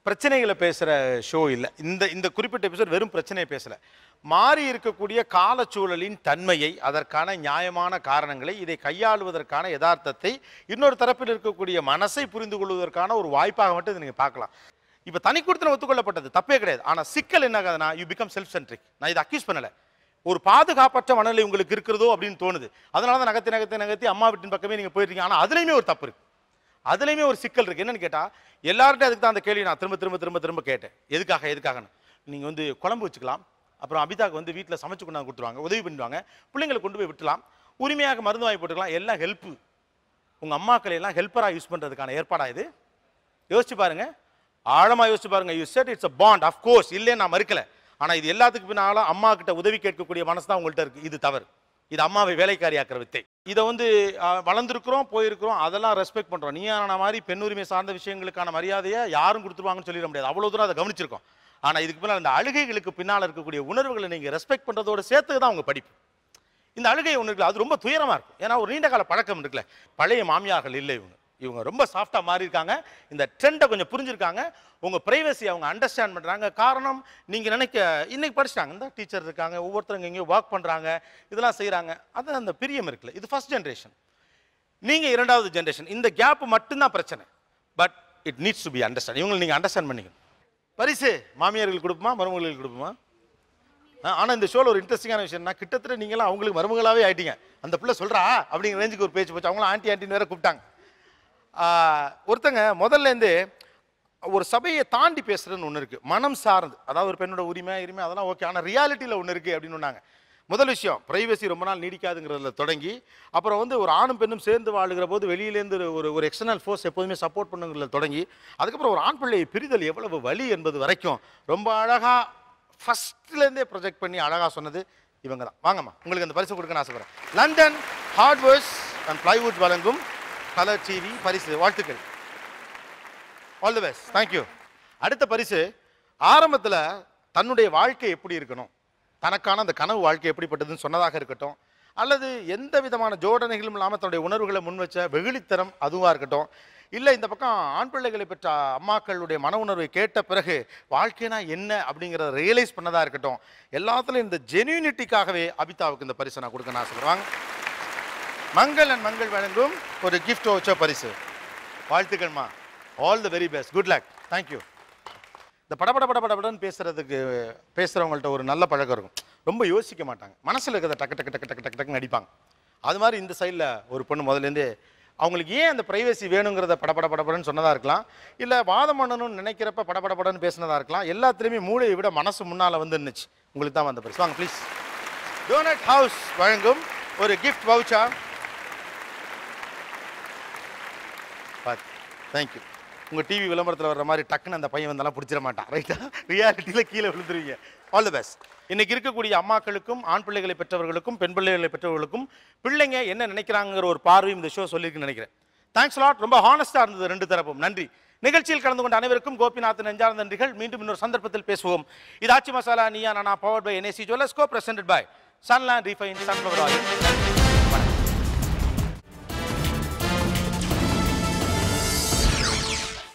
பிரச்சனைகளை பேசுகிற ஷோ இல்லை இந்த இந்த குறிப்பிட்ட எபிசோட் வெறும் பிரச்சனையை பேசலை மாறி இருக்கக்கூடிய காலச்சூழலின் தன்மையை அதற்கான நியாயமான காரணங்களை இதை கையாளுவதற்கான யதார்த்தத்தை இன்னொரு தரப்பில் இருக்கக்கூடிய மனசை புரிந்து கொள்வதற்கான ஒரு வாய்ப்பாக மட்டும் இதை நீங்கள் பார்க்கலாம் இப்போ தனி கொடுத்துல ஒத்துக்கொள்ளப்பட்டது தப்பே கிடையாது ஆனால் சிக்கல் என்ன ஆகாதுன்னா யூ பிகம் செல்ஃப் சென்ட்ரிக் நான் இதை அக்யூஸ் பண்ணலை ஒரு பாதுகாப்பற்ற மனநிலை உங்களுக்கு இருக்கிறதோ அப்படின்னு தோணுது அதனால தான் நகர்த்தி நகர்த்தி நகர்த்தி அம்மா வீட்டின் பக்கமே நீங்கள் போயிருக்கீங்க ஆனால் அதுலேயுமே ஒரு தப்பு இருக்குது அதுலேயுமே ஒரு சிக்கல் இருக்குது என்னென்னு கேட்டால் எல்லார்ட்டையும் அதுக்கு தான் அந்த கேள்வி நான் திரும்ப திரும்ப திரும்ப திரும்ப கேட்டேன் எதுக்காக எதுக்காகன்னு நீங்கள் வந்து குழம்பு வச்சுக்கலாம் அப்புறம் அபிதாக்கு வந்து வீட்டில் சமைச்சு கொண்டாந்து கொடுத்துருவாங்க உதவி பண்ணுவாங்க பிள்ளைங்களை கொண்டு போய் விட்டுலாம் உரிமையாக மருந்து வாங்கி போட்டுக்கலாம் எல்லாம் ஹெல்ப்பு உங்கள் அம்மாக்களை எல்லாம் ஹெல்ப்பராக யூஸ் பண்ணுறதுக்கான ஏற்பாடாக இது யோசிச்சு பாருங்கள் ஆழமாக யோசிச்சு பாருங்கள் you said it's a bond course இல்லைன்னு நான் மறுக்கலை ஆனால் இது எல்லாத்துக்கு பின்னாலும் அம்மா கிட்ட உதவி கேட்கக்கூடிய மனசு தான் உங்கள்கிட்ட இருக்குது இது தவறு இது அம்மாவை ஆக்கிற வித்தை இதை வந்து வளர்ந்துருக்குறோம் போயிருக்கிறோம் அதெல்லாம் ரெஸ்பெக்ட் பண்ணுறோம் ஆன மாதிரி பெண் உரிமை சார்ந்த விஷயங்களுக்கான மரியாதையை யாரும் கொடுத்துருவாங்கன்னு சொல்லிட முடியாது அவ்வளோ தூரம் அதை கவனிச்சிருக்கோம் ஆனால் இதுக்கு பின்னால் அந்த அழுகைகளுக்கு பின்னால் இருக்கக்கூடிய உணர்வுகளை நீங்கள் ரெஸ்பெக்ட் பண்ணுறதோட சேர்த்து தான் உங்கள் படிப்பு இந்த அழுகை ஒன்று அது ரொம்ப துயரமாக இருக்கும் ஏன்னா ஒரு நீண்ட கால பழக்கம் இருக்குல்ல பழைய மாமியார்கள் இல்லை இவங்க இவங்க ரொம்ப சாஃப்டாக மாறியிருக்காங்க இந்த ட்ரெண்டை கொஞ்சம் புரிஞ்சிருக்காங்க உங்கள் ப்ரைவசி அவங்க அண்டர்ஸ்டாண்ட் பண்ணுறாங்க காரணம் நீங்கள் நினைக்க இன்றைக்கி படிச்சிட்டாங்க இந்த டீச்சர் இருக்காங்க ஒவ்வொருத்தருங்க இங்கேயும் ஒர்க் பண்ணுறாங்க இதெல்லாம் செய்கிறாங்க அது அந்த பிரியம் இருக்குல்ல இது ஃபஸ்ட் ஜென்ரேஷன் நீங்கள் இரண்டாவது ஜென்ரேஷன் இந்த கேப் மட்டும்தான் பிரச்சனை but it needs to be understand இவங்களை நீங்கள் அண்டர்ஸ்டாண்ட் பண்ணிக்கணும் பரிசு மாமியார்களுக்கு கொடுப்புமா மருமகளுக்கு கொடுப்புமா ஆனால் இந்த ஷோவில் ஒரு இன்ட்ரெஸ்டிங்கான விஷயம்னா கிட்டத்தட்ட நீங்களாம் அவங்களுக்கு மருமகளாகவே ஆகிட்டீங்க அந்த பிள்ளை சொல்கிறா அப்படிங்கிற ரேஞ்சுக்கு ஒரு பேச்சு போச்சு அவங்களும் ஆண்டி ஆண்டின்னு வேற கூப்பிட்டாங்க ஒருத்தங்க முதல்லேருந்து ஒரு சபையை தாண்டி பேசுகிறேன்னு ஒன்று இருக்குது மனம் சார்ந்து அதாவது ஒரு பெண்ணோட உரிமை உரிமை அதெல்லாம் ஓகே ஆனால் ரியாலிட்டியில் ஒன்று இருக்குது அப்படின்னு சொன்னாங்க முதல் விஷயம் ப்ரைவசி ரொம்ப நாள் நீடிக்காதுங்கிறதுல தொடங்கி அப்புறம் வந்து ஒரு ஆணும் பெண்ணும் சேர்ந்து வாழுகிற போது வெளியிலேருந்து ஒரு ஒரு எக்ஸ்டர்னல் ஃபோர்ஸ் எப்போதுமே சப்போர்ட் பண்ணுங்கிறத தொடங்கி அதுக்கப்புறம் ஒரு ஆண் பிள்ளையை பிரிதல் எவ்வளவு வலி என்பது வரைக்கும் ரொம்ப அழகாக ஃபஸ்ட்லேருந்தே ப்ரொஜெக்ட் பண்ணி அழகாக சொன்னது இவங்க தான் வாங்கம்மா உங்களுக்கு அந்த பரிசு கொடுக்கணும்னு ஆசைப்பட்றேன் லண்டன் ஹார்ட்வேர்ஸ் அண்ட் ப்ளைவுட் வழங்கும் கலர் டிவி பரிசு வாழ்த்துக்கள் ஆல் தி பெஸ்ட் தேங்க்யூ அடுத்த பரிசு ஆரம்பத்தில் தன்னுடைய வாழ்க்கை எப்படி இருக்கணும் தனக்கான அந்த கனவு வாழ்க்கை எப்படிப்பட்டதுன்னு சொன்னதாக இருக்கட்டும் அல்லது எந்த விதமான ஜோடனைகளும் இல்லாமல் தன்னுடைய உணர்வுகளை முன் வச்ச வெகுளித்தனம் அதுவாக இருக்கட்டும் இல்லை இந்த பக்கம் ஆண் பிள்ளைகளை பெற்ற அம்மாக்களுடைய மன உணர்வை கேட்ட பிறகு வாழ்க்கைனா என்ன அப்படிங்கிறத ரியலைஸ் பண்ணதாக இருக்கட்டும் எல்லாத்துலேயும் இந்த ஜெனியூனிட்டிக்காகவே அபிதாவுக்கு இந்த பரிசை நான் கொடுக்க நான் மங்கள் அண்ட் மங்கள் வழங்கும் ஒரு கிஃப்ட் வச்ச பரிசு வாழ்த்துக்கள்மா all the very best good luck thank you இந்த படபட பட படபடன்னு பேசுகிறதுக்கு பேசுகிறவங்கள்ட்ட ஒரு நல்ல பழக்கம் இருக்கும் ரொம்ப யோசிக்க மாட்டாங்க மனசில் இருக்கிறத டக்கு டக்கு டக்கு டக்கு டக்கு டக்குன்னு அடிப்பாங்க அது மாதிரி இந்த சைடில் ஒரு பொண்ணு முதலேருந்து அவங்களுக்கு ஏன் அந்த ப்ரைவசி வேணுங்கிறத படபட படபடன்னு சொன்னதாக இருக்கலாம் இல்லை வாதம் பண்ணணும்னு நினைக்கிறப்ப படபட படன்னு பேசினதாக இருக்கலாம் எல்லாத்துலேயுமே மூளையை விட மனசு முன்னால் வந்து இருந்துச்சு உங்களுக்கு தான் வந்த பரிசு வாங்க ப்ளீஸ் டோனட் ஹவுஸ் வழங்கும் ஒரு கிஃப்ட் வவுச்சா தேங்க்யூ உங்கள் டிவி விளம்பரத்தில் வர்ற மாதிரி டக்குன்னு அந்த பையன் வந்தாலும் பிடிச்சிட மாட்டான் ரைட்டா ரியாலிட்டியில் கீழே விழுந்துருவீங்க ஆல் தி பெஸ்ட் இன்றைக்கி இருக்கக்கூடிய அம்மாக்களுக்கும் ஆண் பிள்ளைகளை பெற்றவர்களுக்கும் பெண் பிள்ளைகளை பெற்றவர்களுக்கும் பிள்ளைங்க என்ன நினைக்கிறாங்கிற ஒரு பார்வையும் இந்த ஷோ சொல்லியிருக்குன்னு நினைக்கிறேன் தேங்க்ஸ் லாட் ரொம்ப ஹானஸ்ட்டாக இருந்தது ரெண்டு தரப்பும் நன்றி நிகழ்ச்சியில் கலந்து கொண்ட அனைவருக்கும் கோபிநாத் நெஞ்சார்ந்த நன்றிகள் மீண்டும் இன்னொரு சந்தர்ப்பத்தில் பேசுவோம் இது Aachi Masala Neeya Naana power by NAC jewellers co co by Sunland refine sunflower oil